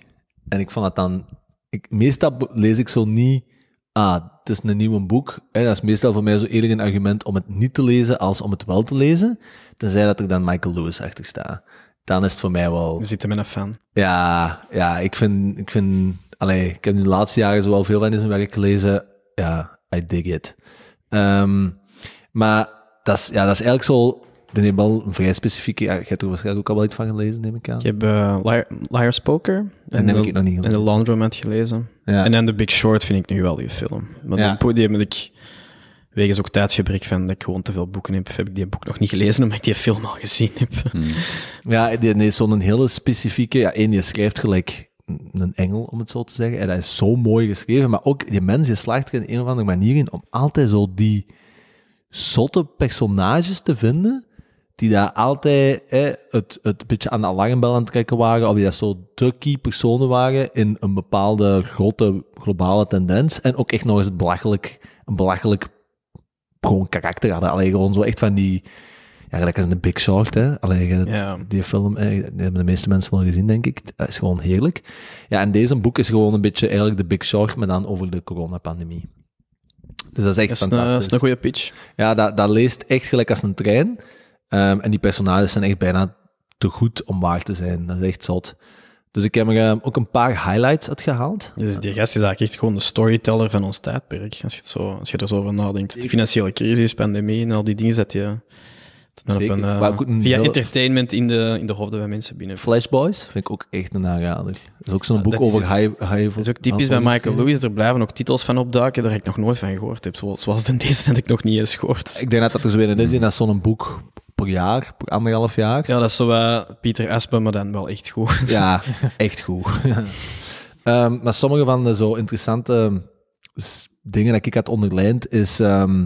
En ik vond dat dan... Ik, meestal lees ik zo niet ah, het is een nieuw boek. dat is meestal voor mij zo eerlijk een argument om het niet te lezen als om het wel te lezen. Tenzij dat ik dan Michael Lewis achter sta. Dan is het voor mij wel... We zitten met een fan. Ja, ja ik vind... Ik, vind allee, ik heb in de laatste jaren zo veel van zijn werk gelezen. Ja, I dig it. Ehm, maar dat is, ja, dat is eigenlijk zo je wel een vrij specifieke. Ja, je hebt er waarschijnlijk ook al wel iets van gelezen, neem ik aan. Ik heb eh, Liar, Liar's Poker en, de, ik nog niet en The Laundromat gelezen. Ja. En dan The Big Short vind ik nu wel die film. Maar ja. dan, die heb ik, wegens ook tijdsgebrek van dat ik gewoon te veel boeken heb, heb ik die boek nog niet gelezen, omdat ik die film al gezien heb. Hmm. Ja, die, zo'n hele specifieke... Ja, één, schrijft gelijk een engel, om het zo te zeggen. En dat is zo mooi geschreven. Maar ook, die mens, mensen slaagt er in een of andere manier in om altijd zo die zotte personages te vinden die daar altijd eh, het, het beetje aan de alarmbel aan het trekken waren, of die dat zo de key personen waren in een bepaalde grote globale tendens. En ook echt nog eens belachelijk, een belachelijk gewoon karakter hadden. Alleen gewoon zo echt van die, ja, dat is een big short, hè. Alleen die film, hebben de meeste mensen wel gezien, denk ik. Dat is gewoon heerlijk. Ja, en deze boek is gewoon een beetje eigenlijk de big short, maar dan over de coronapandemie. Dus dat is echt dat is fantastisch. Een, dat is een goede pitch. Ja, dat, dat leest echt gelijk als een trein. Ehm, en die personages zijn echt bijna te goed om waar te zijn. Dat is echt zot. Dus ik heb er ehm, ook een paar highlights uit gehaald. Dus die gast is eigenlijk echt gewoon de storyteller van ons tijdperk. Als je, het zo, als je er zo over nadenkt. De financiële crisis, pandemie en al die dingen dat je. Eh, via entertainment in de, in de hoofden van mensen binnen. Flashboys vind ik ook echt een aanrader. Dat is ook zo'n boek over high, Dat is ook typisch bij Michael Lewis. Er blijven ook titels van opduiken waar ik nog nooit van gehoord heb. Zoals, zoals deze heb ik nog niet eens gehoord. Ik denk dat dat dus er zo een is in dat zo'n boek per jaar, per anderhalf jaar. Ja, dat is zo bij Pieter Aspen, maar dan wel echt goed. ja, echt goed. Ehm, maar sommige van de zo interessante ehm, dingen dat ik had onderlijnd is... Ehm,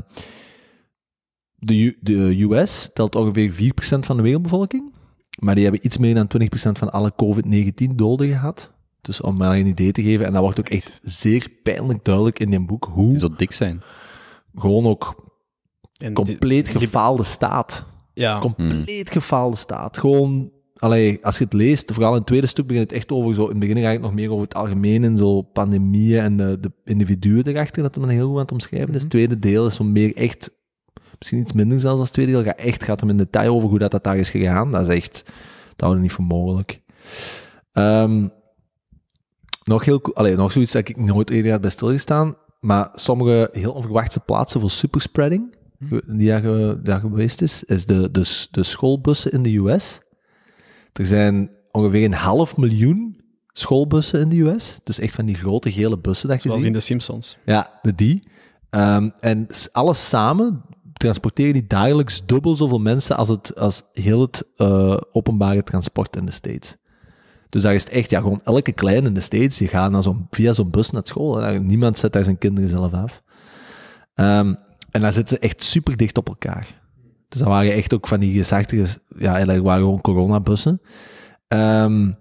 de, de US telt ongeveer 4% van de wereldbevolking, maar die hebben iets meer dan 20% van alle COVID-19-doden gehad. Dus om mij een idee te geven, en dat wordt ook echt zeer pijnlijk duidelijk in dit boek, hoe... Die zo dik zijn. Gewoon ook compleet gefaalde staat ja. compleet gefaalde staat. Gewoon, allee, als je het leest, vooral in het tweede stuk begint het echt over zo. In het begin ik nog meer over het algemeen en zo pandemieën en de, de individuen erachter, dat men heel goed aan het omschrijven is. Het mhm. tweede deel is zo meer echt, misschien iets minder zelfs als het tweede deel, gaat echt gaat hem in detail over hoe dat, dat daar is gegaan. Dat is echt, dat houden niet voor mogelijk. Ehm, nog, heel, allee, nog zoiets dat ik nooit eerder had bij stilgestaan, maar sommige heel onverwachte plaatsen voor superspreading die daar, geweest is, is de, de, de schoolbussen in de US. Er zijn ongeveer een half miljoen schoolbussen in de US. Dus echt van die grote gele bussen. Dat je Zoals in de Simpsons. Ja, de die. Ehm, en alles samen transporteren die dagelijks dubbel zoveel mensen als, het, als heel het eh, openbare transport in de States. Dus daar is het echt, ja, gewoon elke kleine in de States, die gaan naar via zo'n bus naar school. Niemand zet daar zijn kinderen zelf af. Ehm, en daar zitten ze echt super dicht op elkaar. Dus dat waren echt ook van die gezachte, ja, eigenlijk waren gewoon coronabussen. Um,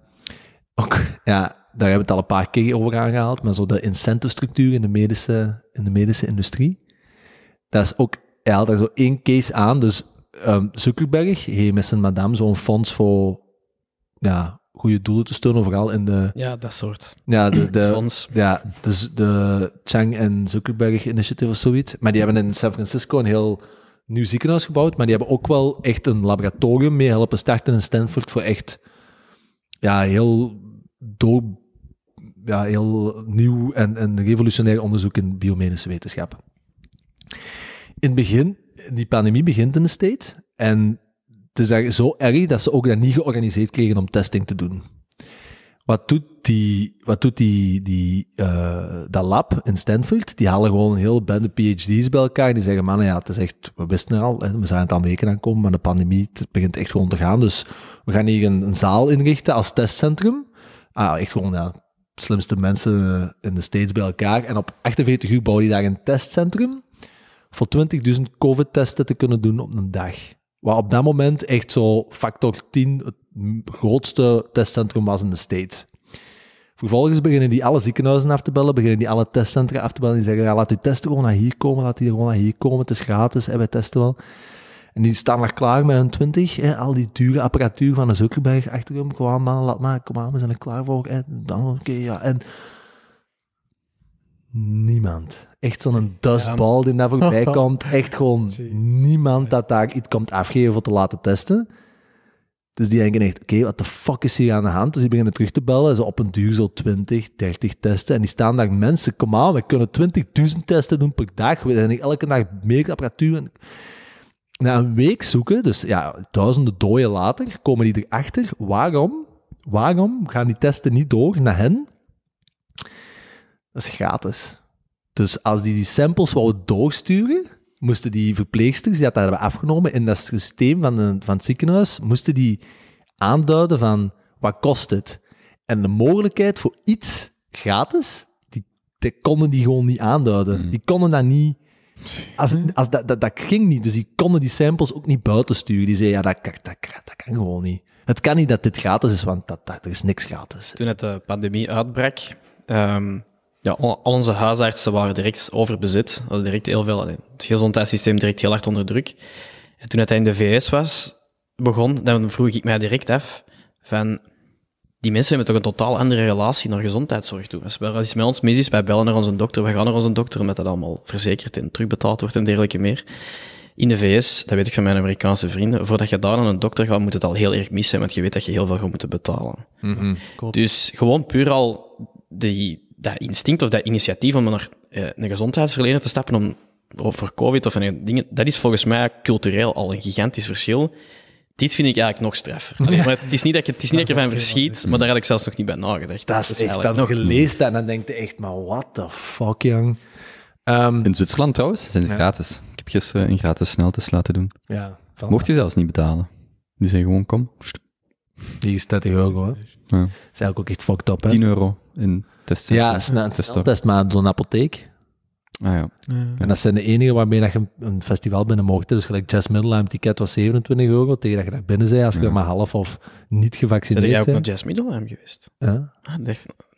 ook, ja, daar hebben we het al een paar keer over aangehaald, maar zo de incentive structuur in de medische, in de medische industrie. Dat is ook, hij haalt daar zo één case aan. Dus ehm, Zuckerberg heeft met madame zo'n fonds voor ja, goede doelen te steunen, vooral in de... Ja, dat soort ja, de, de fonds. Ja, dus de Chang en Zuckerberg Initiative of zoiets. Maar die hebben in San Francisco een heel nieuw ziekenhuis gebouwd, maar die hebben ook wel echt een laboratorium mee helpen starten in Stanford voor echt ja, heel door, ja, heel nieuw en, en revolutionair onderzoek in biomedische wetenschap. In het begin, die pandemie begint in de state en is daar zo erg dat ze ook daar niet georganiseerd kregen om testing te doen. Wat doet, die, wat doet die, die, eh, dat lab in Stanford? Die halen gewoon een heel bende PhD's bij elkaar. En die zeggen, man, ja, het is echt, we wisten al, we zijn het al weken aan komen, maar de pandemie het begint echt gewoon te gaan. Dus we gaan hier een, zaal inrichten als testcentrum. Ah, echt gewoon, de slimste mensen in de States bij elkaar. En op 48 uur bouw je daar een testcentrum voor 20.000 COVID-testen te kunnen doen op een dag. Wat op dat moment echt zo factor 10 het grootste testcentrum was in de States. Vervolgens beginnen die alle ziekenhuizen af te bellen, beginnen die alle testcentra af te bellen. Die zeggen, ja, laat u testen gewoon naar hier komen, laat die gewoon naar hier komen, het is gratis, en wij testen wel. En die staan er klaar met hun 20. Hè, al die dure apparatuur van de Zuckerberg achter hem. Kom aan man, laat maar, kom aan, we zijn er klaar voor. En dan, oké, ja. En niemand. Echt zo'n dustbal die naar voorbij komt. Echt gewoon niemand dat daar iets komt afgeven voor te laten testen. Dus die denken echt, oké, wat de fuck is hier aan de hand? Dus die beginnen terug te bellen. Ze op een duur zo 20, 30 testen. En die staan daar, mensen, kom aan, we kunnen 20.000 testen doen per dag. We zijn elke dag meer apparatuur. na een week zoeken, dus ja, duizenden dooien later, komen die erachter. Waarom, waarom gaan die testen niet door naar hen? Dat is gratis. Dus als die die samples wou doorsturen, moesten die verpleegsters die dat hebben afgenomen in dat systeem van, de, van het ziekenhuis, moesten die aanduiden van wat kost het? En de mogelijkheid voor iets gratis, die, die konden die gewoon niet aanduiden. Hmm. Die konden dat niet... Als, hmm. als dat, dat, ging niet, dus die konden die samples ook niet buiten sturen. Die zeiden, ja, dat, dat, dat, kan gewoon niet. Het kan niet dat dit gratis is, want dat, dat, er is niks gratis. Toen het de pandemie uitbrak, ehm, ja, al onze huisartsen waren direct overbezit. Hadden direct heel veel, het gezondheidssysteem direct heel hard onder druk. En toen het in de VS was, begon, dan vroeg ik mij direct af van... Die mensen hebben toch een totaal andere relatie naar gezondheidszorg toe. Als er met ons mis is, wij bellen naar onze dokter, we gaan naar onze dokter omdat dat allemaal verzekerd en terugbetaald wordt en dergelijke meer. In de VS, dat weet ik van mijn Amerikaanse vrienden, voordat je daar naar een dokter gaat, moet het al heel erg missen, want je weet dat je heel veel gaat moeten betalen. Mm Dus gewoon puur al die, dat instinct of dat initiatief om naar eh, een gezondheidsverlener te stappen om, voor COVID of een dingen, dat is volgens mij cultureel al een gigantisch verschil. Dit vind ik eigenlijk nog straffer. het is niet dat je, het is niet ervan verschiet, maar daar had ik zelfs nog niet bij nagedacht. Dat is, dat echt, dan nog gelezen en dan denkte je echt, maar what the fuck, jong. Ehm, in Zwitserland trouwens zijn ze gratis. Ik heb gisteren een gratis sneltest laten doen. Ja, Mocht je zelfs niet betalen. Die zijn gewoon, kom. Die is 30 euro, hoor. Ja. Dat is eigenlijk ook echt fucked up, hè. 10 euro in Test, ja, snel test, maar zo'n apotheek. Ah, ja. En dat zijn de enige waarmee dat je een festival binnen mocht. Dus gelijk Jazz Middelheim ticket was 27 euro, tegen dat je daar binnen zei als je maar half of niet gevaccineerd bent. Ben jij ook naar Jazz Middelheim geweest? Ja.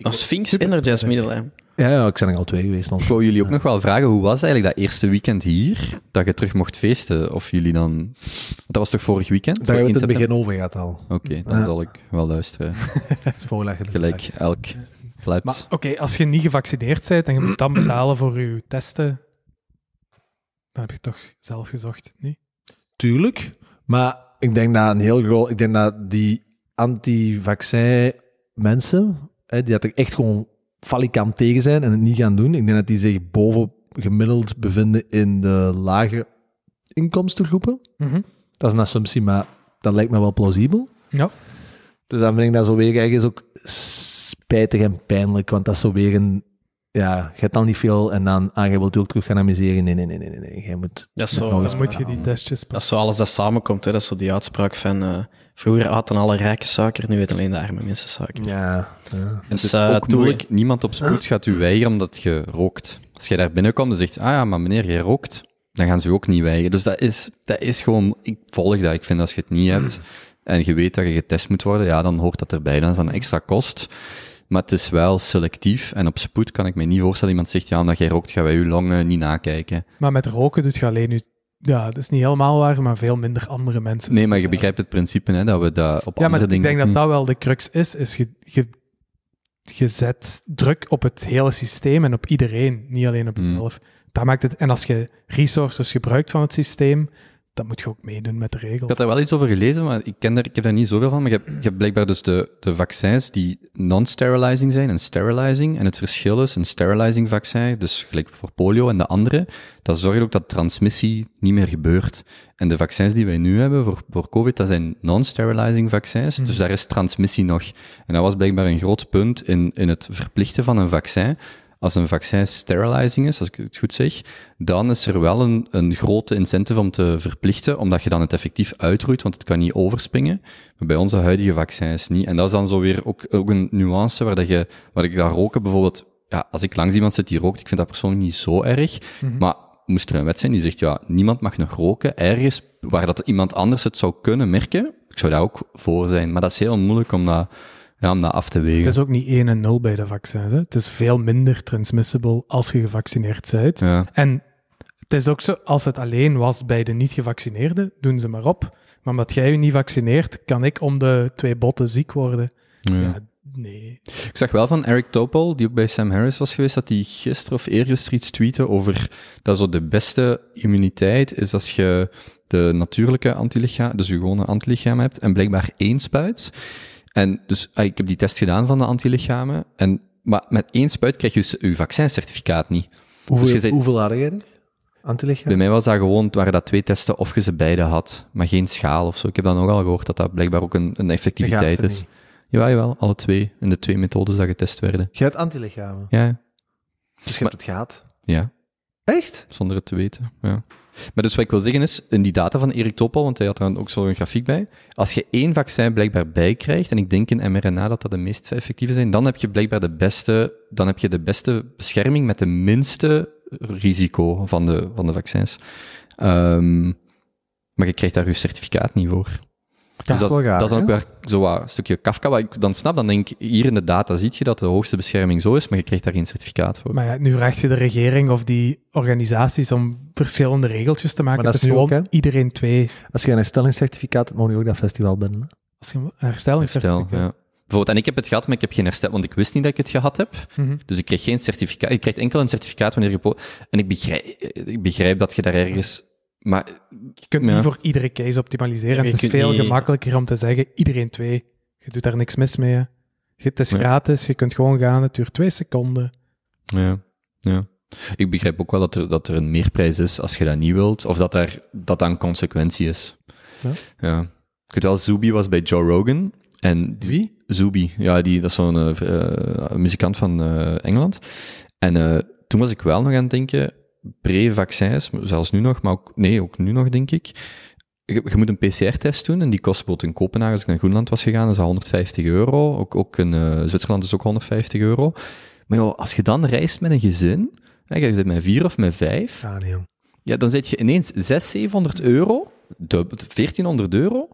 als Sphinx in Jazz Middelheim. Ja, ja, ik zijn er al twee geweest. Ik wou jullie ook nog wel vragen, hoe was eigenlijk dat eerste weekend hier, dat je terug mocht feesten? Of jullie dan... Dat was toch vorig weekend? Dat hebben het in het begin over gehad al. Oké, dan zal ik wel luisteren. Gelijk elk maar oké, als je niet gevaccineerd bent en je moet dan betalen voor je testen, dan heb je toch zelf gezocht, niet? Tuurlijk, maar ik denk dat een heel groot... Ik denk dat die anti-vaccin mensen, hè, die dat er echt gewoon falikant tegen zijn en het niet gaan doen, ik denk dat die zich boven gemiddeld bevinden in de lage inkomstengroepen. Mhm. Dat is een assumptie, maar dat lijkt me wel plausibel. Ja. Dus dan vind ik dat zo weer is ook spijtig en pijnlijk, want dat is zo weer een... Ja, je hebt al niet veel en dan, ah, je wilt ook terug gaan amuseren. Nee, nee, nee, nee, nee. Jij moet... Dat zo, dan eh, moet je die testjes Dat zo alles dat samenkomt, hè. Dat is zo die uitspraak van... Uh, vroeger aten alle rijke suiker, nu eten alleen de arme mensen suiker. Ja. ja. het is eh, ook moeilijk. Niemand op spoed gaat u weigeren omdat je rookt. Als jij daar binnenkomt en zegt, ah ja, maar meneer, jij rookt dan gaan ze ook niet weigeren. Dus dat is, dat is gewoon, ik volg dat. Ik vind als je het niet hebt, en je weet dat je getest moet worden, ja, dan hoort dat erbij. Dan is dat een extra kost. Maar het is wel selectief. En op spoed kan ik me niet voorstellen. Iemand zegt, ja, omdat jij rookt, gaan wij je longen niet nakijken. Maar met roken doet je alleen nu. Ja, dat is niet helemaal waar, maar veel minder andere mensen. Nee, maar je begrijpt het principe, hè, dat we dat op andere dingen... Ja, maar ik denk dat dat wel de crux is, is je, je, je, zet druk op het hele systeem en op iedereen, niet alleen op mm. jezelf. Dat maakt het... En als je resources gebruikt van het systeem, dat moet je ook meedoen met de regels. Ik had daar wel iets over gelezen, maar ik, ken daar, ik heb daar niet zoveel van. Maar je hebt, blijkbaar dus de, de vaccins die non-sterilizing zijn en sterilizing. En het verschil is, een sterilizing vaccin, dus gelijk voor polio en de andere, dat zorgt ook dat transmissie niet meer gebeurt. En de vaccins die wij nu hebben voor, voor COVID, dat zijn non-sterilizing vaccins. Mhm. Dus daar is transmissie nog. En dat was blijkbaar een groot punt in, in het verplichten van een vaccin als een vaccin sterilizing is, als ik het goed zeg, dan is er wel een, een grote incentive om te verplichten, omdat je dan het effectief uitroeit, want het kan niet overspringen. Maar bij onze huidige vaccins niet. En dat is dan zo weer ook, ook een nuance waar, dat je, waar ik daar roken bijvoorbeeld. Ja, als ik langs iemand zit die rookt, ik vind dat persoonlijk niet zo erg. Mhm. Maar moest er een wet zijn die zegt, ja, niemand mag nog roken, ergens waar dat iemand anders het zou kunnen merken, ik zou daar ook voor zijn. Maar dat is heel moeilijk om dat ja, om dat af te wegen. Het is ook niet 1 en 0 bij de vaccins. Hè. Het is veel minder transmissible als je gevaccineerd bent. En het is ook zo, als het alleen was bij de niet-gevaccineerden, doen ze maar op. Maar omdat jij je niet vaccineert, kan ik om de twee botten ziek worden. Ja. nee. Ik zag wel van Eric Topol, die ook bij Sam Harris was geweest, dat hij gisteren of eergisteren iets tweette over dat zo de beste immuniteit is als je de natuurlijke antilichaam, dus je gewone antilichaam hebt, en blijkbaar één spuit. En dus ah, ik heb die test gedaan van de antilichamen. En, maar met één spuit krijg je dus je vaccincertificaat niet. Hoeveel, dus Antilichamen? Bij mij was dat gewoon, waren dat twee testen of je ze beide had, maar geen schaal of zo. Ik heb dan nogal gehoord dat dat blijkbaar ook een, een effectiviteit is. ja Jawel, alle twee. In de twee methodes dat getest werden. Je hebt antilichamen? Ja. Dus je het gehad? Ja. Echt? Zonder het te weten, ja. Maar dus wat ik wil zeggen is, in die data van Erik Topal, want hij had er ook zo'n grafiek bij, als je één vaccin blijkbaar bij krijgt, en ik denk in mRNA dat dat de meest effectieve zijn, dan heb je blijkbaar de beste, dan heb je de beste bescherming met de minste risico van de, van de vaccins. Ehm, maar je krijgt daar je certificaat niet voor. Dat, dus dat, is, dat ook weer zo'n stukje Kafka. Wat ik dan snap, dan denk ik, hier in de data zie je dat de hoogste bescherming zo is, maar je krijgt daar geen certificaat voor. Maar ja, nu vraagt je de regering of die organisaties om verschillende regeltjes te maken. dat is nu ook, iedereen twee. Als je een herstellingscertificaat hebt, je ook dat festival binnen. Als je een herstellingscertificaat Herstel, ja. Bijvoorbeeld, en ik heb het gehad, maar ik heb geen herstel, want ik wist niet dat ik het gehad heb. Mhm. Dus ik kreeg geen certificaat. Je krijgt enkel een certificaat wanneer je... En ik begrijp, ik begrijp dat je daar ergens maar, je kunt niet voor iedere case optimaliseren. het is veel gemakkelijker om te zeggen, iedereen twee. Je doet daar niks mis mee. Het is gratis, je kunt gewoon gaan, het duurt twee seconden. Ja, ja. Ik begrijp ook wel dat er, dat er een meerprijs is als je dat niet wilt, of dat daar, dat een consequentie is. Ja. ja. Ik weet wel, Zubi was bij Joe Rogan. En die, Zubi, ja, die, dat is zo'n eh, eh, muzikant van eh, Engeland. En toen was ik wel nog aan het denken, pre-vaccins, zelfs nu nog, maar ook, nee, ook nu nog, denk ik. Je, moet een PCR-test doen en die kost bijvoorbeeld in Kopenhagen, als ik naar Groenland was gegaan, is dat 150 euro. Ook, ook in eh, Zwitserland is ook 150 euro. Maar joh, als je dan reist met een gezin, hè, je zit met vier of met vijf, ja, dan zit je ineens 600, 700 euro, 1400 euro,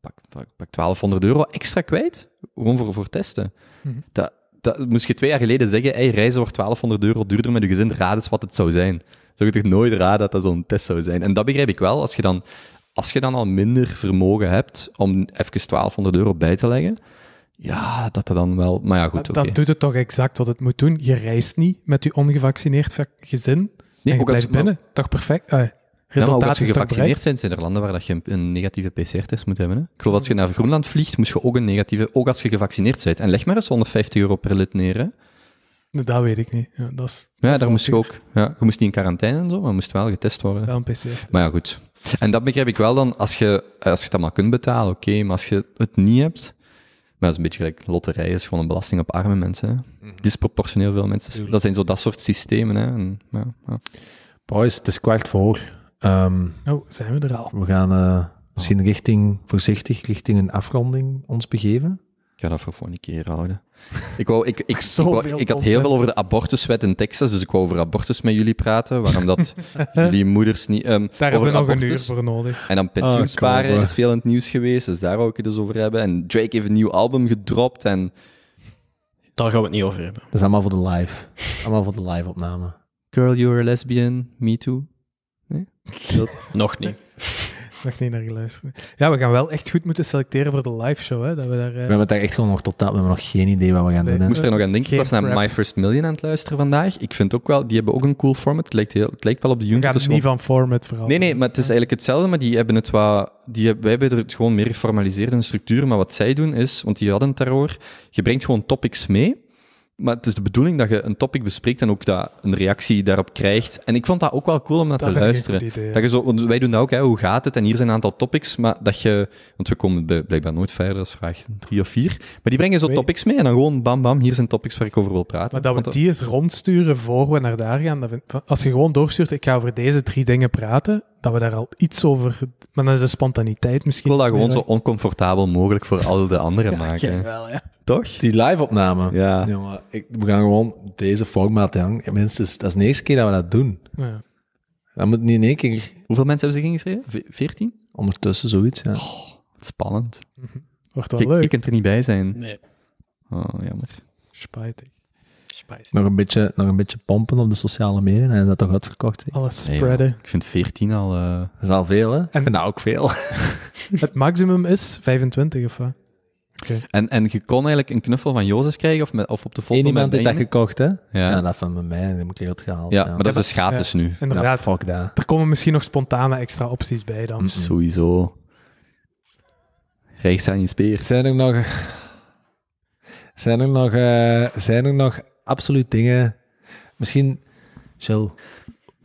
pak, pak, 1200 euro extra kwijt, gewoon voor, voor testen. Mhm. dat, moest je twee jaar geleden zeggen, reizen wordt 1200 euro duurder met je gezin, raad eens wat het zou zijn. Zou je toch nooit raden dat dat zo'n test zou zijn? En dat begrijp ik wel, als je dan, als je dan al minder vermogen hebt om even 1200 euro bij te leggen, ja, dat er dan wel... Maar ja, goed, okay. Dat doet het toch exact wat het moet doen. Je reist niet met je ongevaccineerd gezin nee, en je ook blijft binnen. toch perfect? Uh, Resultaat als je gevaccineerd bent, zijn er landen waar dat je een negatieve PCR-test moet hebben. Hè? Ik geloof als je naar Groenland vliegt, moet je ook een negatieve, ook als je gevaccineerd bent. En leg maar eens 150 euro per lid neer. Dat weet ik niet. Ja, dat is, ja daar moest je ook. Ja, je moest niet in quarantaine en zo, maar moest wel getest worden. Ja, een PCR. Maar ja, goed. En dat begrijp ik wel dan, als je, als je het allemaal kunt betalen, oké, maar als je het niet hebt, maar dat is een beetje gelijk loterij, is gewoon een belasting op arme mensen. Mhm. Disproportioneel veel mensen. Dat zijn zo dat soort systemen. Hè? En, ja, ja. Boys, het is kwijt voor nou oh, zijn we er al? We gaan eh, misschien oh. richting, voorzichtig richting een afronding ons begeven. Ik ga dat voor een keer houden. Ik, wou, ik, ik, ik, ik, had heel veel over de abortuswet in Texas, dus ik wou over abortus met jullie praten. Waarom dat jullie moeders niet. Ehm, daar hebben we nog een uur voor nodig. En dan ah, pensioen sparen is veel in het nieuws geweest, dus daar wou ik het dus over hebben. En Drake heeft een nieuw album gedropt en. Daar gaan we het niet over hebben. Dat is allemaal voor de live. allemaal voor de live opname. Girl, you're a lesbian, me too. Nee? Dat... Nog niet. Nog niet naar geluisterd. Ja, we gaan wel echt goed moeten selecteren voor de live show. Hè, dat we, daar, eh, we hebben daar echt gewoon nog totaal. We hebben nog geen idee wat we gaan doen. Ik moest er nog aan denken. ik was naar My First Million aan het luisteren vandaag. Ik vind ook wel, die hebben ook een cool format. Het lijkt, heel, het lijkt wel op de YouTube. Het is niet van format vooral. Nee, nee, maar het is eigenlijk hetzelfde. Maar die hebben het wat. Die, wij hebben er gewoon meer geformaliseerd in structuur. Maar wat zij doen is, want die hadden het daarover. Je brengt gewoon topics mee. Maar het is de bedoeling dat je een topic bespreekt en ook dat een reactie daarop krijgt. En ik vond dat ook wel cool om naar te luisteren. dat je zo, wij doen dat ook, hoe gaat het? En hier zijn een aantal topics, maar dat je... Want we komen blijkbaar nooit verder als vraag drie of vier. Maar die brengen zo topics mee en dan gewoon bam, bam, hier zijn topics waar ik over wil praten. Maar dat we eh, die eens rondsturen voor we naar daar gaan. Dat als je gewoon doorstuurt, ik ga over deze drie dingen praten, dat we daar al iets over... Maar dan is de spontaniteit misschien... Ik wil dat gewoon zo oncomfortabel mogelijk voor al de anderen ja, maken. Wel, ja, toch? Die live-opname. Ja. ik, we gaan gewoon deze format hangen. Minstens, dat is de eerste keer dat we dat doen. Ja. Dat moet niet in één keer... Hoeveel mensen hebben ze ingeschreven? Veertien? Ondertussen zoiets, ja. Oh, wat spannend. Wacht wel leuk. Je kunt er niet bij zijn. Nee. Oh, jammer. Spijtig. Spijtig. Nog een beetje, nog een beetje pompen op de sociale media en is dat toch uitverkocht? Hè? Alles spreaden. ik vind 14 al... Eh, dat is al veel, hè? En... Ik vind dat ook veel. het maximum is 25, of wat? En, en je kon eigenlijk een knuffel van Jozef krijgen of, met, of op de foto Eén iemand dat gekocht, hè? Ja. dat van mij, dat moet ik het gehaald. Ja, maar dat is een dus schates nu. Inderdaad. fuck Er komen misschien nog spontane extra opties bij dan. sowieso. Rechts aan je speer. Zijn er nog... Zijn er nog, eh, zijn er nog absoluut dingen... Misschien, Chill.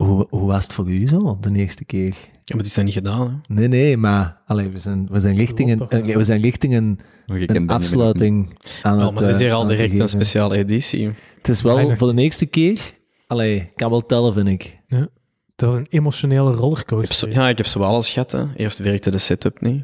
Hoe, hoe was het voor u zo, de eerste keer? Ja, maar die zijn niet gedaan, hè? Nee, nee, maar allee, we, zijn, we zijn richting een, we zijn richting een, afsluiting aan het... maar het is hier al eh, direct een speciale editie. Het is wel voor de eerste keer... Ik kan wel tellen, vind ik. Ja, dat was een emotionele rollercoaster. ja, ik heb zo wel alles gehad, hè. Eerst werkte de setup niet.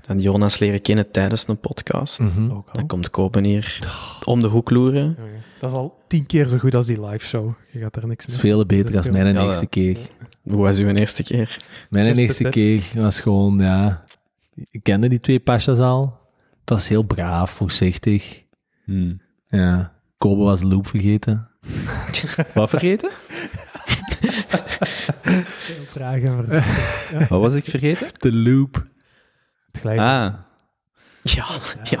Dan Jonas leren kennen tijdens een podcast. Mm Ook Dan komt Kopen hier ah. om de hoek loeren. Dat is al tien keer zo goed als die live show. Je gaat daar niks in. is veel beter als mijn eerste keer. Hoe was uw eerste keer? Mijn eerste keer was gewoon, ja... Ik kende die twee pasjes al. Het was heel braaf, voorzichtig. Hmm. Ja. Kobe was loop vergeten. Wat vergeten? Vragen. Wat was ik vergeten? De loop. Ah. Ja, ja.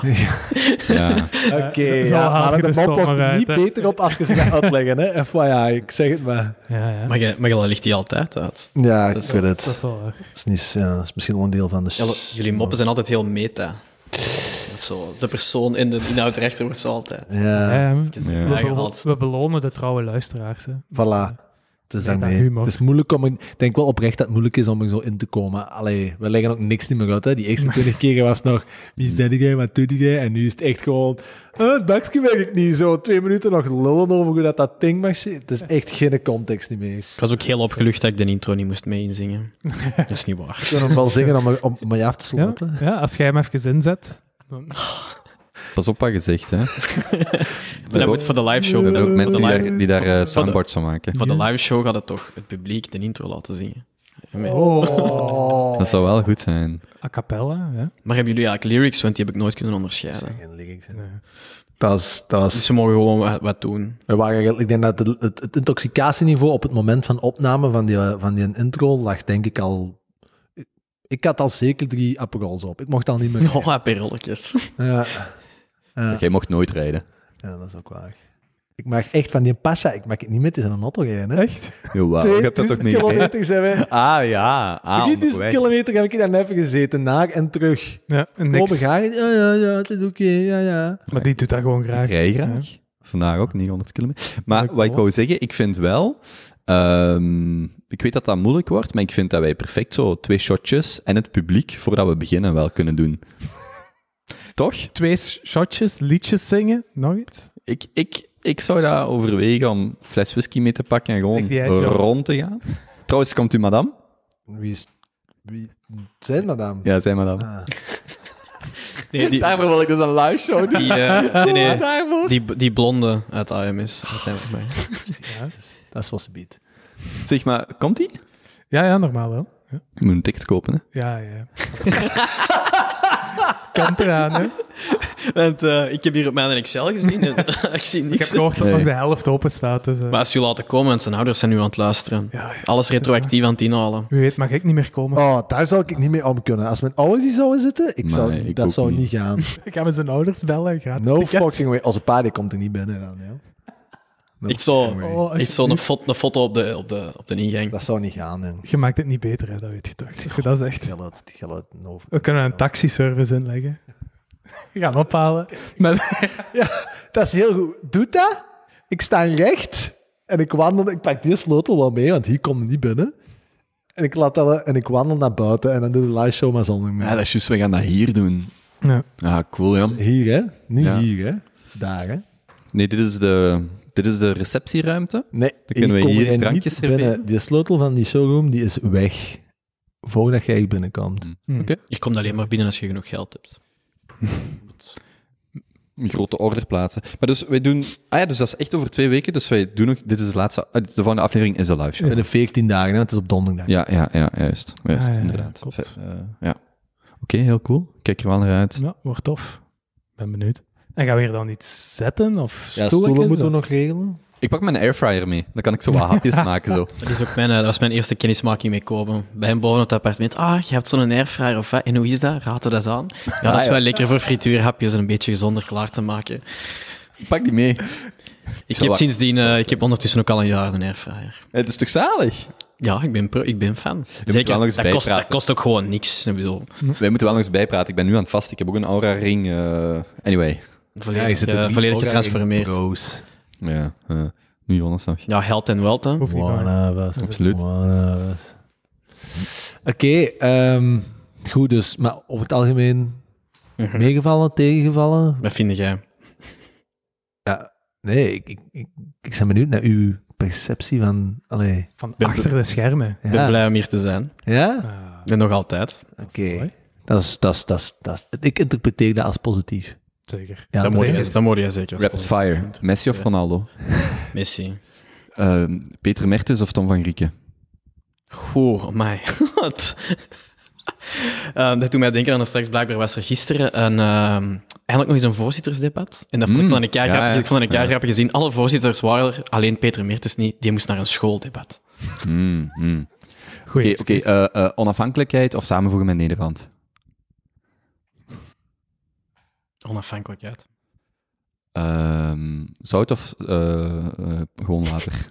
ja. Oké, okay, eh, ja, maar de mop niet beter op als je ze gaat uitleggen. Hè? FYI, ik zeg het maar. Ja, maar, je, maar ligt die altijd uit. Ja, ik weet het. Dat is, wel is, niet, ja, is misschien wel een deel van de... jullie moppen zijn altijd heel meta. zo, de persoon in de inhoudrechter rechter wordt zo altijd. Ja. Ehm, we, we, belonen de trouwe luisteraars. Hè. Voilà. Dus nee, het is moeilijk om. Ik denk wel oprecht dat het moeilijk is om er zo in te komen. Allee, we leggen ook niks niet meer uit. Hè. Die eerste 20 keer was nog. Wie ben mm. ik, wat doe jij? En nu is het echt gewoon. Eh, het bakje ik niet. Zo twee minuten nog lullen over hoe dat, dat ding mag. Het is echt geen context niet meer. Ik was ook heel opgelucht dat ik de intro niet moest mee inzingen. dat is niet waar. Ik hem wel zingen om, om, mij af te sluiten. Ja, als jij hem even inzet. Dan... Pas op wat je hè. maar dat moet voor de liveshow. Er ook mensen die daar, die daar eh, soundboards van maken. Voor de show gaat het toch het publiek de intro laten zingen. Oh. dat zou wel goed zijn. A cappella, ja. Maar hebben jullie eigenlijk lyrics? Want die heb ik nooit kunnen onderscheiden. Dat zijn geen lyrics. Dat is. Dus ze mogen gewoon wat doen. We waren, ik denk dat het, intoxicatieniveau op het moment van opname van die, eh, van die intro lag denk ik al... Ik had al zeker drie aperols op. Ik mocht al niet meer... Oh, aperolletjes. Ja. Jij mocht nooit rijden. Ja, dat is ook waar. Ik mag echt van die Pasha, ik mag het niet met in een auto rijden. Echt? Jawel, ik heb dat ook niet. kilometer Ah ja, ah, 3000 kilometer heb ik dan even gezeten, naar en terug. Ja, niks. Ja, ja, ja, het is oké, ja, ja. Maar die doet dat gewoon graag. Rij graag. Vandaag ook, 900 kilometer. Maar wat ik wou zeggen, ik vind wel... Ehm, ik weet dat dat moeilijk wordt, maar ik vind dat wij perfect zo twee shotjes en het publiek, voordat we beginnen, wel kunnen doen. Toch? Twee shotjes, liedjes zingen, nog iets? Ik, ik, ik zou daar overwegen om fles whisky mee te pakken en gewoon rond te gaan. Trouwens, komt u madame? Wie is... Wie, zijn madame? Ja, zijn madame. Ah. Nee, die, Daarvoor wil ik dus een live show Die, eh, nee, nee, die, die, blonde uit AMS, dat is wel beat. Zeg maar, komt die? Ja, ja, normaal wel. Ja. Je moet een ticket kopen, hè? Ja, ja kant eraan, hè. Want eh, ik heb hier op mijn Excel gezien ik zie Ik heb gehoord dat nog de helft open staat. Dus, eh. Maar als je laten komen, en zijn ouders zijn nu aan het luisteren. Alles retroactief aan het inhalen. Wie weet mag ik niet meer komen. Oh, daar zou ik niet mee om kunnen. Als mijn ouders hier zouden zitten, ik zou, ik dat zou niet gaan. ik ga met zijn ouders bellen. no fucking way. Als een paarden komt er niet binnen dan, ik zo'n oh, oh zo een, foto, een foto op de, op, de, op de ingang. Dat zou niet gaan. Je maakt het niet beter, hè, dat weet je toch? dat is echt. no, We kunnen een taxiservice inleggen. We gaan ophalen. ja, dat is heel goed. Doet dat? Ik sta recht en ik wandel. Ik pak die sleutel wel mee, want hier komt niet binnen. En ik, laat dat, en ik wandel naar buiten en dan doe de live show maar zonder mij. Ja, dat is juist, we gaan dat hier doen. Ja, ah, cool, ja. Hier, hè? Niet hier, hè? Daar, hè? Nee, dit is de, dit is de receptieruimte. Nee, dan kunnen we hier drankjes hebben? De sleutel van die showroom die is weg voordat jij binnenkomt. Hmm. Hmm. Okay. Je komt alleen maar binnen als je genoeg geld hebt. Een grote order plaatsen. Maar dus wij doen. Ah ja, dus dat is echt over twee weken. Dus wij doen nog. Dit is de laatste. Eh, de volgende aflevering is de live show. De 14 dagen, het is op donderdag. Ja, ja, ja juist. juist ah, inderdaad. Eh, ja, Oké, heel cool. Kijk er wel naar uit. Ja, wordt tof. Ben benieuwd. En gaan we hier dan iets zetten? Of stoelen? Ja, stoelen moeten we nog regelen. Ik pak mijn airfryer mee. Dan kan ik zo wat hapjes maken. Zo. Dat, is ook mijn, eh, dat was mijn eerste kennismaking mee komen Bij hem boven het appartement. Ah, je hebt zo'n airfryer of wat? En hoe is dat? Raad er dat aan? Ja, dat is ah, wel lekker voor frituurhapjes en een beetje gezonder klaar te maken. pak die mee. Ik heb, sindsdien, eh, ik heb ondertussen ook al een jaar een airfryer. Het is toch zalig? Ja, ik ben, ik ben fan. Zeker, wel dat, kost, kost, ook gewoon niks. Wij moeten wel nog eens bijpraten. Ik ben nu aan het vast. Ik heb ook een Aura-ring. Eh, anyway. Volledig, ja, volledig getransformeerd. Roos. Ja, nu Jonas nog. Ja, Held en Welt, hè. Absoluut. Oké, okay, um, ehm, goed dus. Maar over het algemeen mhm. meegevallen, tegengevallen? Wat vind jij? Ja, nee, ik, ik, ik, ik ben benieuwd naar uw perceptie van... Allee, van achter de, schermen. Ik ja. ben blij om hier te zijn. Ja? Uh, ben nog altijd. Oké. is, dat, is, dat, is, dat is... Ik interpreteer dat als positief. Zeker. dat, moet je, dat moet zeker. Rapid fire. Messi of Ronaldo? Messi. Ehm, Peter Mertens of Tom van Grieken? Goh, my god. Ehm, dat doet mij denken aan dat straks blijkbaar was er gisteren een, ehm, eigenlijk nog eens een voorzittersdebat. En dat vond ik hmm. van een keer grappig, ik vond een gezien. Alle voorzitters waren er, alleen Peter Mertens niet. Die moest naar een schooldebat. Mm, Oké, eh, eh, onafhankelijkheid of samenvoegen met Nederland? Onafhankelijkheid. Um, zout of eh, eh, gewoon water?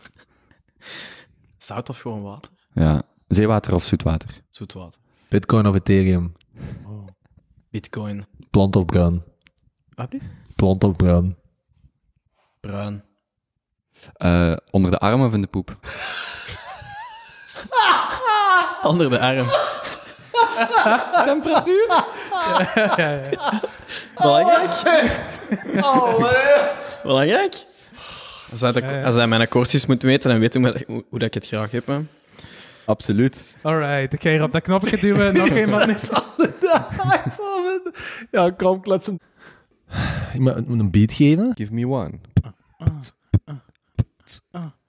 zout of gewoon water? Ja. Zeewater of zoetwater? Zoetwater. Bitcoin of Ethereum? Oh. Bitcoin. Plant of bruin? Wat nu? Plant of bruin? Bruin. Eh, onder de arm of in de poep? onder de arm. Temperatuur? Belangrijk. Oh, Belangrijk. Als hij, mijn akkoordjes moet weten, en weet hoe, dat ik het graag heb. Absoluut. Alright, ik ga hier op dat knopje duwen. Nog eenmaal. ja, kom kletsen. Ik moet een beat geven. Give me one.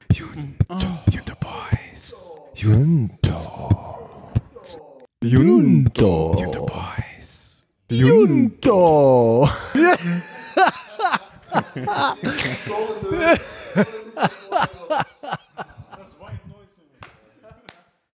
You, you the boys. You the boys. Junto. Junto Boys. Junto. Junto.